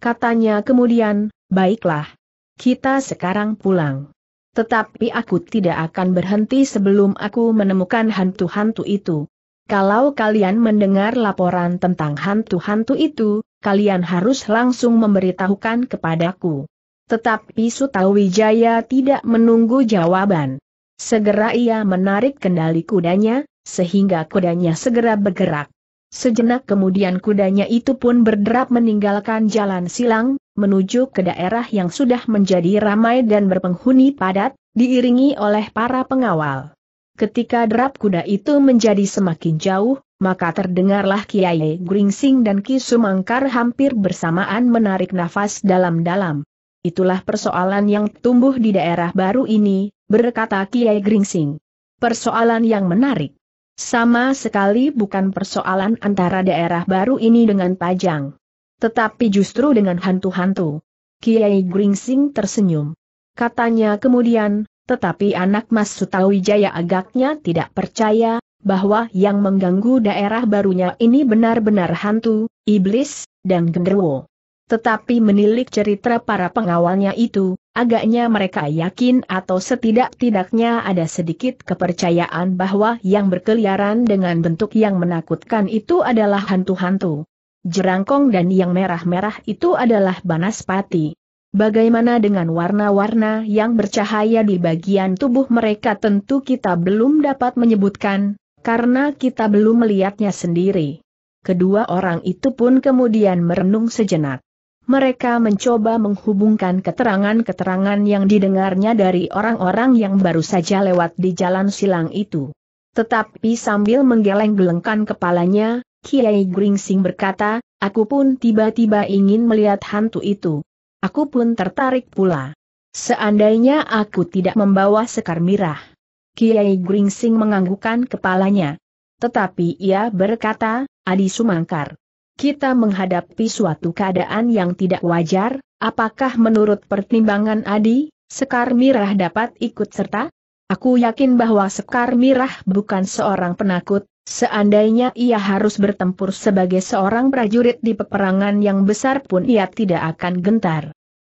Katanya kemudian, baiklah. Kita sekarang pulang. Tetapi aku tidak akan berhenti sebelum aku menemukan hantu-hantu itu. Kalau kalian mendengar laporan tentang hantu-hantu itu, kalian harus langsung memberitahukan kepadaku. Tetapi Sutawijaya tidak menunggu jawaban. Segera ia menarik kendali kudanya, sehingga kudanya segera bergerak. Sejenak kemudian kudanya itu pun berderap meninggalkan jalan silang, menuju ke daerah yang sudah menjadi ramai dan berpenghuni padat, diiringi oleh para pengawal. Ketika derap kuda itu menjadi semakin jauh, maka terdengarlah Kiai Gringsing dan Ki Sumangkar hampir bersamaan menarik nafas dalam-dalam. Itulah persoalan yang tumbuh di daerah baru ini, berkata Kiai Gringsing. Persoalan yang menarik. Sama sekali bukan persoalan antara daerah baru ini dengan Pajang. Tetapi justru dengan hantu-hantu. Kiai Gringsing tersenyum. Katanya kemudian, tetapi anak Mas Sutawijaya agaknya tidak percaya, bahwa yang mengganggu daerah barunya ini benar-benar hantu, iblis, dan genderuwo. Tetapi menilik cerita para pengawalnya itu, Agaknya mereka yakin atau setidak-tidaknya ada sedikit kepercayaan bahwa yang berkeliaran dengan bentuk yang menakutkan itu adalah hantu-hantu. Jerangkong dan yang merah-merah itu adalah banaspati. Bagaimana dengan warna-warna yang bercahaya di bagian tubuh mereka tentu kita belum dapat menyebutkan, karena kita belum melihatnya sendiri. Kedua orang itu pun kemudian merenung sejenak mereka mencoba menghubungkan keterangan-keterangan yang didengarnya dari orang-orang yang baru saja lewat di jalan silang itu. Tetapi sambil menggeleng-gelengkan kepalanya, Kiai Gringsing berkata, aku pun tiba-tiba ingin melihat hantu itu. Aku pun tertarik pula. Seandainya aku tidak membawa sekar mirah. Kiai Gringsing menganggukkan kepalanya. Tetapi ia berkata, Adi Sumangkar kita menghadapi suatu keadaan yang tidak wajar, apakah menurut pertimbangan Adi, Sekar Mirah dapat ikut serta? Aku yakin bahwa Sekar Mirah bukan seorang penakut, seandainya ia harus bertempur sebagai seorang prajurit di peperangan yang besar pun ia tidak akan gentar.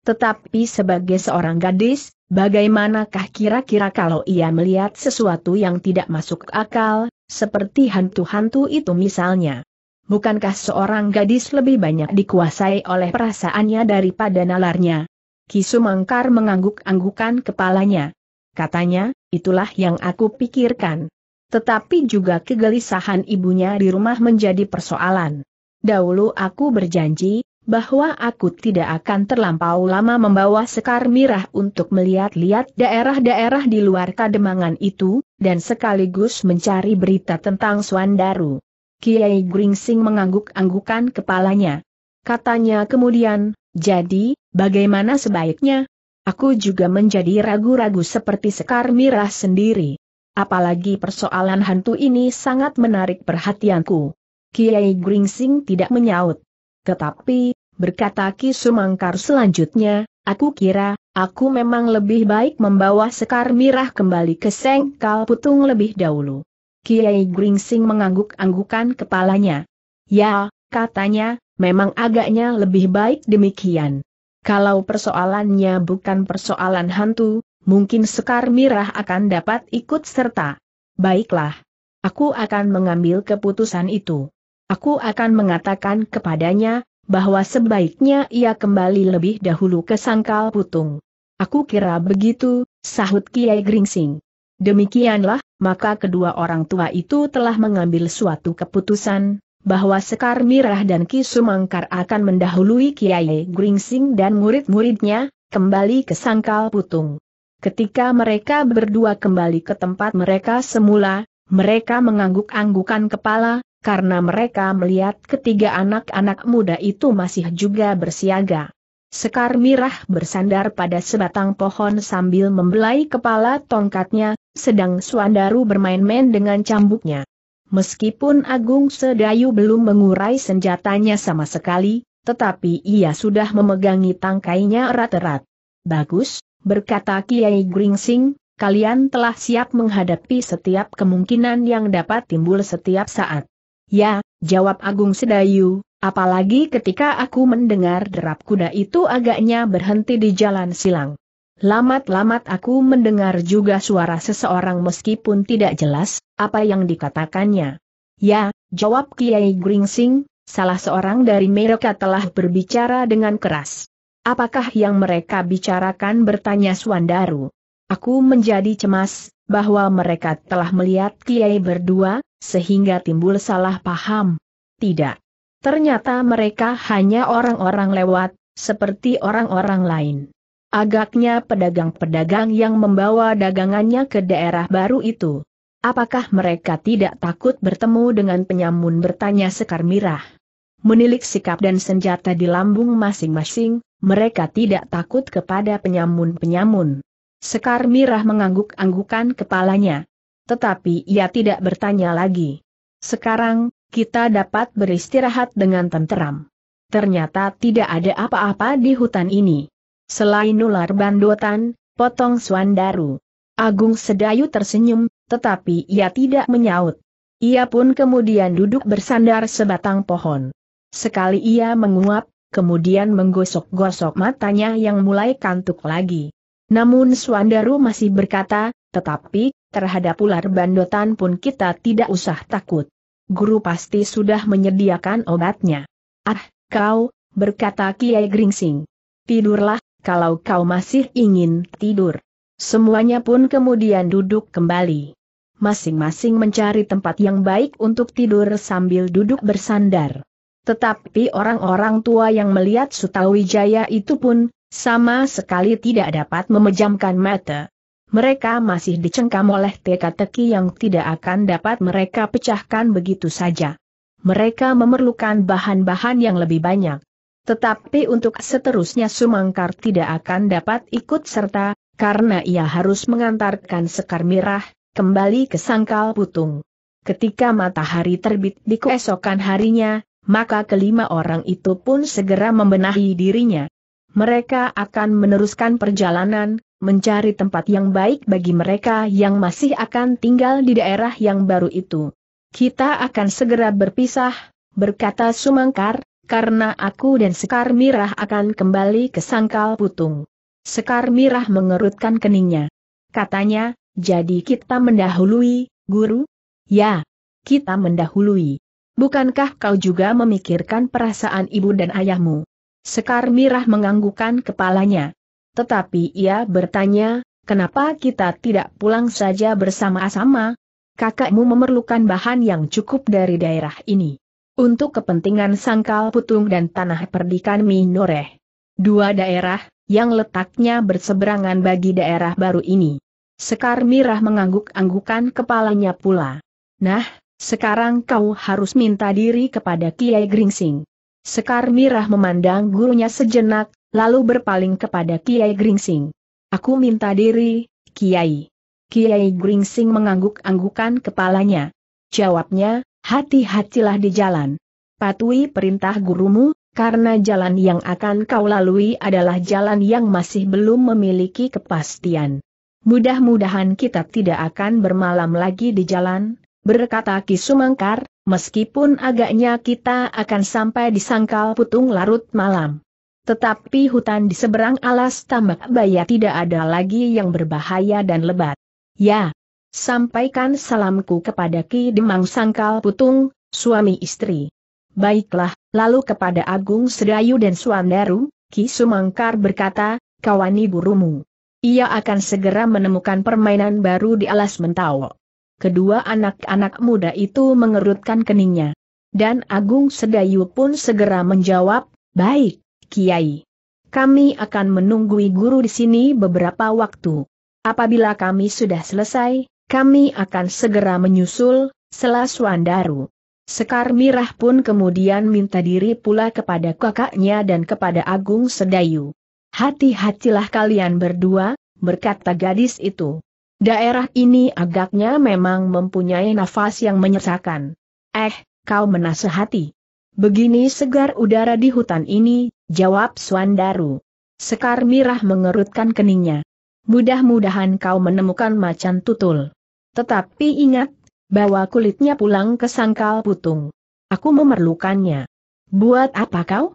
Tetapi sebagai seorang gadis, bagaimanakah kira-kira kalau ia melihat sesuatu yang tidak masuk akal, seperti hantu-hantu itu misalnya? bukankah seorang gadis lebih banyak dikuasai oleh perasaannya daripada nalarnya? Kisu Mangkar mengangguk-anggukan kepalanya. Katanya, itulah yang aku pikirkan. Tetapi juga kegelisahan ibunya di rumah menjadi persoalan. Dahulu aku berjanji, bahwa aku tidak akan terlampau lama membawa Sekar Mirah untuk melihat-lihat daerah-daerah di luar kademangan itu, dan sekaligus mencari berita tentang Suandaru. Kiai Gringsing mengangguk-anggukan kepalanya. Katanya kemudian, jadi, bagaimana sebaiknya? Aku juga menjadi ragu-ragu seperti sekar mirah sendiri. Apalagi persoalan hantu ini sangat menarik perhatianku. Kiai Gringsing tidak menyaut. Tetapi, berkata Ki Sumangkar selanjutnya, aku kira, aku memang lebih baik membawa sekar mirah kembali ke Sengkal Putung lebih dahulu. Kiai Gringsing mengangguk-anggukan kepalanya. Ya, katanya, memang agaknya lebih baik demikian. Kalau persoalannya bukan persoalan hantu, mungkin Sekar Mirah akan dapat ikut serta. Baiklah. Aku akan mengambil keputusan itu. Aku akan mengatakan kepadanya, bahwa sebaiknya ia kembali lebih dahulu ke Sangkal Putung. Aku kira begitu, sahut Kiai Gringsing. Demikianlah, maka kedua orang tua itu telah mengambil suatu keputusan, bahwa Sekar Mirah dan Ki Sumangkar akan mendahului Kiai Gringsing dan murid-muridnya, kembali ke Sangkal Putung. Ketika mereka berdua kembali ke tempat mereka semula, mereka mengangguk-anggukan kepala, karena mereka melihat ketiga anak-anak muda itu masih juga bersiaga. Sekar Mirah bersandar pada sebatang pohon sambil membelai kepala tongkatnya, sedang Suandaru bermain-main dengan cambuknya. Meskipun Agung Sedayu belum mengurai senjatanya sama sekali, tetapi ia sudah memegangi tangkainya erat-erat. Bagus, berkata Kiai Gringsing, kalian telah siap menghadapi setiap kemungkinan yang dapat timbul setiap saat. Ya, jawab Agung Sedayu, apalagi ketika aku mendengar derap kuda itu agaknya berhenti di jalan silang. Lamat-lamat aku mendengar juga suara seseorang meskipun tidak jelas, apa yang dikatakannya. Ya, jawab Kiai Gringsing, salah seorang dari mereka telah berbicara dengan keras. Apakah yang mereka bicarakan bertanya Suandaru. Aku menjadi cemas, bahwa mereka telah melihat Kiai berdua, sehingga timbul salah paham. Tidak. Ternyata mereka hanya orang-orang lewat, seperti orang-orang lain agaknya pedagang-pedagang yang membawa dagangannya ke daerah baru itu. Apakah mereka tidak takut bertemu dengan penyamun bertanya Sekar Mirah? Menilik sikap dan senjata di lambung masing-masing, mereka tidak takut kepada penyamun-penyamun. Sekar Mirah mengangguk-anggukan kepalanya. Tetapi ia tidak bertanya lagi. Sekarang, kita dapat beristirahat dengan tenteram. Ternyata tidak ada apa-apa di hutan ini. Selain ular bandotan, potong Suandaru. Agung Sedayu tersenyum, tetapi ia tidak menyaut. Ia pun kemudian duduk bersandar sebatang pohon. Sekali ia menguap, kemudian menggosok-gosok matanya yang mulai kantuk lagi. Namun Suandaru masih berkata, tetapi, terhadap ular bandotan pun kita tidak usah takut. Guru pasti sudah menyediakan obatnya. Ah, kau, berkata Kiai Gringsing. Tidurlah, kalau kau masih ingin tidur. Semuanya pun kemudian duduk kembali. Masing-masing mencari tempat yang baik untuk tidur sambil duduk bersandar. Tetapi orang-orang tua yang melihat Sutawijaya itu pun, sama sekali tidak dapat memejamkan mata. Mereka masih dicengkam oleh teka-teki yang tidak akan dapat mereka pecahkan begitu saja. Mereka memerlukan bahan-bahan yang lebih banyak. Tetapi untuk seterusnya Sumangkar tidak akan dapat ikut serta, karena ia harus mengantarkan Sekar Mirah, kembali ke Sangkal Putung. Ketika matahari terbit di keesokan harinya, maka kelima orang itu pun segera membenahi dirinya. Mereka akan meneruskan perjalanan, mencari tempat yang baik bagi mereka yang masih akan tinggal di daerah yang baru itu. Kita akan segera berpisah, berkata Sumangkar, karena aku dan Sekar Mirah akan kembali ke sangkal putung. Sekar Mirah mengerutkan keningnya. Katanya, jadi kita mendahului, guru? Ya, kita mendahului. Bukankah kau juga memikirkan perasaan ibu dan ayahmu? Sekar Mirah menganggukkan kepalanya. Tetapi ia bertanya, kenapa kita tidak pulang saja bersama-sama? Kakakmu memerlukan bahan yang cukup dari daerah ini. Untuk kepentingan sangkal putung dan tanah perdikan Minoreh. Dua daerah, yang letaknya berseberangan bagi daerah baru ini. Sekar Mirah mengangguk-anggukan kepalanya pula. Nah, sekarang kau harus minta diri kepada Kiai Gringsing. Sekar Mirah memandang gurunya sejenak, lalu berpaling kepada Kiai Gringsing. Aku minta diri, Kiai. Kiai Gringsing mengangguk-anggukan kepalanya. Jawabnya, hati-hatilah di jalan. Patuhi perintah gurumu, karena jalan yang akan kau lalui adalah jalan yang masih belum memiliki kepastian. Mudah-mudahan kita tidak akan bermalam lagi di jalan, berkata Ki Sumangkar, meskipun agaknya kita akan sampai di sangkal putung larut malam. Tetapi hutan di seberang alas tambak baya tidak ada lagi yang berbahaya dan lebat. Ya, Sampaikan salamku kepada Ki Demang Sangkal Putung, suami istri. Baiklah, lalu kepada Agung Sedayu dan Suandaru, Ki Sumangkar berkata, kawani burumu. Ia akan segera menemukan permainan baru di alas mentawa. Kedua anak-anak muda itu mengerutkan keningnya. Dan Agung Sedayu pun segera menjawab, baik, Kiai. Kami akan menunggui guru di sini beberapa waktu. Apabila kami sudah selesai, kami akan segera menyusul, selas Wandaru. Sekar Mirah pun kemudian minta diri pula kepada kakaknya dan kepada Agung Sedayu. Hati-hatilah kalian berdua, berkata gadis itu. Daerah ini agaknya memang mempunyai nafas yang menyesakan. Eh, kau menasehati. Begini segar udara di hutan ini, jawab Swandaru. Sekar Mirah mengerutkan keningnya. Mudah-mudahan kau menemukan macan tutul. Tetapi ingat, bahwa kulitnya pulang ke sangkal putung. Aku memerlukannya. Buat apa kau?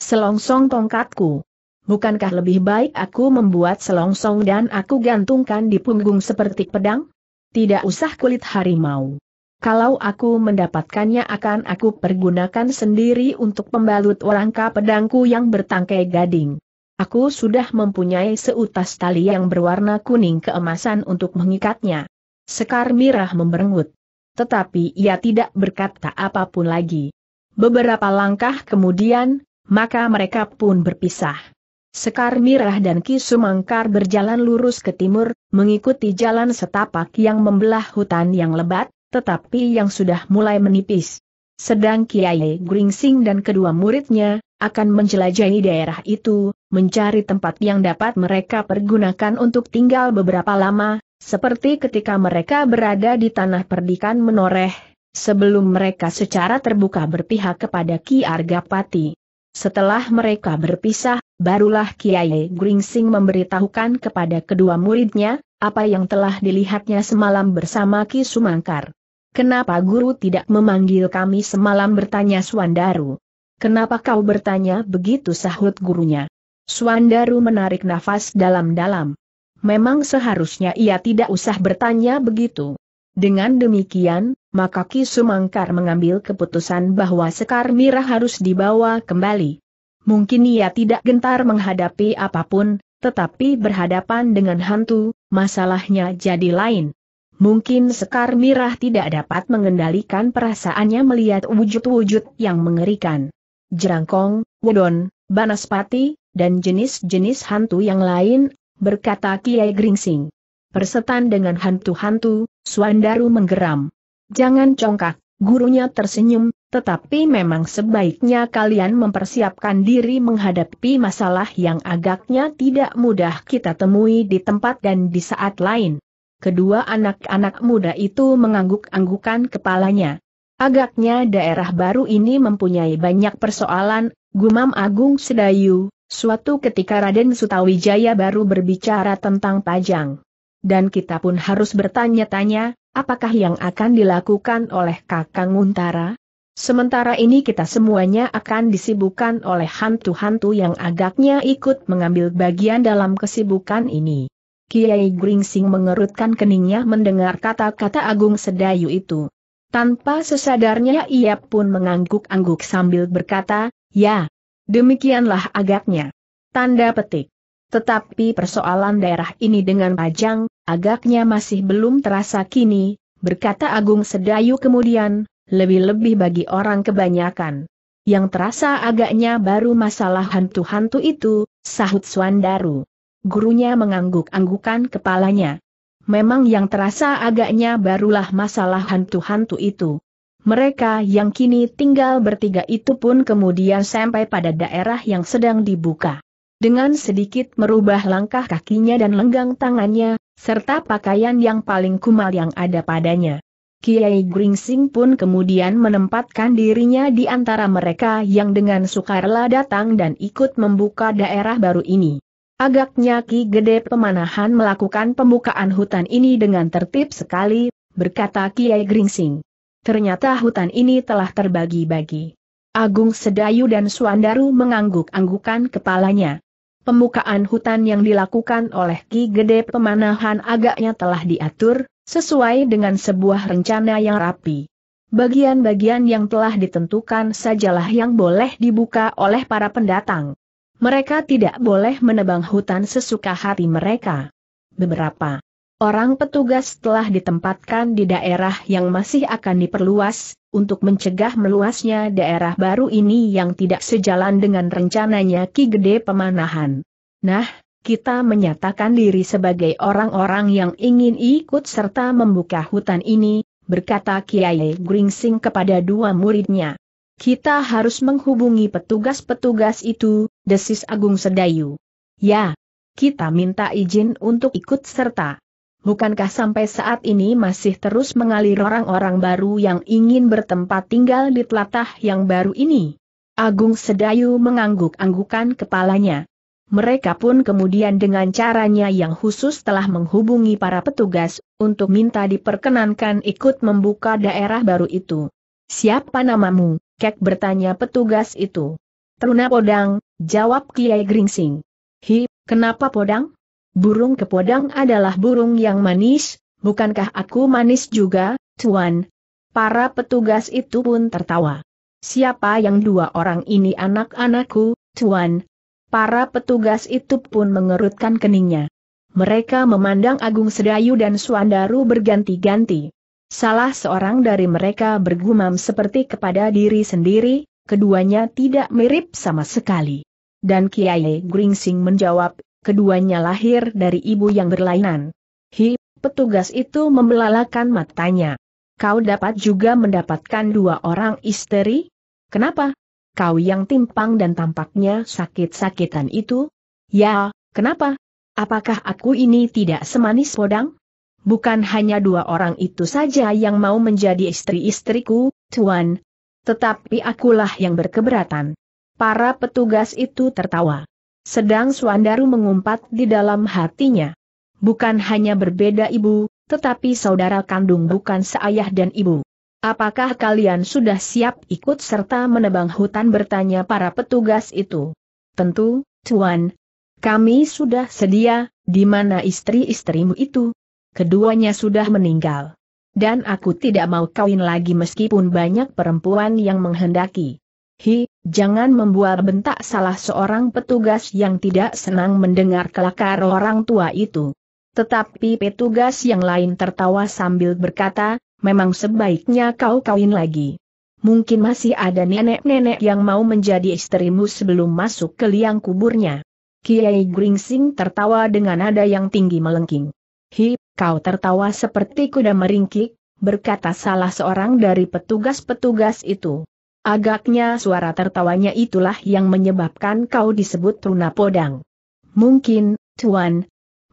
Selongsong tongkatku. Bukankah lebih baik aku membuat selongsong dan aku gantungkan di punggung seperti pedang? Tidak usah kulit harimau. Kalau aku mendapatkannya akan aku pergunakan sendiri untuk pembalut rangka pedangku yang bertangkai gading. Aku sudah mempunyai seutas tali yang berwarna kuning keemasan untuk mengikatnya. Sekar Mirah memberengut. Tetapi ia tidak berkata apapun lagi. Beberapa langkah kemudian, maka mereka pun berpisah. Sekar Mirah dan Ki Sumangkar berjalan lurus ke timur, mengikuti jalan setapak yang membelah hutan yang lebat, tetapi yang sudah mulai menipis. Sedang Kiai Gringsing dan kedua muridnya, akan menjelajahi daerah itu, mencari tempat yang dapat mereka pergunakan untuk tinggal beberapa lama, seperti ketika mereka berada di tanah perdikan menoreh, sebelum mereka secara terbuka berpihak kepada Ki Argapati. Setelah mereka berpisah, barulah Kiai Gringsing memberitahukan kepada kedua muridnya, apa yang telah dilihatnya semalam bersama Ki Sumangkar. Kenapa guru tidak memanggil kami semalam bertanya Suandaru? Kenapa kau bertanya begitu sahut gurunya? Suandaru menarik nafas dalam-dalam memang seharusnya ia tidak usah bertanya begitu. Dengan demikian, maka Ki Sumangkar mengambil keputusan bahwa Sekar Mira harus dibawa kembali. Mungkin ia tidak gentar menghadapi apapun, tetapi berhadapan dengan hantu, masalahnya jadi lain. Mungkin Sekar Mirah tidak dapat mengendalikan perasaannya melihat wujud-wujud yang mengerikan. Jerangkong, wudon, Banaspati, dan jenis-jenis hantu yang lain berkata Kiai Gringsing. Persetan dengan hantu-hantu, Suandaru menggeram. Jangan congkak, gurunya tersenyum, tetapi memang sebaiknya kalian mempersiapkan diri menghadapi masalah yang agaknya tidak mudah kita temui di tempat dan di saat lain. Kedua anak-anak muda itu mengangguk-anggukan kepalanya. Agaknya daerah baru ini mempunyai banyak persoalan, gumam Agung Sedayu, Suatu ketika Raden Sutawijaya baru berbicara tentang pajang. Dan kita pun harus bertanya-tanya, apakah yang akan dilakukan oleh Kakang Untara? Sementara ini kita semuanya akan disibukkan oleh hantu-hantu yang agaknya ikut mengambil bagian dalam kesibukan ini. Kiai Gringsing mengerutkan keningnya mendengar kata-kata Agung Sedayu itu. Tanpa sesadarnya ia pun mengangguk-angguk sambil berkata, Ya, Demikianlah agaknya. Tanda petik. Tetapi persoalan daerah ini dengan pajang, agaknya masih belum terasa kini, berkata Agung Sedayu kemudian, lebih-lebih bagi orang kebanyakan. Yang terasa agaknya baru masalah hantu-hantu itu, sahut Suandaru. Gurunya mengangguk-anggukan kepalanya. Memang yang terasa agaknya barulah masalah hantu-hantu itu. Mereka yang kini tinggal bertiga itu pun kemudian sampai pada daerah yang sedang dibuka. Dengan sedikit merubah langkah kakinya dan lenggang tangannya, serta pakaian yang paling kumal yang ada padanya. Kiai Gringsing pun kemudian menempatkan dirinya di antara mereka yang dengan sukarela datang dan ikut membuka daerah baru ini. Agaknya Ki Gede Pemanahan melakukan pembukaan hutan ini dengan tertib sekali, berkata Kiai Gringsing ternyata hutan ini telah terbagi-bagi. Agung Sedayu dan Suandaru mengangguk-anggukan kepalanya. Pembukaan hutan yang dilakukan oleh Ki Gede Pemanahan agaknya telah diatur, sesuai dengan sebuah rencana yang rapi. Bagian-bagian yang telah ditentukan sajalah yang boleh dibuka oleh para pendatang. Mereka tidak boleh menebang hutan sesuka hati mereka. Beberapa Orang petugas telah ditempatkan di daerah yang masih akan diperluas, untuk mencegah meluasnya daerah baru ini yang tidak sejalan dengan rencananya Ki Gede Pemanahan. Nah, kita menyatakan diri sebagai orang-orang yang ingin ikut serta membuka hutan ini, berkata Kiai Gringsing kepada dua muridnya. Kita harus menghubungi petugas-petugas itu, desis Agung Sedayu. Ya, kita minta izin untuk ikut serta bukankah sampai saat ini masih terus mengalir orang-orang baru yang ingin bertempat tinggal di telatah yang baru ini? Agung Sedayu mengangguk-anggukan kepalanya. Mereka pun kemudian dengan caranya yang khusus telah menghubungi para petugas, untuk minta diperkenankan ikut membuka daerah baru itu. Siapa namamu? Kek bertanya petugas itu. Teruna Podang, jawab Kiai Gringsing. Hi, kenapa Podang? Burung kepodang adalah burung yang manis, bukankah aku manis juga, Tuan? Para petugas itu pun tertawa. Siapa yang dua orang ini anak-anakku, Tuan? Para petugas itu pun mengerutkan keningnya. Mereka memandang Agung Sedayu dan Suandaru berganti-ganti. Salah seorang dari mereka bergumam seperti kepada diri sendiri, keduanya tidak mirip sama sekali. Dan Kiai Gringsing menjawab, keduanya lahir dari ibu yang berlainan. Hi, petugas itu membelalakan matanya. Kau dapat juga mendapatkan dua orang istri? Kenapa? Kau yang timpang dan tampaknya sakit-sakitan itu? Ya, kenapa? Apakah aku ini tidak semanis podang? Bukan hanya dua orang itu saja yang mau menjadi istri-istriku, Tuan. Tetapi akulah yang berkeberatan. Para petugas itu tertawa. Sedang Suandaru mengumpat di dalam hatinya. Bukan hanya berbeda ibu, tetapi saudara kandung bukan seayah dan ibu. Apakah kalian sudah siap ikut serta menebang hutan bertanya para petugas itu? Tentu, Tuan. Kami sudah sedia, di mana istri-istrimu itu? Keduanya sudah meninggal. Dan aku tidak mau kawin lagi meskipun banyak perempuan yang menghendaki. Hi, Jangan membuat bentak salah seorang petugas yang tidak senang mendengar kelakar orang tua itu. Tetapi petugas yang lain tertawa sambil berkata, memang sebaiknya kau kawin lagi. Mungkin masih ada nenek-nenek yang mau menjadi istrimu sebelum masuk ke liang kuburnya. Kiai Gringsing tertawa dengan nada yang tinggi melengking. Hi, kau tertawa seperti kuda meringkik, berkata salah seorang dari petugas-petugas itu. Agaknya suara tertawanya itulah yang menyebabkan kau disebut Runa Podang. Mungkin, Tuan.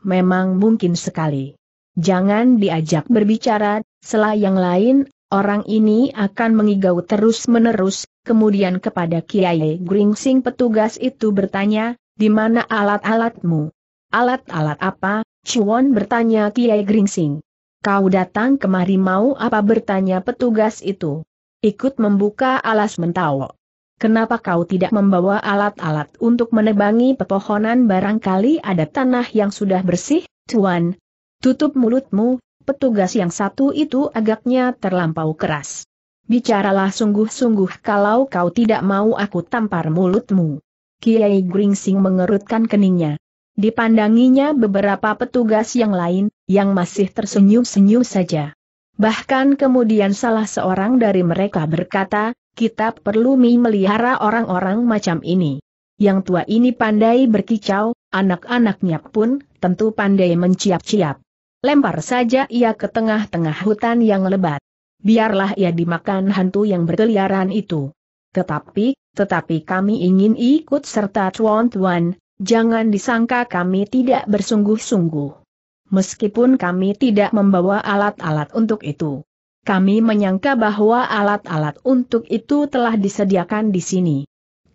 Memang mungkin sekali. Jangan diajak berbicara, selah yang lain, orang ini akan mengigau terus-menerus, kemudian kepada Kiai Gringsing petugas itu bertanya, di mana alat-alatmu? Alat-alat apa? Cuan bertanya Kiai Gringsing. Kau datang kemari mau apa bertanya petugas itu? ikut membuka alas mentawo. Kenapa kau tidak membawa alat-alat untuk menebangi pepohonan barangkali ada tanah yang sudah bersih, Tuan? Tutup mulutmu, petugas yang satu itu agaknya terlampau keras. Bicaralah sungguh-sungguh kalau kau tidak mau aku tampar mulutmu. Kiai Gringsing mengerutkan keningnya. Dipandanginya beberapa petugas yang lain, yang masih tersenyum-senyum saja. Bahkan kemudian salah seorang dari mereka berkata, kita perlu memelihara orang-orang macam ini. Yang tua ini pandai berkicau, anak-anaknya pun tentu pandai menciap-ciap. Lempar saja ia ke tengah-tengah hutan yang lebat. Biarlah ia dimakan hantu yang berkeliaran itu. Tetapi, tetapi kami ingin ikut serta tuan-tuan, jangan disangka kami tidak bersungguh-sungguh meskipun kami tidak membawa alat-alat untuk itu. Kami menyangka bahwa alat-alat untuk itu telah disediakan di sini.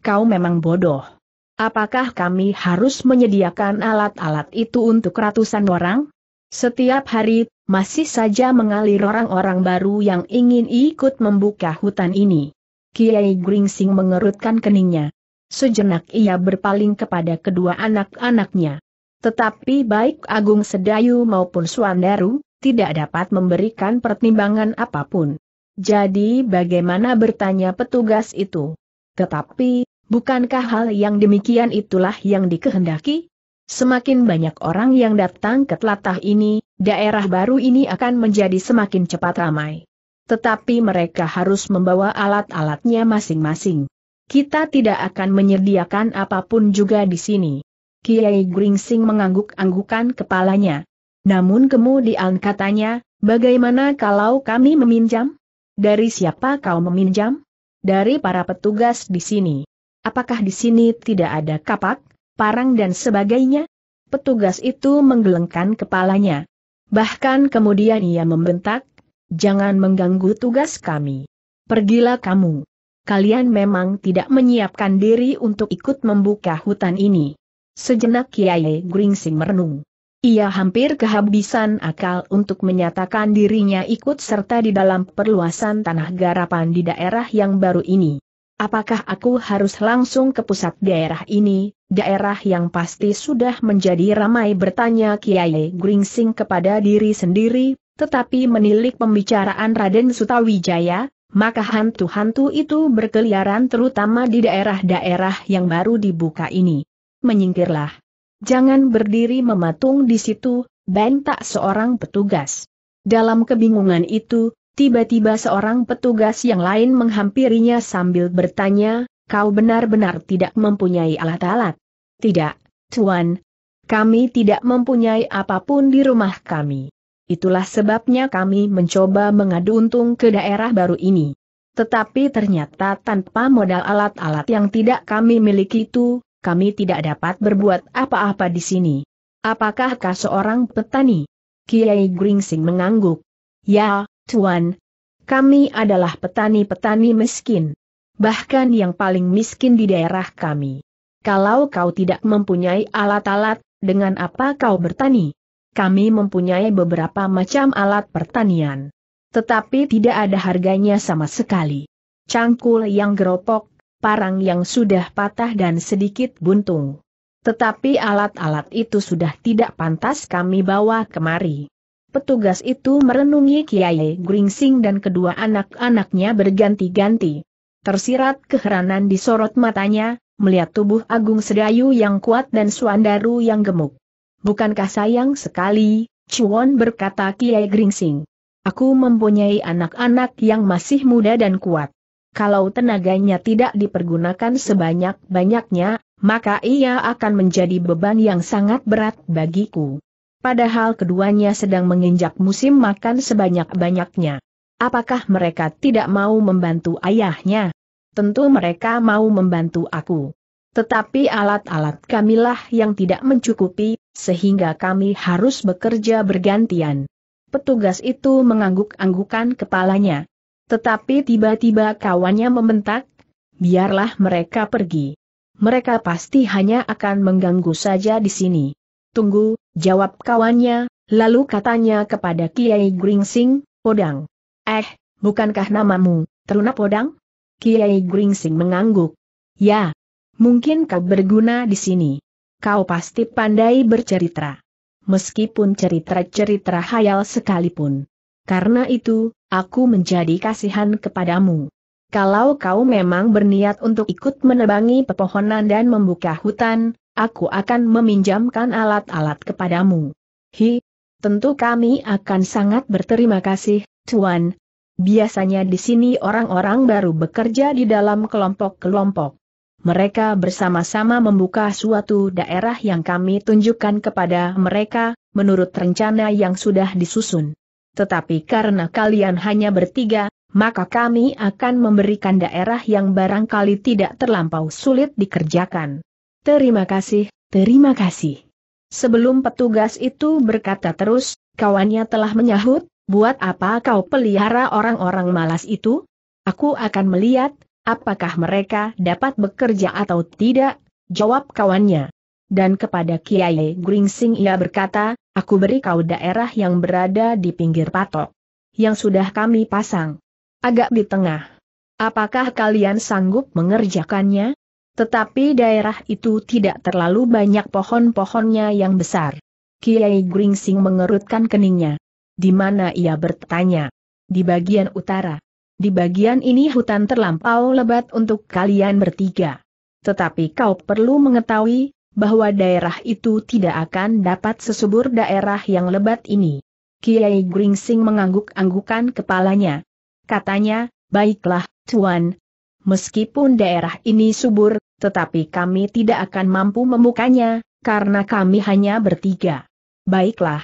Kau memang bodoh. Apakah kami harus menyediakan alat-alat itu untuk ratusan orang? Setiap hari, masih saja mengalir orang-orang baru yang ingin ikut membuka hutan ini. Kiai Gringsing mengerutkan keningnya. Sejenak ia berpaling kepada kedua anak-anaknya. Tetapi baik Agung Sedayu maupun Suandaru, tidak dapat memberikan pertimbangan apapun. Jadi bagaimana bertanya petugas itu? Tetapi, bukankah hal yang demikian itulah yang dikehendaki? Semakin banyak orang yang datang ke telatah ini, daerah baru ini akan menjadi semakin cepat ramai. Tetapi mereka harus membawa alat-alatnya masing-masing. Kita tidak akan menyediakan apapun juga di sini. Kiai Gringsing mengangguk-anggukan kepalanya. Namun kemudian katanya, bagaimana kalau kami meminjam? Dari siapa kau meminjam? Dari para petugas di sini. Apakah di sini tidak ada kapak, parang dan sebagainya? Petugas itu menggelengkan kepalanya. Bahkan kemudian ia membentak, jangan mengganggu tugas kami. Pergilah kamu. Kalian memang tidak menyiapkan diri untuk ikut membuka hutan ini. Sejenak Kiai Gringsing merenung. Ia hampir kehabisan akal untuk menyatakan dirinya ikut serta di dalam perluasan tanah garapan di daerah yang baru ini. Apakah aku harus langsung ke pusat daerah ini, daerah yang pasti sudah menjadi ramai bertanya Kiai Gringsing kepada diri sendiri, tetapi menilik pembicaraan Raden Sutawijaya, maka hantu-hantu itu berkeliaran terutama di daerah-daerah yang baru dibuka ini menyingkirlah. Jangan berdiri mematung di situ, bentak seorang petugas. Dalam kebingungan itu, tiba-tiba seorang petugas yang lain menghampirinya sambil bertanya, kau benar-benar tidak mempunyai alat-alat? Tidak, Tuan. Kami tidak mempunyai apapun di rumah kami. Itulah sebabnya kami mencoba mengadu untung ke daerah baru ini. Tetapi ternyata tanpa modal alat-alat yang tidak kami miliki itu, kami tidak dapat berbuat apa-apa di sini. Apakah kau seorang petani? Kiai Gringsing mengangguk. Ya, Tuan. Kami adalah petani-petani miskin. Bahkan yang paling miskin di daerah kami. Kalau kau tidak mempunyai alat-alat, dengan apa kau bertani? Kami mempunyai beberapa macam alat pertanian. Tetapi tidak ada harganya sama sekali. Cangkul yang geropok, parang yang sudah patah dan sedikit buntung. Tetapi alat-alat itu sudah tidak pantas kami bawa kemari. Petugas itu merenungi Kiai Gringsing dan kedua anak-anaknya berganti-ganti. Tersirat keheranan di sorot matanya, melihat tubuh Agung Sedayu yang kuat dan Suandaru yang gemuk. Bukankah sayang sekali, Chuan berkata Kiai Gringsing. Aku mempunyai anak-anak yang masih muda dan kuat kalau tenaganya tidak dipergunakan sebanyak-banyaknya, maka ia akan menjadi beban yang sangat berat bagiku. Padahal keduanya sedang menginjak musim makan sebanyak-banyaknya. Apakah mereka tidak mau membantu ayahnya? Tentu mereka mau membantu aku. Tetapi alat-alat kamilah yang tidak mencukupi, sehingga kami harus bekerja bergantian. Petugas itu mengangguk-anggukan kepalanya. Tetapi tiba-tiba kawannya membentak, biarlah mereka pergi. Mereka pasti hanya akan mengganggu saja di sini. Tunggu, jawab kawannya, lalu katanya kepada Kiai Gringsing, Podang. Eh, bukankah namamu, Teruna Podang? Kiai Gringsing mengangguk. Ya, mungkin kau berguna di sini. Kau pasti pandai bercerita. Meskipun cerita-cerita hayal sekalipun. Karena itu, aku menjadi kasihan kepadamu. Kalau kau memang berniat untuk ikut menebangi pepohonan dan membuka hutan, aku akan meminjamkan alat-alat kepadamu. Hi, tentu kami akan sangat berterima kasih, Tuan. Biasanya di sini orang-orang baru bekerja di dalam kelompok-kelompok. Mereka bersama-sama membuka suatu daerah yang kami tunjukkan kepada mereka, menurut rencana yang sudah disusun. Tetapi karena kalian hanya bertiga, maka kami akan memberikan daerah yang barangkali tidak terlampau sulit dikerjakan. Terima kasih, terima kasih. Sebelum petugas itu berkata terus, kawannya telah menyahut, buat apa kau pelihara orang-orang malas itu? Aku akan melihat, apakah mereka dapat bekerja atau tidak, jawab kawannya. Dan kepada Kiai Gringsing ia berkata, Aku beri kau daerah yang berada di pinggir patok. Yang sudah kami pasang. Agak di tengah. Apakah kalian sanggup mengerjakannya? Tetapi daerah itu tidak terlalu banyak pohon-pohonnya yang besar. Kiai Gringsing mengerutkan keningnya. Di mana ia bertanya? Di bagian utara. Di bagian ini hutan terlampau lebat untuk kalian bertiga. Tetapi kau perlu mengetahui, bahwa daerah itu tidak akan dapat sesubur daerah yang lebat ini. Kiai Gringsing mengangguk-anggukan kepalanya. Katanya, baiklah, Tuan. Meskipun daerah ini subur, tetapi kami tidak akan mampu memukanya, karena kami hanya bertiga. Baiklah.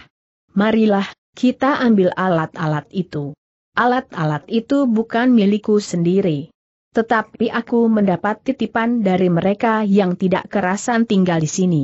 Marilah, kita ambil alat-alat itu. Alat-alat itu bukan milikku sendiri. Tetapi aku mendapat titipan dari mereka yang tidak kerasan tinggal di sini.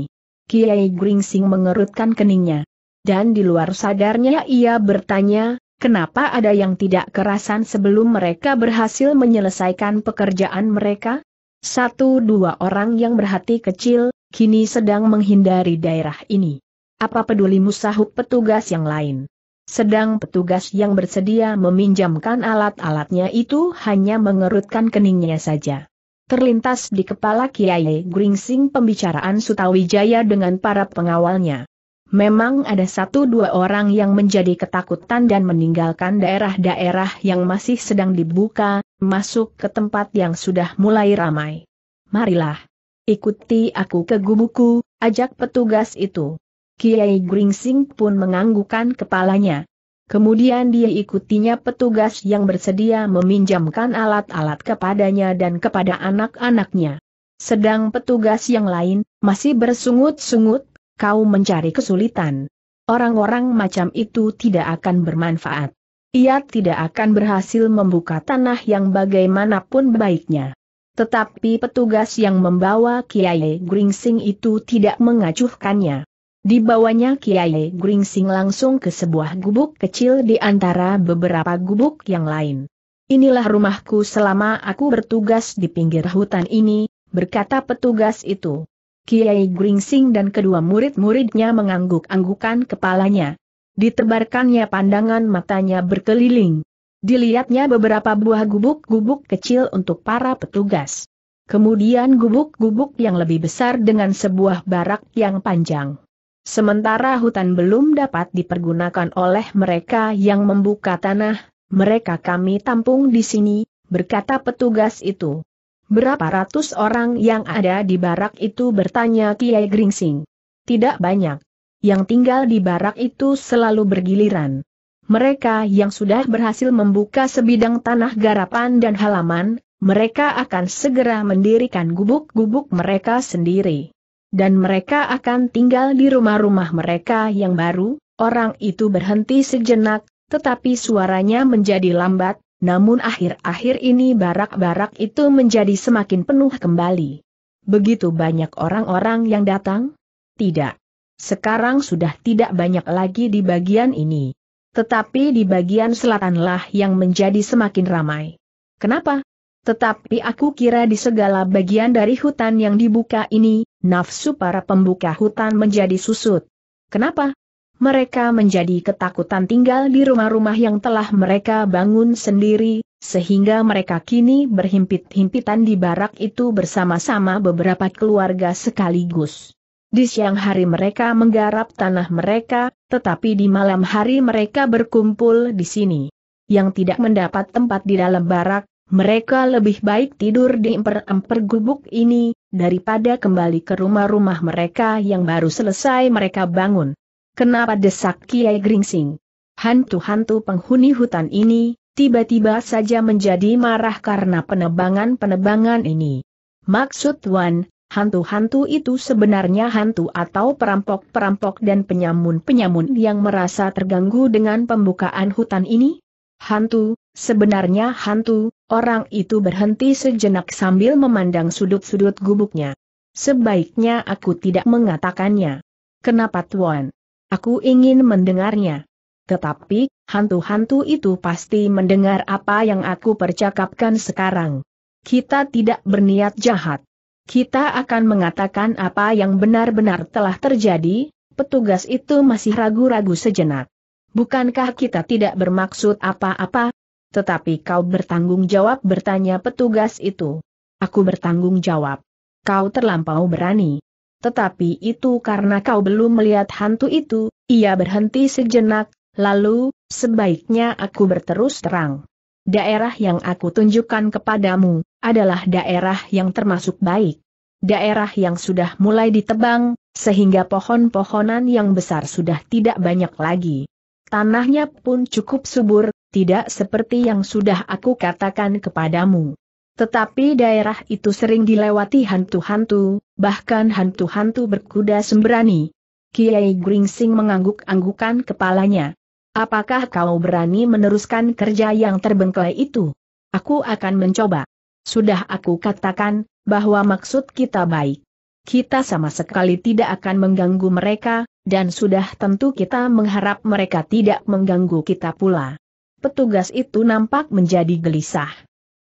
Kiai Gringsing mengerutkan keningnya. Dan di luar sadarnya ia bertanya, kenapa ada yang tidak kerasan sebelum mereka berhasil menyelesaikan pekerjaan mereka? Satu dua orang yang berhati kecil, kini sedang menghindari daerah ini. Apa pedulimu sahut petugas yang lain? Sedang petugas yang bersedia meminjamkan alat-alatnya itu hanya mengerutkan keningnya saja. Terlintas di kepala Kiai Gringsing pembicaraan Sutawijaya dengan para pengawalnya. Memang ada satu dua orang yang menjadi ketakutan dan meninggalkan daerah-daerah yang masih sedang dibuka, masuk ke tempat yang sudah mulai ramai. Marilah. Ikuti aku ke gubuku, ajak petugas itu. Kiai Gringsing pun menganggukkan kepalanya. Kemudian dia ikutinya petugas yang bersedia meminjamkan alat-alat kepadanya dan kepada anak-anaknya. Sedang petugas yang lain, masih bersungut-sungut, kau mencari kesulitan. Orang-orang macam itu tidak akan bermanfaat. Ia tidak akan berhasil membuka tanah yang bagaimanapun baiknya. Tetapi petugas yang membawa Kiai Gringsing itu tidak mengacuhkannya. Di bawahnya Kiai Gringsing langsung ke sebuah gubuk kecil di antara beberapa gubuk yang lain. Inilah rumahku selama aku bertugas di pinggir hutan ini, berkata petugas itu. Kiai Gringsing dan kedua murid-muridnya mengangguk-anggukan kepalanya. Ditebarkannya pandangan matanya berkeliling. Dilihatnya beberapa buah gubuk-gubuk kecil untuk para petugas. Kemudian gubuk-gubuk yang lebih besar dengan sebuah barak yang panjang. Sementara hutan belum dapat dipergunakan oleh mereka yang membuka tanah, mereka kami tampung di sini, berkata petugas itu. Berapa ratus orang yang ada di barak itu bertanya Kiai Gringsing. Tidak banyak. Yang tinggal di barak itu selalu bergiliran. Mereka yang sudah berhasil membuka sebidang tanah garapan dan halaman, mereka akan segera mendirikan gubuk-gubuk mereka sendiri dan mereka akan tinggal di rumah-rumah mereka yang baru, orang itu berhenti sejenak, tetapi suaranya menjadi lambat, namun akhir-akhir ini barak-barak itu menjadi semakin penuh kembali. Begitu banyak orang-orang yang datang? Tidak. Sekarang sudah tidak banyak lagi di bagian ini. Tetapi di bagian selatanlah yang menjadi semakin ramai. Kenapa? Tetapi aku kira di segala bagian dari hutan yang dibuka ini, nafsu para pembuka hutan menjadi susut. Kenapa? Mereka menjadi ketakutan tinggal di rumah-rumah yang telah mereka bangun sendiri, sehingga mereka kini berhimpit-himpitan di barak itu bersama-sama beberapa keluarga sekaligus. Di siang hari mereka menggarap tanah mereka, tetapi di malam hari mereka berkumpul di sini. Yang tidak mendapat tempat di dalam barak, mereka lebih baik tidur di emper-emper gubuk ini, daripada kembali ke rumah-rumah mereka yang baru selesai mereka bangun. Kenapa desak Kiai Gringsing? Hantu-hantu penghuni hutan ini, tiba-tiba saja menjadi marah karena penebangan-penebangan ini. Maksud Wan, hantu-hantu itu sebenarnya hantu atau perampok-perampok dan penyamun-penyamun yang merasa terganggu dengan pembukaan hutan ini? Hantu, sebenarnya hantu, Orang itu berhenti sejenak sambil memandang sudut-sudut gubuknya. Sebaiknya aku tidak mengatakannya. Kenapa Tuan? Aku ingin mendengarnya. Tetapi, hantu-hantu itu pasti mendengar apa yang aku percakapkan sekarang. Kita tidak berniat jahat. Kita akan mengatakan apa yang benar-benar telah terjadi, petugas itu masih ragu-ragu sejenak. Bukankah kita tidak bermaksud apa-apa? Tetapi kau bertanggung jawab bertanya petugas itu. Aku bertanggung jawab. Kau terlampau berani. Tetapi itu karena kau belum melihat hantu itu, ia berhenti sejenak, lalu, sebaiknya aku berterus terang. Daerah yang aku tunjukkan kepadamu, adalah daerah yang termasuk baik. Daerah yang sudah mulai ditebang, sehingga pohon-pohonan yang besar sudah tidak banyak lagi. Tanahnya pun cukup subur, tidak seperti yang sudah aku katakan kepadamu. Tetapi daerah itu sering dilewati hantu-hantu, bahkan hantu-hantu berkuda sembrani. Kiai Gringsing mengangguk-anggukan kepalanya. Apakah kau berani meneruskan kerja yang terbengkelai itu? Aku akan mencoba. Sudah aku katakan, bahwa maksud kita baik kita sama sekali tidak akan mengganggu mereka, dan sudah tentu kita mengharap mereka tidak mengganggu kita pula. Petugas itu nampak menjadi gelisah.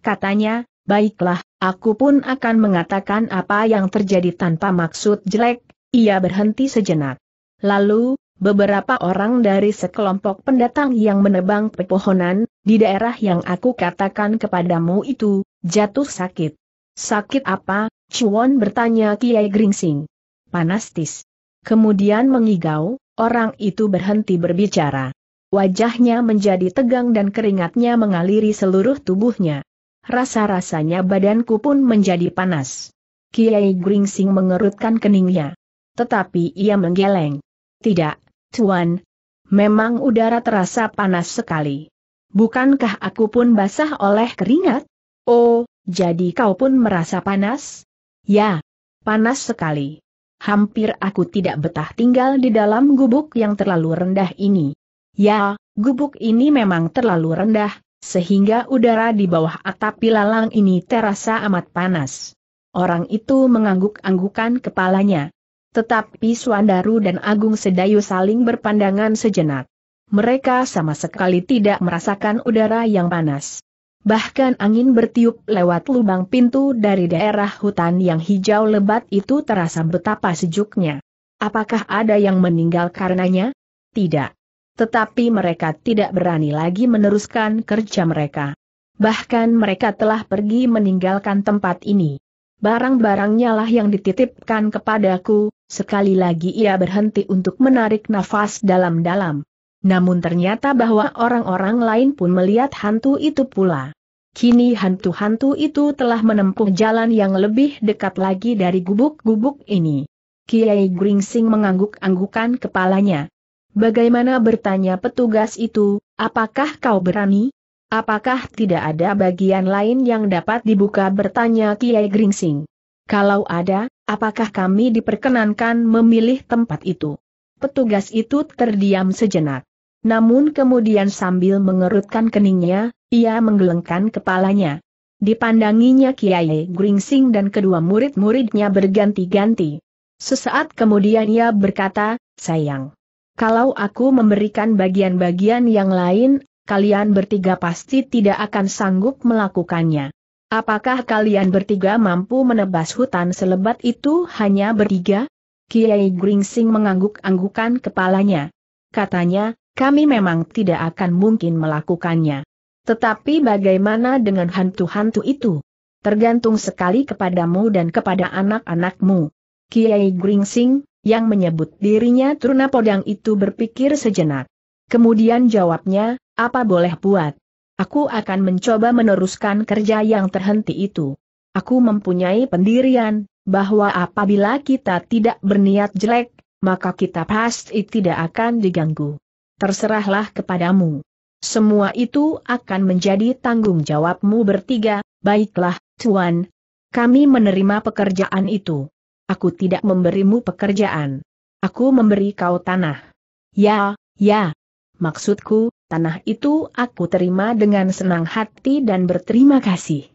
Katanya, baiklah, aku pun akan mengatakan apa yang terjadi tanpa maksud jelek, ia berhenti sejenak. Lalu, beberapa orang dari sekelompok pendatang yang menebang pepohonan, di daerah yang aku katakan kepadamu itu, jatuh sakit. Sakit apa, Cuan bertanya Kiai Gringsing. Panastis. Kemudian mengigau, orang itu berhenti berbicara. Wajahnya menjadi tegang dan keringatnya mengaliri seluruh tubuhnya. Rasa-rasanya badanku pun menjadi panas. Kiai Gringsing mengerutkan keningnya. Tetapi ia menggeleng. Tidak, Tuan. Memang udara terasa panas sekali. Bukankah aku pun basah oleh keringat? Oh, jadi kau pun merasa panas? Ya, panas sekali. Hampir aku tidak betah tinggal di dalam gubuk yang terlalu rendah ini. Ya, gubuk ini memang terlalu rendah, sehingga udara di bawah atap pilalang ini terasa amat panas. Orang itu mengangguk-anggukan kepalanya. Tetapi Suandaru dan Agung Sedayu saling berpandangan sejenak. Mereka sama sekali tidak merasakan udara yang panas. Bahkan angin bertiup lewat lubang pintu dari daerah hutan yang hijau lebat itu terasa betapa sejuknya. Apakah ada yang meninggal karenanya? Tidak. Tetapi mereka tidak berani lagi meneruskan kerja mereka. Bahkan mereka telah pergi meninggalkan tempat ini. Barang-barangnya lah yang dititipkan kepadaku, sekali lagi ia berhenti untuk menarik nafas dalam-dalam. Namun ternyata bahwa orang-orang lain pun melihat hantu itu pula. Kini hantu-hantu itu telah menempuh jalan yang lebih dekat lagi dari gubuk-gubuk ini. Kiai Gringsing mengangguk-anggukan kepalanya. Bagaimana bertanya petugas itu, apakah kau berani? Apakah tidak ada bagian lain yang dapat dibuka bertanya Kiai Gringsing? Kalau ada, apakah kami diperkenankan memilih tempat itu? Petugas itu terdiam sejenak. Namun kemudian sambil mengerutkan keningnya, ia menggelengkan kepalanya. Dipandanginya Kiai Gringsing dan kedua murid-muridnya berganti-ganti. Sesaat kemudian ia berkata, sayang. Kalau aku memberikan bagian-bagian yang lain, kalian bertiga pasti tidak akan sanggup melakukannya. Apakah kalian bertiga mampu menebas hutan selebat itu hanya bertiga? Kiai Gringsing mengangguk-anggukan kepalanya. Katanya, kami memang tidak akan mungkin melakukannya. Tetapi bagaimana dengan hantu-hantu itu? Tergantung sekali kepadamu dan kepada anak-anakmu. Kiai Gringsing, yang menyebut dirinya Truna Podang itu berpikir sejenak. Kemudian jawabnya, apa boleh buat? Aku akan mencoba meneruskan kerja yang terhenti itu. Aku mempunyai pendirian, bahwa apabila kita tidak berniat jelek, maka kita pasti tidak akan diganggu. Terserahlah kepadamu. Semua itu akan menjadi tanggung jawabmu bertiga, baiklah, Tuan. Kami menerima pekerjaan itu. Aku tidak memberimu pekerjaan. Aku memberi kau tanah. Ya, ya. Maksudku, tanah itu aku terima dengan senang hati dan berterima kasih.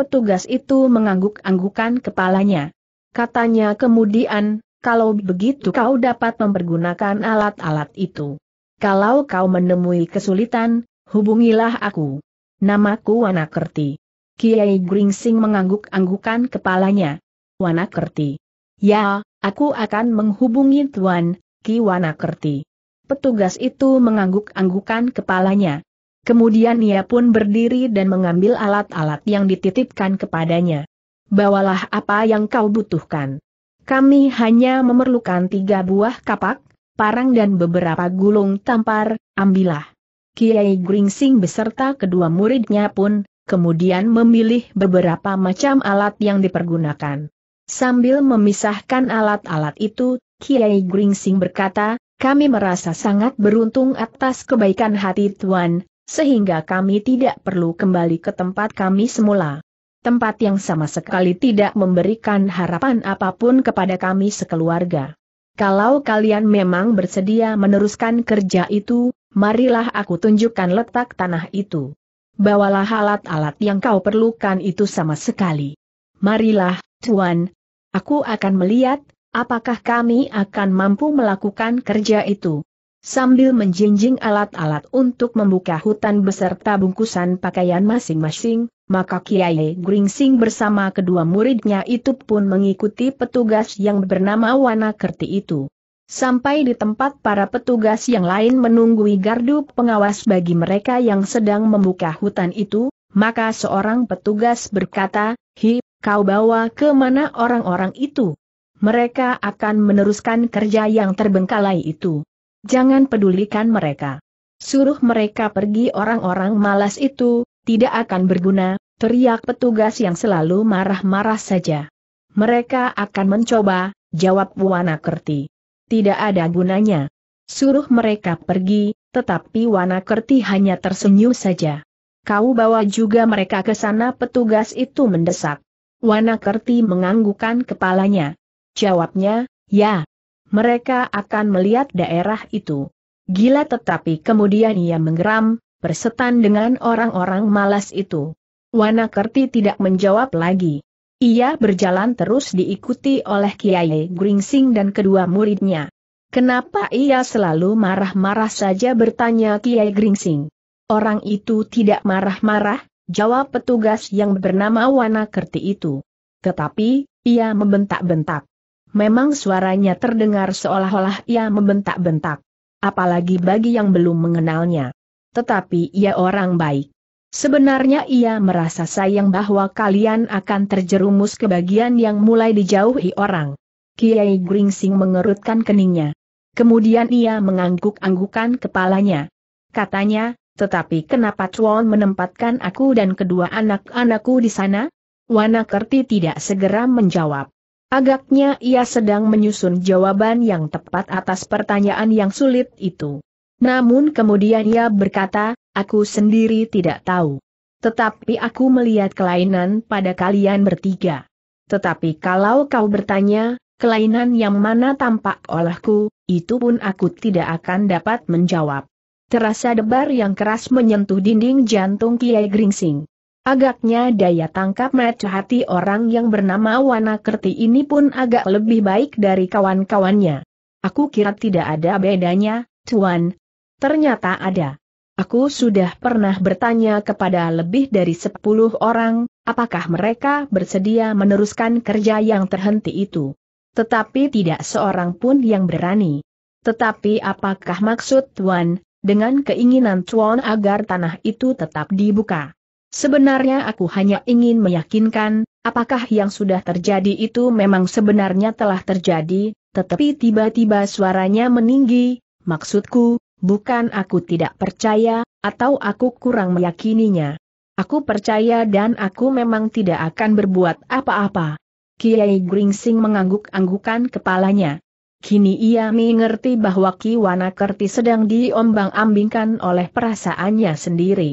Petugas itu mengangguk-anggukan kepalanya. Katanya kemudian, kalau begitu kau dapat mempergunakan alat-alat itu. Kalau kau menemui kesulitan, hubungilah aku. Namaku Wanakerti. Kiai Gringsing mengangguk-anggukan kepalanya. Wanakerti. Ya, aku akan menghubungi Tuan, Ki Wanakerti. Petugas itu mengangguk-anggukan kepalanya. Kemudian ia pun berdiri dan mengambil alat-alat yang dititipkan kepadanya. Bawalah apa yang kau butuhkan. Kami hanya memerlukan tiga buah kapak, parang dan beberapa gulung tampar, ambillah. Kiai Gringsing beserta kedua muridnya pun, kemudian memilih beberapa macam alat yang dipergunakan. Sambil memisahkan alat-alat itu, Kiai Gringsing berkata, kami merasa sangat beruntung atas kebaikan hati Tuan, sehingga kami tidak perlu kembali ke tempat kami semula. Tempat yang sama sekali tidak memberikan harapan apapun kepada kami sekeluarga. Kalau kalian memang bersedia meneruskan kerja itu, marilah aku tunjukkan letak tanah itu. Bawalah alat-alat yang kau perlukan itu sama sekali. Marilah, Tuan. Aku akan melihat, apakah kami akan mampu melakukan kerja itu sambil menjinjing alat-alat untuk membuka hutan beserta bungkusan pakaian masing-masing, maka Kiai Gringsing bersama kedua muridnya itu pun mengikuti petugas yang bernama Wana Kerti itu. Sampai di tempat para petugas yang lain menunggui gardu pengawas bagi mereka yang sedang membuka hutan itu, maka seorang petugas berkata, Hi, kau bawa ke mana orang-orang itu? Mereka akan meneruskan kerja yang terbengkalai itu. Jangan pedulikan mereka. Suruh mereka pergi orang-orang malas itu, tidak akan berguna, teriak petugas yang selalu marah-marah saja. Mereka akan mencoba, jawab Wana Kerti. Tidak ada gunanya. Suruh mereka pergi, tetapi Wana Kerti hanya tersenyum saja. Kau bawa juga mereka ke sana petugas itu mendesak. Wana Kerti menganggukan kepalanya. Jawabnya, ya, mereka akan melihat daerah itu. Gila tetapi kemudian ia menggeram, bersetan dengan orang-orang malas itu. Wana Kerti tidak menjawab lagi. Ia berjalan terus diikuti oleh Kiai Gringsing dan kedua muridnya. Kenapa ia selalu marah-marah saja bertanya Kiai Gringsing. Orang itu tidak marah-marah, jawab petugas yang bernama Wana Kerti itu. Tetapi, ia membentak-bentak. Memang suaranya terdengar seolah-olah ia membentak-bentak. Apalagi bagi yang belum mengenalnya. Tetapi ia orang baik. Sebenarnya ia merasa sayang bahwa kalian akan terjerumus ke bagian yang mulai dijauhi orang. Kiai Gringsing mengerutkan keningnya. Kemudian ia mengangguk-anggukan kepalanya. Katanya, tetapi kenapa Chuan menempatkan aku dan kedua anak-anakku di sana? Wanakerti tidak segera menjawab. Agaknya ia sedang menyusun jawaban yang tepat atas pertanyaan yang sulit itu. Namun kemudian ia berkata, aku sendiri tidak tahu. Tetapi aku melihat kelainan pada kalian bertiga. Tetapi kalau kau bertanya, kelainan yang mana tampak olehku, itu pun aku tidak akan dapat menjawab. Terasa debar yang keras menyentuh dinding jantung Kiai Gringsing. Agaknya daya tangkap mata hati orang yang bernama Wanakerti ini pun agak lebih baik dari kawan-kawannya. Aku kira tidak ada bedanya, Tuan. Ternyata ada. Aku sudah pernah bertanya kepada lebih dari sepuluh orang, apakah mereka bersedia meneruskan kerja yang terhenti itu. Tetapi tidak seorang pun yang berani. Tetapi apakah maksud Tuan, dengan keinginan Tuan agar tanah itu tetap dibuka? Sebenarnya aku hanya ingin meyakinkan, apakah yang sudah terjadi itu memang sebenarnya telah terjadi, tetapi tiba-tiba suaranya meninggi, maksudku, bukan aku tidak percaya, atau aku kurang meyakininya. Aku percaya dan aku memang tidak akan berbuat apa-apa. Kiai Gringsing mengangguk-anggukan kepalanya. Kini ia mengerti bahwa Ki Wanakerti sedang diombang-ambingkan oleh perasaannya sendiri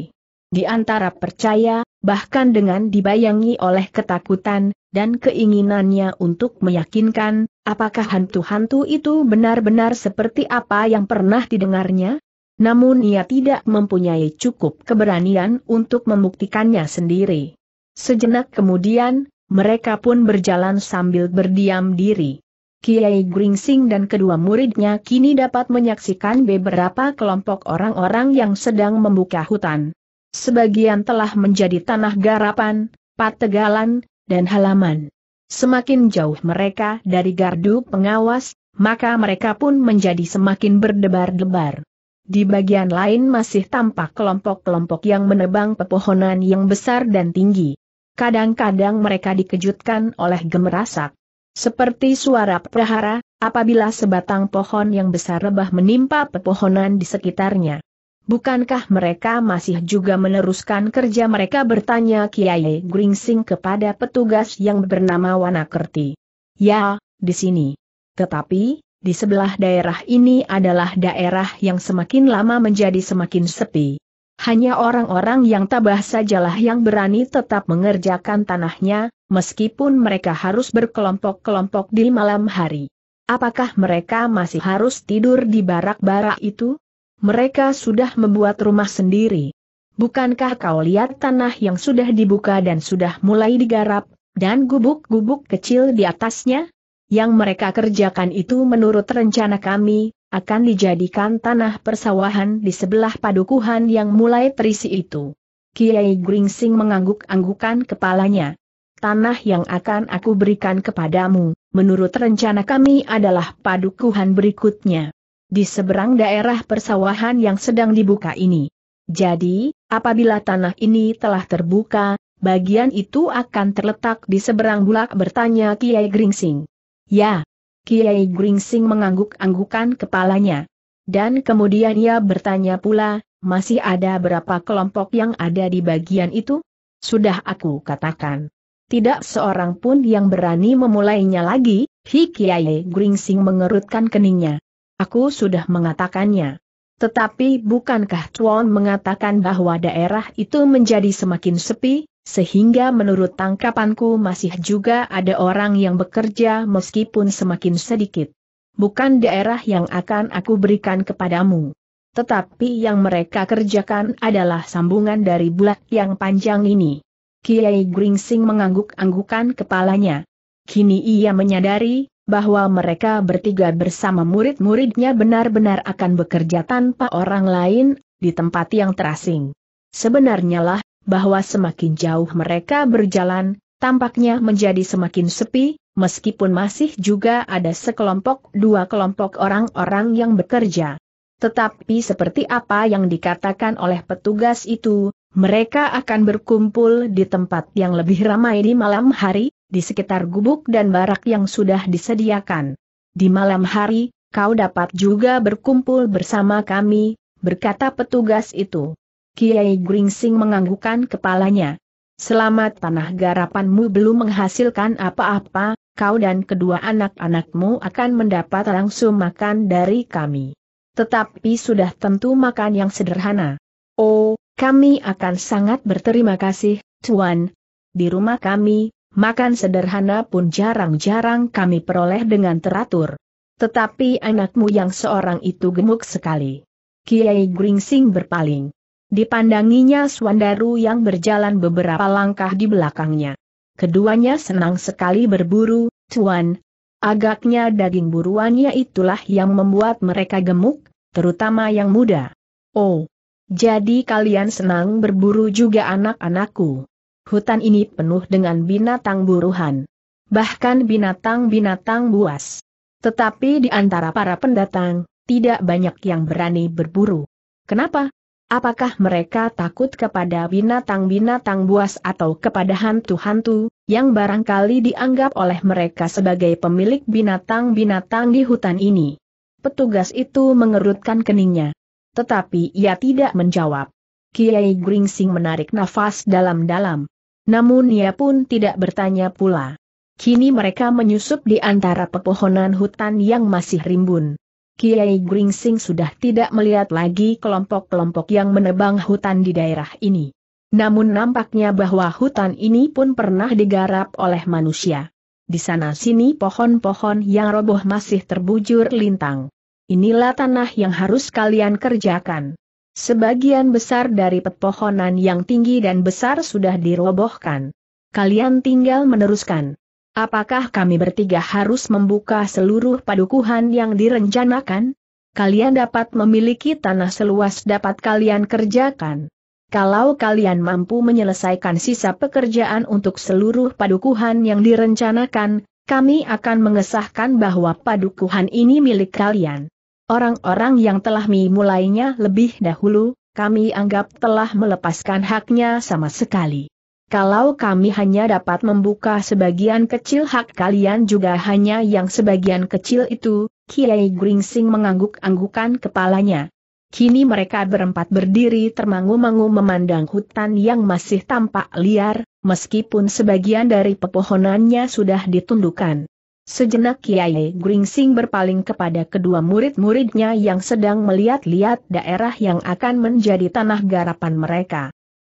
di antara percaya, bahkan dengan dibayangi oleh ketakutan, dan keinginannya untuk meyakinkan, apakah hantu-hantu itu benar-benar seperti apa yang pernah didengarnya? Namun ia tidak mempunyai cukup keberanian untuk membuktikannya sendiri. Sejenak kemudian, mereka pun berjalan sambil berdiam diri. Kiai Gringsing dan kedua muridnya kini dapat menyaksikan beberapa kelompok orang-orang yang sedang membuka hutan. Sebagian telah menjadi tanah garapan, pategalan, dan halaman. Semakin jauh mereka dari gardu pengawas, maka mereka pun menjadi semakin berdebar-debar. Di bagian lain masih tampak kelompok-kelompok yang menebang pepohonan yang besar dan tinggi. Kadang-kadang mereka dikejutkan oleh gemerasak. Seperti suara prahara, apabila sebatang pohon yang besar rebah menimpa pepohonan di sekitarnya. Bukankah mereka masih juga meneruskan kerja mereka bertanya Kiai Gringsing kepada petugas yang bernama Wanakerti. Ya, di sini. Tetapi, di sebelah daerah ini adalah daerah yang semakin lama menjadi semakin sepi. Hanya orang-orang yang tabah sajalah yang berani tetap mengerjakan tanahnya, meskipun mereka harus berkelompok-kelompok di malam hari. Apakah mereka masih harus tidur di barak-barak itu? mereka sudah membuat rumah sendiri. Bukankah kau lihat tanah yang sudah dibuka dan sudah mulai digarap, dan gubuk-gubuk kecil di atasnya? Yang mereka kerjakan itu menurut rencana kami, akan dijadikan tanah persawahan di sebelah padukuhan yang mulai terisi itu. Kiai Gringsing mengangguk-anggukan kepalanya. Tanah yang akan aku berikan kepadamu, menurut rencana kami adalah padukuhan berikutnya di seberang daerah persawahan yang sedang dibuka ini. Jadi, apabila tanah ini telah terbuka, bagian itu akan terletak di seberang bulak bertanya Kiai Gringsing. Ya. Kiai Gringsing mengangguk-anggukan kepalanya. Dan kemudian ia bertanya pula, masih ada berapa kelompok yang ada di bagian itu? Sudah aku katakan. Tidak seorang pun yang berani memulainya lagi, Hi Kiai Gringsing mengerutkan keningnya. Aku sudah mengatakannya. Tetapi bukankah Tuan mengatakan bahwa daerah itu menjadi semakin sepi, sehingga menurut tangkapanku masih juga ada orang yang bekerja meskipun semakin sedikit. Bukan daerah yang akan aku berikan kepadamu. Tetapi yang mereka kerjakan adalah sambungan dari bulat yang panjang ini. Kiai Gringsing mengangguk-anggukan kepalanya. Kini ia menyadari, bahwa mereka bertiga bersama murid-muridnya benar-benar akan bekerja tanpa orang lain, di tempat yang terasing. Sebenarnya lah, bahwa semakin jauh mereka berjalan, tampaknya menjadi semakin sepi, meskipun masih juga ada sekelompok dua kelompok orang-orang yang bekerja. Tetapi seperti apa yang dikatakan oleh petugas itu, mereka akan berkumpul di tempat yang lebih ramai di malam hari, di sekitar gubuk dan barak yang sudah disediakan. Di malam hari, kau dapat juga berkumpul bersama kami, berkata petugas itu. Kiai Gringsing menganggukkan kepalanya. Selamat tanah garapanmu belum menghasilkan apa-apa, kau dan kedua anak-anakmu akan mendapat langsung makan dari kami. Tetapi sudah tentu makan yang sederhana. Oh, kami akan sangat berterima kasih, Tuan. Di rumah kami, makan sederhana pun jarang-jarang kami peroleh dengan teratur. Tetapi anakmu yang seorang itu gemuk sekali. Kiai Gringsing berpaling. Dipandanginya Swandaru yang berjalan beberapa langkah di belakangnya. Keduanya senang sekali berburu, Tuan. Agaknya daging buruannya itulah yang membuat mereka gemuk, terutama yang muda. Oh, jadi kalian senang berburu juga anak-anakku hutan ini penuh dengan binatang buruhan. Bahkan binatang-binatang buas. Tetapi di antara para pendatang, tidak banyak yang berani berburu. Kenapa? Apakah mereka takut kepada binatang-binatang buas atau kepada hantu-hantu, yang barangkali dianggap oleh mereka sebagai pemilik binatang-binatang di hutan ini? Petugas itu mengerutkan keningnya. Tetapi ia tidak menjawab. Kiai Gringsing menarik nafas dalam-dalam. Namun ia pun tidak bertanya pula. Kini mereka menyusup di antara pepohonan hutan yang masih rimbun. Kiai Gringsing sudah tidak melihat lagi kelompok-kelompok yang menebang hutan di daerah ini. Namun nampaknya bahwa hutan ini pun pernah digarap oleh manusia. Di sana-sini pohon-pohon yang roboh masih terbujur lintang. Inilah tanah yang harus kalian kerjakan. Sebagian besar dari pepohonan yang tinggi dan besar sudah dirobohkan. Kalian tinggal meneruskan. Apakah kami bertiga harus membuka seluruh padukuhan yang direncanakan? Kalian dapat memiliki tanah seluas dapat kalian kerjakan. Kalau kalian mampu menyelesaikan sisa pekerjaan untuk seluruh padukuhan yang direncanakan, kami akan mengesahkan bahwa padukuhan ini milik kalian. Orang-orang yang telah memulainya lebih dahulu, kami anggap telah melepaskan haknya sama sekali. Kalau kami hanya dapat membuka sebagian kecil hak kalian juga hanya yang sebagian kecil itu, Kiai Gringsing mengangguk-anggukan kepalanya. Kini mereka berempat berdiri termangu-mangu memandang hutan yang masih tampak liar, meskipun sebagian dari pepohonannya sudah ditundukkan. Sejenak Kiai Gringsing berpaling kepada kedua murid-muridnya yang sedang melihat-lihat daerah yang akan menjadi tanah garapan mereka.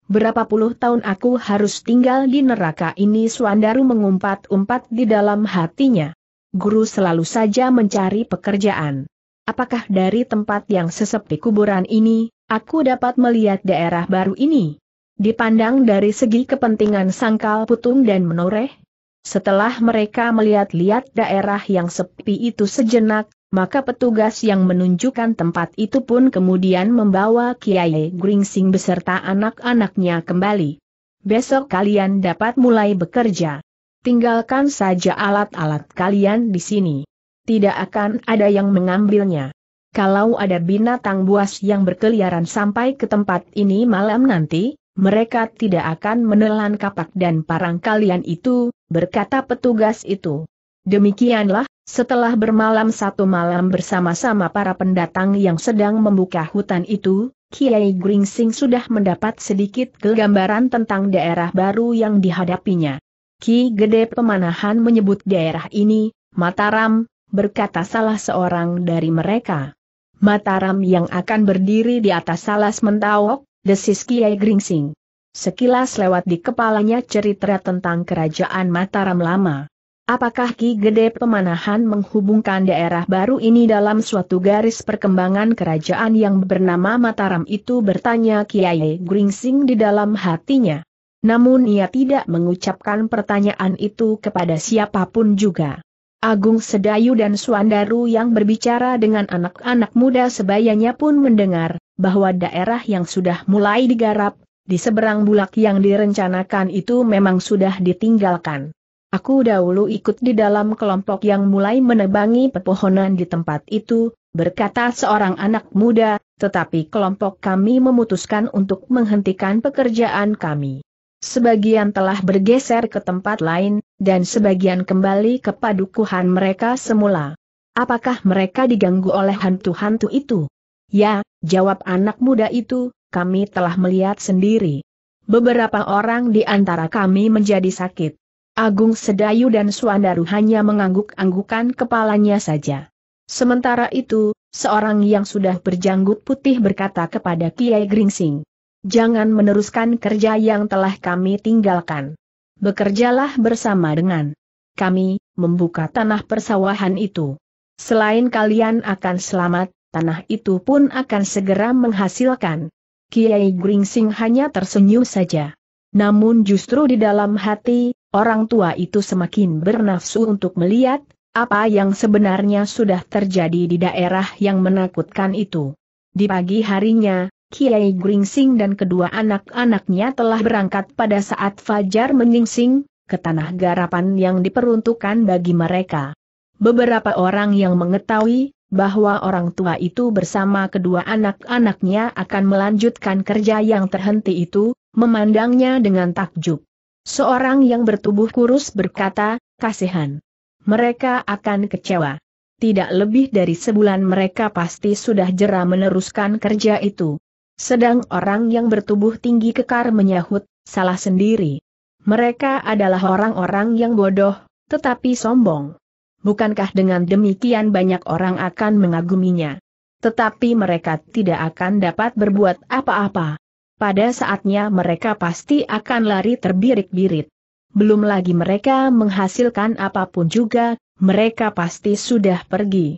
Berapa puluh tahun aku harus tinggal di neraka ini Suandaru mengumpat-umpat di dalam hatinya. Guru selalu saja mencari pekerjaan. Apakah dari tempat yang sesepi kuburan ini, aku dapat melihat daerah baru ini? Dipandang dari segi kepentingan sangkal putung dan menoreh, setelah mereka melihat-lihat daerah yang sepi itu sejenak, maka petugas yang menunjukkan tempat itu pun kemudian membawa Kiai Gringsing beserta anak-anaknya kembali. Besok kalian dapat mulai bekerja. Tinggalkan saja alat-alat kalian di sini. Tidak akan ada yang mengambilnya. Kalau ada binatang buas yang berkeliaran sampai ke tempat ini malam nanti, mereka tidak akan menelan kapak dan parang kalian itu, berkata petugas itu. Demikianlah, setelah bermalam satu malam bersama-sama para pendatang yang sedang membuka hutan itu, Kiai Gringsing sudah mendapat sedikit kegambaran tentang daerah baru yang dihadapinya. Ki Gede Pemanahan menyebut daerah ini, Mataram, berkata salah seorang dari mereka. Mataram yang akan berdiri di atas salas mentawok? desis Kiai Gringsing. Sekilas lewat di kepalanya cerita tentang kerajaan Mataram lama. Apakah Ki Gede Pemanahan menghubungkan daerah baru ini dalam suatu garis perkembangan kerajaan yang bernama Mataram itu bertanya Kiai Gringsing di dalam hatinya. Namun ia tidak mengucapkan pertanyaan itu kepada siapapun juga. Agung Sedayu dan Suandaru yang berbicara dengan anak-anak muda sebayanya pun mendengar, bahwa daerah yang sudah mulai digarap, di seberang bulak yang direncanakan itu memang sudah ditinggalkan. Aku dahulu ikut di dalam kelompok yang mulai menebangi pepohonan di tempat itu, berkata seorang anak muda, tetapi kelompok kami memutuskan untuk menghentikan pekerjaan kami sebagian telah bergeser ke tempat lain, dan sebagian kembali ke padukuhan mereka semula. Apakah mereka diganggu oleh hantu-hantu itu? Ya, jawab anak muda itu, kami telah melihat sendiri. Beberapa orang di antara kami menjadi sakit. Agung Sedayu dan Suandaru hanya mengangguk-anggukan kepalanya saja. Sementara itu, seorang yang sudah berjanggut putih berkata kepada Kiai Gringsing. Jangan meneruskan kerja yang telah kami tinggalkan. Bekerjalah bersama dengan kami, membuka tanah persawahan itu. Selain kalian akan selamat, tanah itu pun akan segera menghasilkan. Kiai Gringsing hanya tersenyum saja. Namun justru di dalam hati, orang tua itu semakin bernafsu untuk melihat, apa yang sebenarnya sudah terjadi di daerah yang menakutkan itu. Di pagi harinya, Kiai Gringsing dan kedua anak-anaknya telah berangkat pada saat Fajar menyingsing, ke tanah garapan yang diperuntukkan bagi mereka. Beberapa orang yang mengetahui, bahwa orang tua itu bersama kedua anak-anaknya akan melanjutkan kerja yang terhenti itu, memandangnya dengan takjub. Seorang yang bertubuh kurus berkata, kasihan. Mereka akan kecewa. Tidak lebih dari sebulan mereka pasti sudah jera meneruskan kerja itu. Sedang orang yang bertubuh tinggi kekar menyahut, salah sendiri. Mereka adalah orang-orang yang bodoh, tetapi sombong. Bukankah dengan demikian banyak orang akan mengaguminya? Tetapi mereka tidak akan dapat berbuat apa-apa. Pada saatnya mereka pasti akan lari terbirit-birit. Belum lagi mereka menghasilkan apapun juga, mereka pasti sudah pergi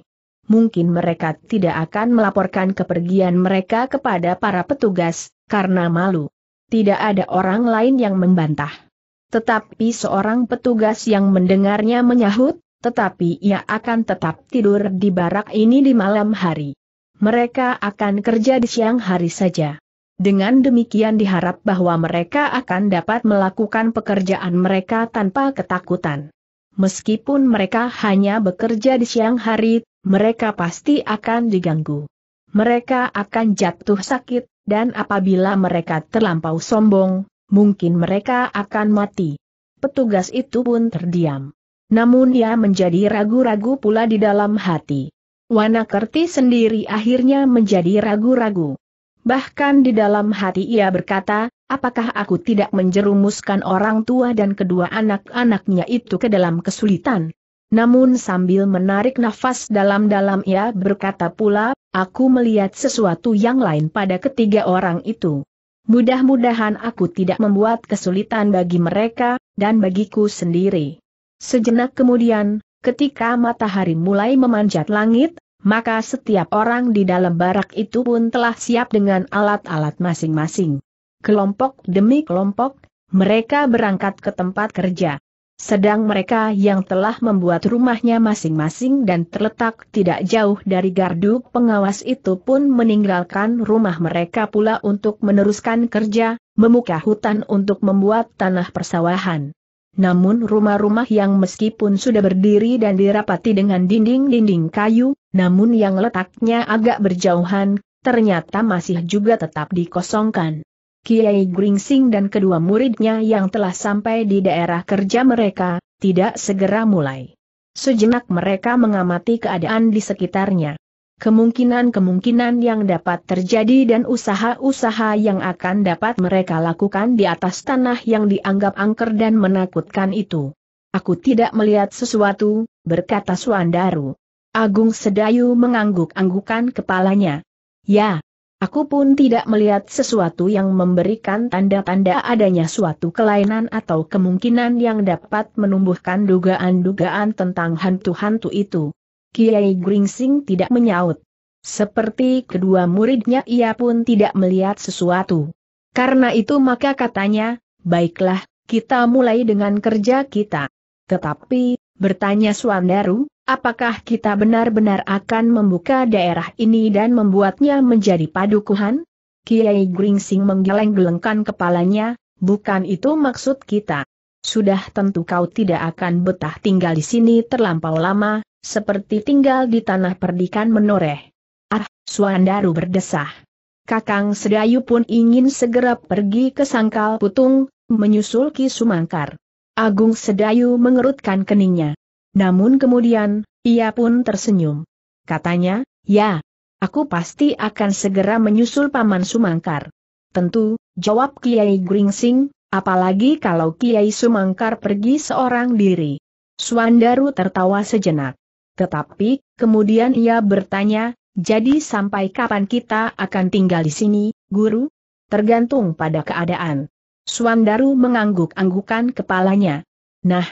mungkin mereka tidak akan melaporkan kepergian mereka kepada para petugas, karena malu. Tidak ada orang lain yang membantah. Tetapi seorang petugas yang mendengarnya menyahut, tetapi ia akan tetap tidur di barak ini di malam hari. Mereka akan kerja di siang hari saja. Dengan demikian diharap bahwa mereka akan dapat melakukan pekerjaan mereka tanpa ketakutan. Meskipun mereka hanya bekerja di siang hari, mereka pasti akan diganggu. Mereka akan jatuh sakit, dan apabila mereka terlampau sombong, mungkin mereka akan mati. Petugas itu pun terdiam. Namun ia menjadi ragu-ragu pula di dalam hati. Wanakerti sendiri akhirnya menjadi ragu-ragu. Bahkan di dalam hati ia berkata, apakah aku tidak menjerumuskan orang tua dan kedua anak-anaknya itu ke dalam kesulitan? Namun sambil menarik nafas dalam-dalam ia berkata pula, aku melihat sesuatu yang lain pada ketiga orang itu. Mudah-mudahan aku tidak membuat kesulitan bagi mereka, dan bagiku sendiri. Sejenak kemudian, ketika matahari mulai memanjat langit, maka setiap orang di dalam barak itu pun telah siap dengan alat-alat masing-masing. Kelompok demi kelompok, mereka berangkat ke tempat kerja sedang mereka yang telah membuat rumahnya masing-masing dan terletak tidak jauh dari gardu pengawas itu pun meninggalkan rumah mereka pula untuk meneruskan kerja, memuka hutan untuk membuat tanah persawahan. Namun rumah-rumah yang meskipun sudah berdiri dan dirapati dengan dinding-dinding kayu, namun yang letaknya agak berjauhan, ternyata masih juga tetap dikosongkan. Kiai Gringsing dan kedua muridnya yang telah sampai di daerah kerja mereka, tidak segera mulai. Sejenak mereka mengamati keadaan di sekitarnya. Kemungkinan-kemungkinan yang dapat terjadi dan usaha-usaha yang akan dapat mereka lakukan di atas tanah yang dianggap angker dan menakutkan itu. Aku tidak melihat sesuatu, berkata Suandaru. Agung Sedayu mengangguk-anggukan kepalanya. Ya, Aku pun tidak melihat sesuatu yang memberikan tanda-tanda adanya suatu kelainan atau kemungkinan yang dapat menumbuhkan dugaan-dugaan tentang hantu-hantu itu. Kiai Gringsing tidak menyaut. Seperti kedua muridnya ia pun tidak melihat sesuatu. Karena itu maka katanya, baiklah, kita mulai dengan kerja kita. Tetapi, bertanya Suandaru, Apakah kita benar-benar akan membuka daerah ini dan membuatnya menjadi padukuhan? Kiai Gringsing menggeleng-gelengkan kepalanya, bukan itu maksud kita. Sudah tentu kau tidak akan betah tinggal di sini terlampau lama, seperti tinggal di tanah perdikan menoreh. Ah, Suandaru berdesah. Kakang Sedayu pun ingin segera pergi ke Sangkal Putung, menyusul Ki Sumangkar. Agung Sedayu mengerutkan keningnya. Namun kemudian, ia pun tersenyum. Katanya, ya, aku pasti akan segera menyusul Paman Sumangkar. Tentu, jawab Kiai Gringsing, apalagi kalau Kiai Sumangkar pergi seorang diri. Suandaru tertawa sejenak. Tetapi, kemudian ia bertanya, jadi sampai kapan kita akan tinggal di sini, guru? Tergantung pada keadaan. Suandaru mengangguk-anggukan kepalanya. Nah,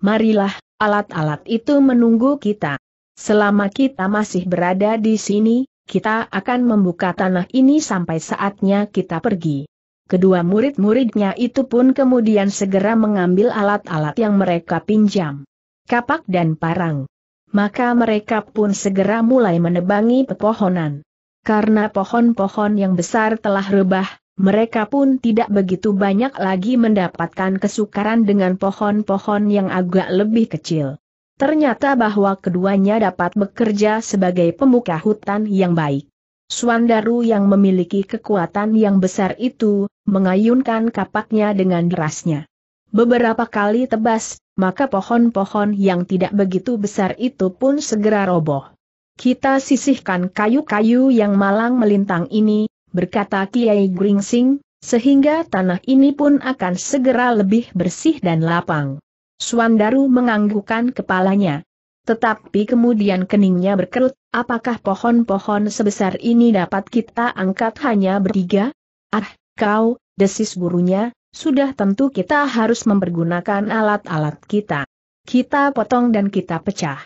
marilah, Alat-alat itu menunggu kita. Selama kita masih berada di sini, kita akan membuka tanah ini sampai saatnya kita pergi. Kedua murid-muridnya itu pun kemudian segera mengambil alat-alat yang mereka pinjam. Kapak dan parang. Maka mereka pun segera mulai menebangi pepohonan. Karena pohon-pohon yang besar telah rebah, mereka pun tidak begitu banyak lagi mendapatkan kesukaran dengan pohon-pohon yang agak lebih kecil. Ternyata bahwa keduanya dapat bekerja sebagai pemuka hutan yang baik. Suandaru yang memiliki kekuatan yang besar itu, mengayunkan kapaknya dengan derasnya. Beberapa kali tebas, maka pohon-pohon yang tidak begitu besar itu pun segera roboh. Kita sisihkan kayu-kayu yang malang melintang ini, berkata Kiai Gringsing, sehingga tanah ini pun akan segera lebih bersih dan lapang. Suandaru menganggukkan kepalanya. Tetapi kemudian keningnya berkerut, apakah pohon-pohon sebesar ini dapat kita angkat hanya bertiga? Ah, kau, desis gurunya, sudah tentu kita harus mempergunakan alat-alat kita. Kita potong dan kita pecah.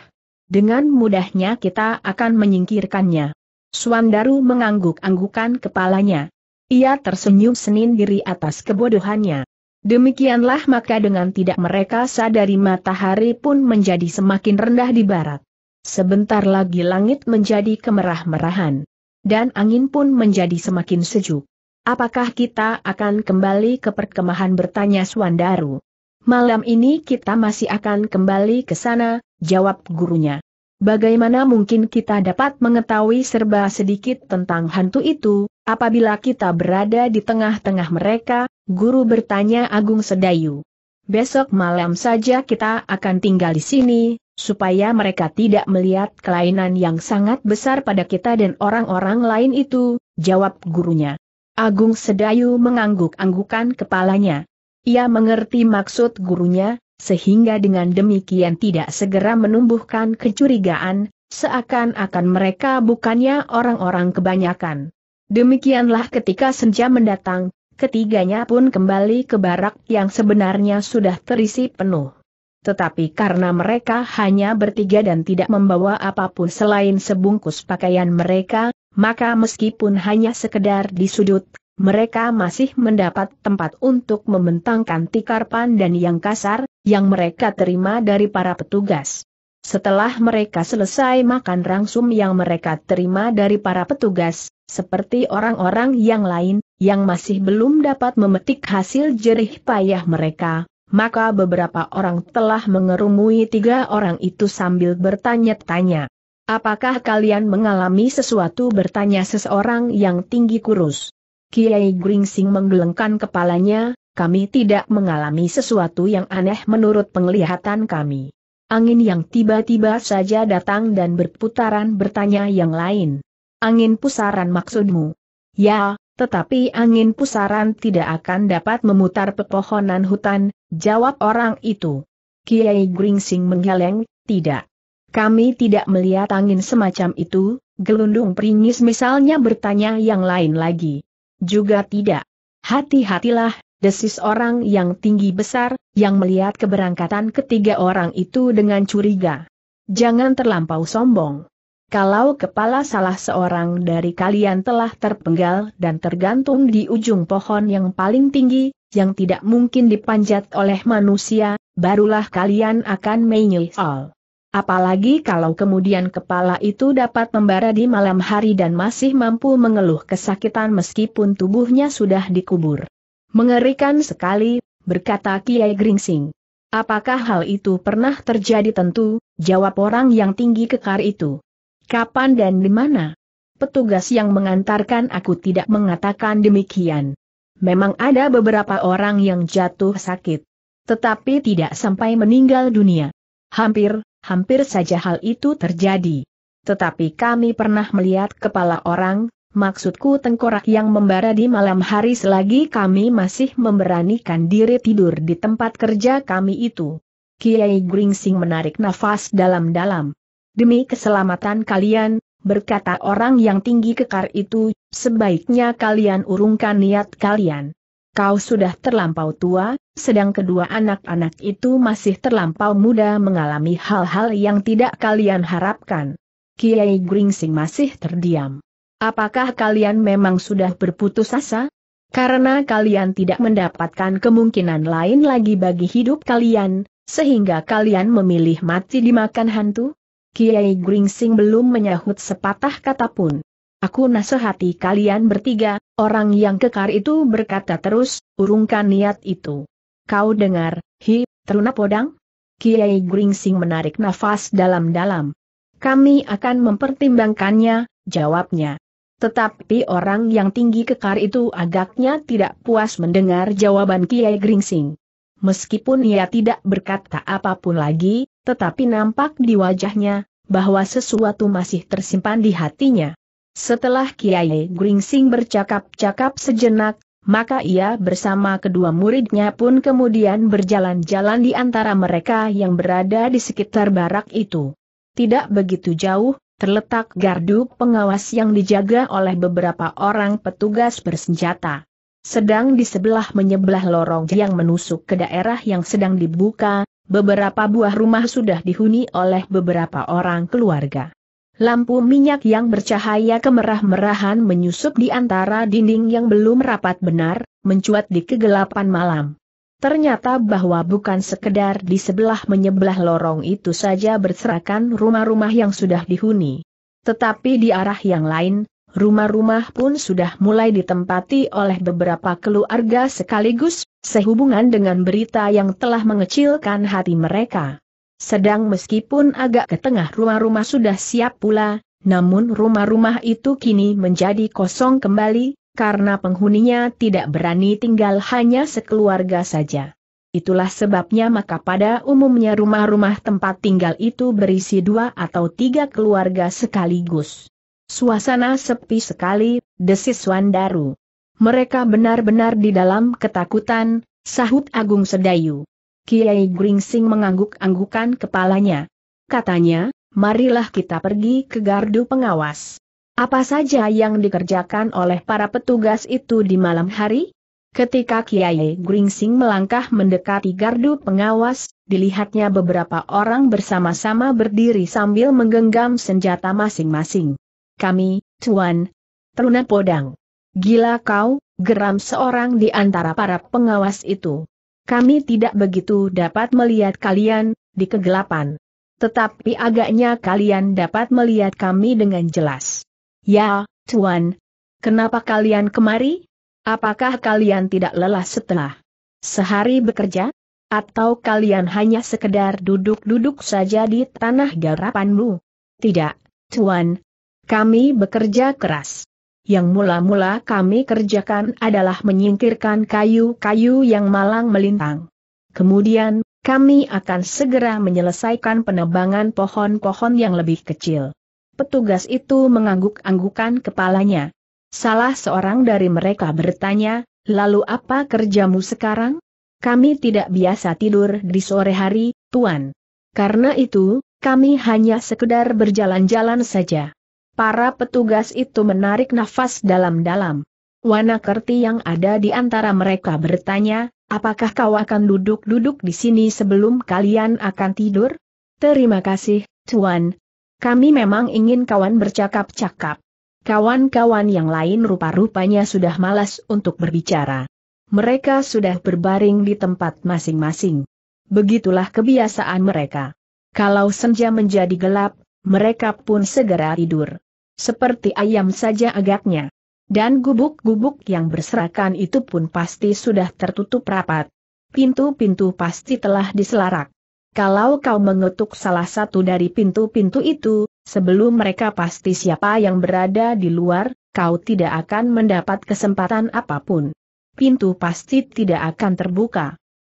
Dengan mudahnya kita akan menyingkirkannya. Suandaru mengangguk-anggukan kepalanya. Ia tersenyum senin diri atas kebodohannya. Demikianlah maka dengan tidak mereka sadari matahari pun menjadi semakin rendah di barat. Sebentar lagi langit menjadi kemerah-merahan. Dan angin pun menjadi semakin sejuk. Apakah kita akan kembali ke perkemahan bertanya Suandaru? Malam ini kita masih akan kembali ke sana, jawab gurunya. Bagaimana mungkin kita dapat mengetahui serba sedikit tentang hantu itu, apabila kita berada di tengah-tengah mereka, guru bertanya Agung Sedayu. Besok malam saja kita akan tinggal di sini, supaya mereka tidak melihat kelainan yang sangat besar pada kita dan orang-orang lain itu, jawab gurunya. Agung Sedayu mengangguk-anggukan kepalanya. Ia mengerti maksud gurunya, sehingga dengan demikian tidak segera menumbuhkan kecurigaan, seakan-akan mereka bukannya orang-orang kebanyakan. Demikianlah ketika senja mendatang, ketiganya pun kembali ke barak yang sebenarnya sudah terisi penuh. Tetapi karena mereka hanya bertiga dan tidak membawa apapun selain sebungkus pakaian mereka, maka meskipun hanya sekedar di sudut mereka masih mendapat tempat untuk membentangkan tikar pandan yang kasar, yang mereka terima dari para petugas. Setelah mereka selesai makan rangsum yang mereka terima dari para petugas, seperti orang-orang yang lain, yang masih belum dapat memetik hasil jerih payah mereka, maka beberapa orang telah mengerumui tiga orang itu sambil bertanya-tanya. Apakah kalian mengalami sesuatu bertanya seseorang yang tinggi kurus? Kiai Gringsing menggelengkan kepalanya, kami tidak mengalami sesuatu yang aneh menurut penglihatan kami. Angin yang tiba-tiba saja datang dan berputaran bertanya yang lain. Angin pusaran maksudmu? Ya, tetapi angin pusaran tidak akan dapat memutar pepohonan hutan, jawab orang itu. Kiai Gringsing menggeleng, tidak. Kami tidak melihat angin semacam itu, gelundung peringis misalnya bertanya yang lain lagi. Juga tidak. Hati-hatilah, desis orang yang tinggi besar, yang melihat keberangkatan ketiga orang itu dengan curiga. Jangan terlampau sombong. Kalau kepala salah seorang dari kalian telah terpenggal dan tergantung di ujung pohon yang paling tinggi, yang tidak mungkin dipanjat oleh manusia, barulah kalian akan menyesal. Apalagi kalau kemudian kepala itu dapat membara di malam hari dan masih mampu mengeluh kesakitan meskipun tubuhnya sudah dikubur. Mengerikan sekali, berkata Kiai Gringsing. Apakah hal itu pernah terjadi tentu, jawab orang yang tinggi kekar itu. Kapan dan di mana? Petugas yang mengantarkan aku tidak mengatakan demikian. Memang ada beberapa orang yang jatuh sakit. Tetapi tidak sampai meninggal dunia. Hampir hampir saja hal itu terjadi. Tetapi kami pernah melihat kepala orang, maksudku tengkorak yang membara di malam hari selagi kami masih memberanikan diri tidur di tempat kerja kami itu. Kiai Gringsing menarik nafas dalam-dalam. Demi keselamatan kalian, berkata orang yang tinggi kekar itu, sebaiknya kalian urungkan niat kalian kau sudah terlampau tua, sedang kedua anak-anak itu masih terlampau muda mengalami hal-hal yang tidak kalian harapkan. Kiai Gringsing masih terdiam. Apakah kalian memang sudah berputus asa? Karena kalian tidak mendapatkan kemungkinan lain lagi bagi hidup kalian, sehingga kalian memilih mati dimakan hantu? Kiai Gringsing belum menyahut sepatah kata pun. Aku nasihati kalian bertiga, orang yang kekar itu berkata terus, urungkan niat itu. Kau dengar, hi, teruna podang? Kiai Gringsing menarik nafas dalam-dalam. Kami akan mempertimbangkannya, jawabnya. Tetapi orang yang tinggi kekar itu agaknya tidak puas mendengar jawaban Kiai Gringsing. Meskipun ia tidak berkata apapun lagi, tetapi nampak di wajahnya, bahwa sesuatu masih tersimpan di hatinya. Setelah Kiai Gringsing bercakap-cakap sejenak, maka ia bersama kedua muridnya pun kemudian berjalan-jalan di antara mereka yang berada di sekitar barak itu. Tidak begitu jauh, terletak gardu pengawas yang dijaga oleh beberapa orang petugas bersenjata. Sedang di sebelah menyebelah lorong yang menusuk ke daerah yang sedang dibuka, beberapa buah rumah sudah dihuni oleh beberapa orang keluarga. Lampu minyak yang bercahaya kemerah-merahan menyusup di antara dinding yang belum rapat benar, mencuat di kegelapan malam. Ternyata bahwa bukan sekedar di sebelah menyebelah lorong itu saja berserakan rumah-rumah yang sudah dihuni. Tetapi di arah yang lain, rumah-rumah pun sudah mulai ditempati oleh beberapa keluarga sekaligus, sehubungan dengan berita yang telah mengecilkan hati mereka. Sedang meskipun agak ke tengah rumah-rumah sudah siap pula, namun rumah-rumah itu kini menjadi kosong kembali, karena penghuninya tidak berani tinggal hanya sekeluarga saja. Itulah sebabnya maka pada umumnya rumah-rumah tempat tinggal itu berisi dua atau tiga keluarga sekaligus. Suasana sepi sekali, desis Wandaru. Mereka benar-benar di dalam ketakutan, sahut Agung Sedayu. Kiai Gringsing mengangguk-anggukan kepalanya. Katanya, marilah kita pergi ke gardu pengawas. Apa saja yang dikerjakan oleh para petugas itu di malam hari? Ketika Kiai Gringsing melangkah mendekati gardu pengawas, dilihatnya beberapa orang bersama-sama berdiri sambil menggenggam senjata masing-masing. Kami, Tuan, Teruna Podang. Gila kau, geram seorang di antara para pengawas itu. Kami tidak begitu dapat melihat kalian, di kegelapan. Tetapi agaknya kalian dapat melihat kami dengan jelas. Ya, Tuan. Kenapa kalian kemari? Apakah kalian tidak lelah setelah sehari bekerja? Atau kalian hanya sekedar duduk-duduk saja di tanah garapanmu? Tidak, Tuan. Kami bekerja keras. Yang mula-mula kami kerjakan adalah menyingkirkan kayu-kayu yang malang melintang. Kemudian, kami akan segera menyelesaikan penebangan pohon-pohon yang lebih kecil. Petugas itu mengangguk-anggukan kepalanya. Salah seorang dari mereka bertanya, lalu apa kerjamu sekarang? Kami tidak biasa tidur di sore hari, Tuan. Karena itu, kami hanya sekedar berjalan-jalan saja. Para petugas itu menarik nafas dalam-dalam. Wanakerti yang ada di antara mereka bertanya, apakah kau akan duduk-duduk di sini sebelum kalian akan tidur? Terima kasih, Tuan. Kami memang ingin kawan bercakap-cakap. Kawan-kawan yang lain rupa-rupanya sudah malas untuk berbicara. Mereka sudah berbaring di tempat masing-masing. Begitulah kebiasaan mereka. Kalau senja menjadi gelap, mereka pun segera tidur. Seperti ayam saja agaknya. Dan gubuk-gubuk yang berserakan itu pun pasti sudah tertutup rapat. Pintu-pintu pasti telah diselarak. Kalau kau mengetuk salah satu dari pintu-pintu itu, sebelum mereka pasti siapa yang berada di luar, kau tidak akan mendapat kesempatan apapun. Pintu pasti tidak akan terbuka.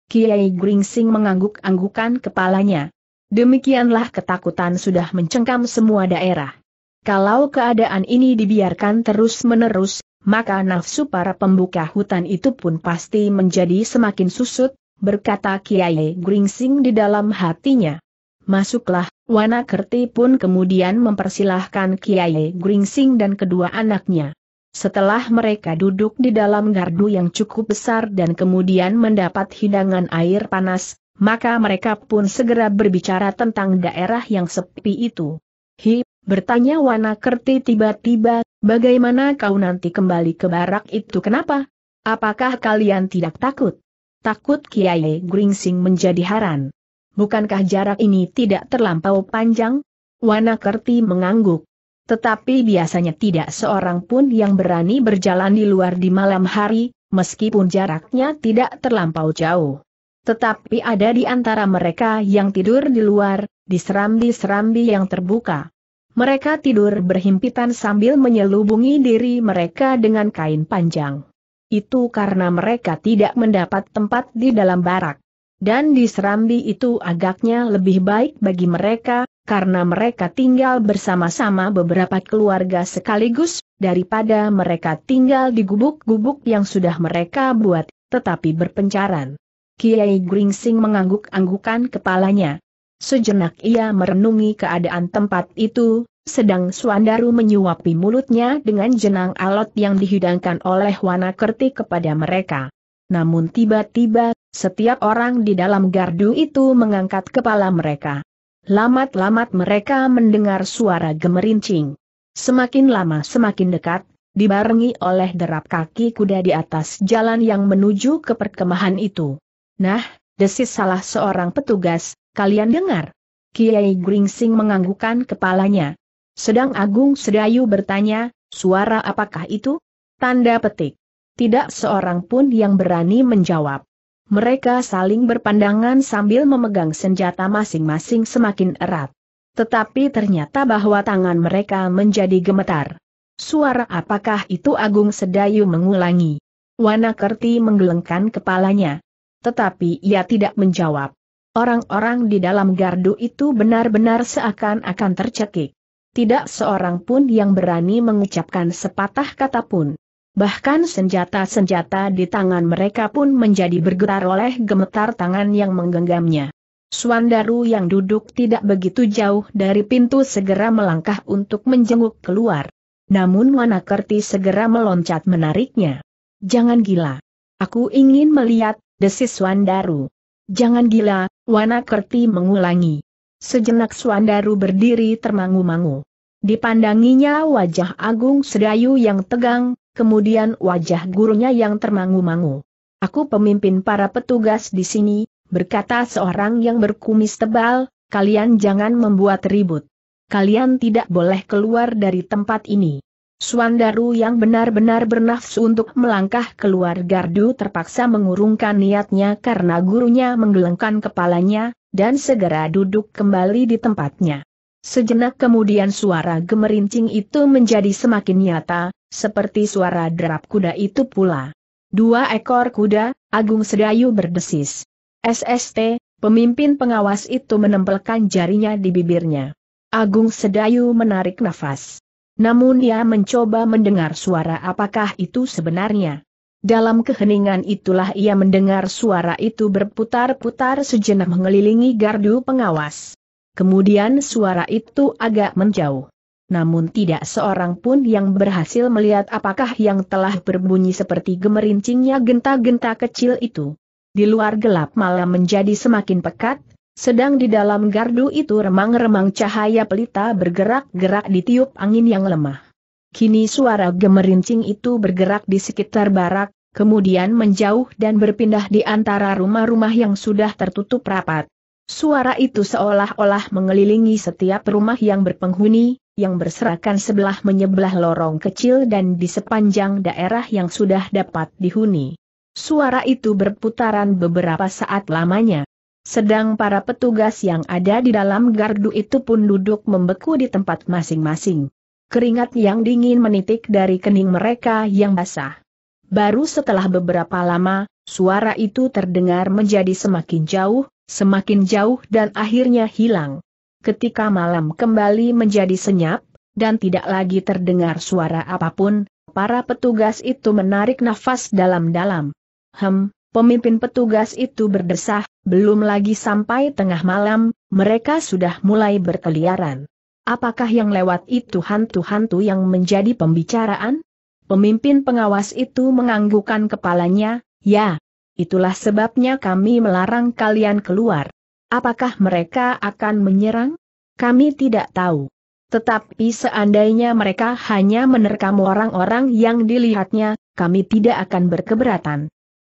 Kiai Gringsing mengangguk-anggukan kepalanya. Demikianlah ketakutan sudah mencengkam semua daerah. Kalau keadaan ini dibiarkan terus-menerus, maka nafsu para pembuka hutan itu pun pasti menjadi semakin susut, berkata Kiai Gringsing di dalam hatinya. Masuklah, Wana Kerti pun kemudian mempersilahkan Kiai Gringsing dan kedua anaknya. Setelah mereka duduk di dalam gardu yang cukup besar dan kemudian mendapat hidangan air panas, maka mereka pun segera berbicara tentang daerah yang sepi itu. Hi, bertanya Wana Kerti tiba-tiba, bagaimana kau nanti kembali ke barak itu kenapa? Apakah kalian tidak takut? Takut Kiai Gringsing menjadi haran. Bukankah jarak ini tidak terlampau panjang? Wana Kerti mengangguk. Tetapi biasanya tidak seorang pun yang berani berjalan di luar di malam hari, meskipun jaraknya tidak terlampau jauh. Tetapi ada di antara mereka yang tidur di luar, di serambi-serambi yang terbuka. Mereka tidur berhimpitan sambil menyelubungi diri mereka dengan kain panjang. Itu karena mereka tidak mendapat tempat di dalam barak. Dan di serambi itu agaknya lebih baik bagi mereka, karena mereka tinggal bersama-sama beberapa keluarga sekaligus, daripada mereka tinggal di gubuk-gubuk yang sudah mereka buat, tetapi berpencaran. Kiai Gringsing mengangguk-anggukan kepalanya. Sejenak ia merenungi keadaan tempat itu, sedang Suandaru menyuapi mulutnya dengan jenang alot yang dihidangkan oleh Wana Kerti kepada mereka. Namun tiba-tiba, setiap orang di dalam gardu itu mengangkat kepala mereka. Lamat-lamat mereka mendengar suara gemerincing. Semakin lama semakin dekat, dibarengi oleh derap kaki kuda di atas jalan yang menuju ke perkemahan itu. Nah, desis salah seorang petugas, kalian dengar. Kiai Gringsing menganggukkan kepalanya. Sedang Agung Sedayu bertanya, suara apakah itu? Tanda petik. Tidak seorang pun yang berani menjawab. Mereka saling berpandangan sambil memegang senjata masing-masing semakin erat. Tetapi ternyata bahwa tangan mereka menjadi gemetar. Suara apakah itu Agung Sedayu mengulangi? Wanakerti menggelengkan kepalanya. Tetapi ia tidak menjawab. Orang-orang di dalam gardu itu benar-benar seakan-akan tercekik. Tidak seorang pun yang berani mengucapkan sepatah kata pun. Bahkan senjata-senjata di tangan mereka pun menjadi bergetar oleh gemetar tangan yang menggenggamnya. Suandaru yang duduk tidak begitu jauh dari pintu segera melangkah untuk menjenguk keluar. Namun Wanakerti segera meloncat menariknya. Jangan gila. Aku ingin melihat desis Wandaru. Jangan gila, Wanakerti mengulangi. Sejenak Swandaru berdiri termangu-mangu. Dipandanginya wajah Agung Sedayu yang tegang, kemudian wajah gurunya yang termangu-mangu. Aku pemimpin para petugas di sini, berkata seorang yang berkumis tebal, kalian jangan membuat ribut. Kalian tidak boleh keluar dari tempat ini. Suandaru yang benar-benar bernafsu untuk melangkah keluar gardu terpaksa mengurungkan niatnya karena gurunya menggelengkan kepalanya, dan segera duduk kembali di tempatnya. Sejenak kemudian suara gemerincing itu menjadi semakin nyata, seperti suara derap kuda itu pula. Dua ekor kuda, Agung Sedayu berdesis. SST, pemimpin pengawas itu menempelkan jarinya di bibirnya. Agung Sedayu menarik nafas. Namun ia mencoba mendengar suara apakah itu sebenarnya. Dalam keheningan itulah ia mendengar suara itu berputar-putar sejenak mengelilingi gardu pengawas. Kemudian suara itu agak menjauh. Namun tidak seorang pun yang berhasil melihat apakah yang telah berbunyi seperti gemerincingnya genta-genta kecil itu. Di luar gelap malam menjadi semakin pekat, sedang di dalam gardu itu remang-remang cahaya pelita bergerak-gerak di tiup angin yang lemah. Kini suara gemerincing itu bergerak di sekitar barak, kemudian menjauh dan berpindah di antara rumah-rumah yang sudah tertutup rapat. Suara itu seolah-olah mengelilingi setiap rumah yang berpenghuni, yang berserakan sebelah menyebelah lorong kecil dan di sepanjang daerah yang sudah dapat dihuni. Suara itu berputaran beberapa saat lamanya. Sedang para petugas yang ada di dalam gardu itu pun duduk membeku di tempat masing-masing. Keringat yang dingin menitik dari kening mereka yang basah. Baru setelah beberapa lama, suara itu terdengar menjadi semakin jauh, semakin jauh dan akhirnya hilang. Ketika malam kembali menjadi senyap, dan tidak lagi terdengar suara apapun, para petugas itu menarik nafas dalam-dalam. Hem, Pemimpin petugas itu berdesah, belum lagi sampai tengah malam, mereka sudah mulai berkeliaran. Apakah yang lewat itu hantu-hantu yang menjadi pembicaraan? Pemimpin pengawas itu menganggukkan kepalanya, ya, itulah sebabnya kami melarang kalian keluar. Apakah mereka akan menyerang? Kami tidak tahu. Tetapi seandainya mereka hanya menerkam orang-orang yang dilihatnya, kami tidak akan berkeberatan.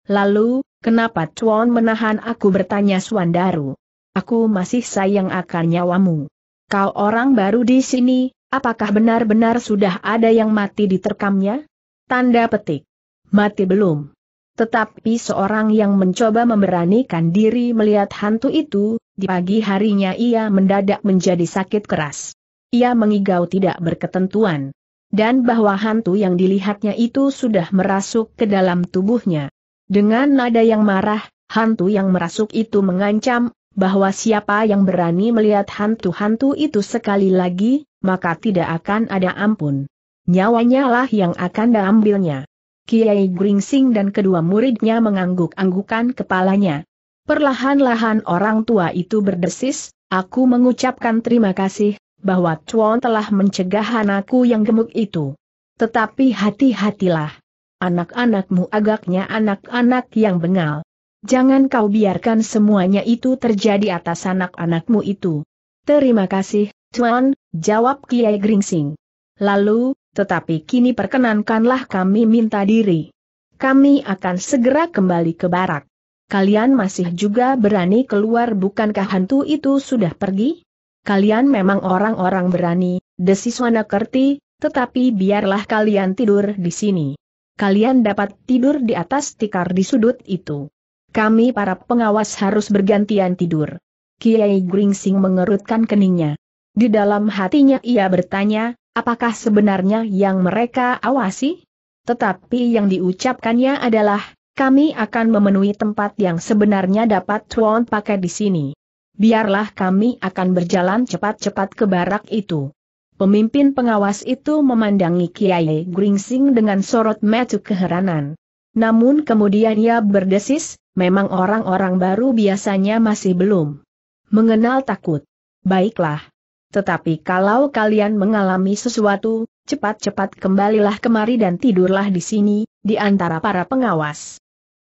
Lalu, kenapa Chuan menahan aku bertanya Suandaru? Aku masih sayang akan nyawamu. Kau orang baru di sini, apakah benar-benar sudah ada yang mati diterkamnya? Tanda petik. Mati belum. Tetapi seorang yang mencoba memberanikan diri melihat hantu itu, di pagi harinya ia mendadak menjadi sakit keras. Ia mengigau tidak berketentuan. Dan bahwa hantu yang dilihatnya itu sudah merasuk ke dalam tubuhnya. Dengan nada yang marah, hantu yang merasuk itu mengancam, bahwa siapa yang berani melihat hantu-hantu itu sekali lagi, maka tidak akan ada ampun. Nyawanya lah yang akan diambilnya. Kiai Gringsing dan kedua muridnya mengangguk-anggukan kepalanya. Perlahan-lahan orang tua itu berdesis, aku mengucapkan terima kasih, bahwa Chuan telah mencegah anakku yang gemuk itu. Tetapi hati-hatilah anak-anakmu agaknya anak-anak yang bengal. Jangan kau biarkan semuanya itu terjadi atas anak-anakmu itu. Terima kasih, Tuan, jawab Kiai Gringsing. Lalu, tetapi kini perkenankanlah kami minta diri. Kami akan segera kembali ke barak. Kalian masih juga berani keluar bukankah hantu itu sudah pergi? Kalian memang orang-orang berani, desiswana kerti, tetapi biarlah kalian tidur di sini kalian dapat tidur di atas tikar di sudut itu. Kami para pengawas harus bergantian tidur. Kiai Gringsing mengerutkan keningnya. Di dalam hatinya ia bertanya, apakah sebenarnya yang mereka awasi? Tetapi yang diucapkannya adalah, kami akan memenuhi tempat yang sebenarnya dapat Tuan pakai di sini. Biarlah kami akan berjalan cepat-cepat ke barak itu. Pemimpin pengawas itu memandangi Kiai Gringsing dengan sorot mata keheranan. Namun kemudian ia berdesis, memang orang-orang baru biasanya masih belum mengenal takut. Baiklah. Tetapi kalau kalian mengalami sesuatu, cepat-cepat kembalilah kemari dan tidurlah di sini, di antara para pengawas.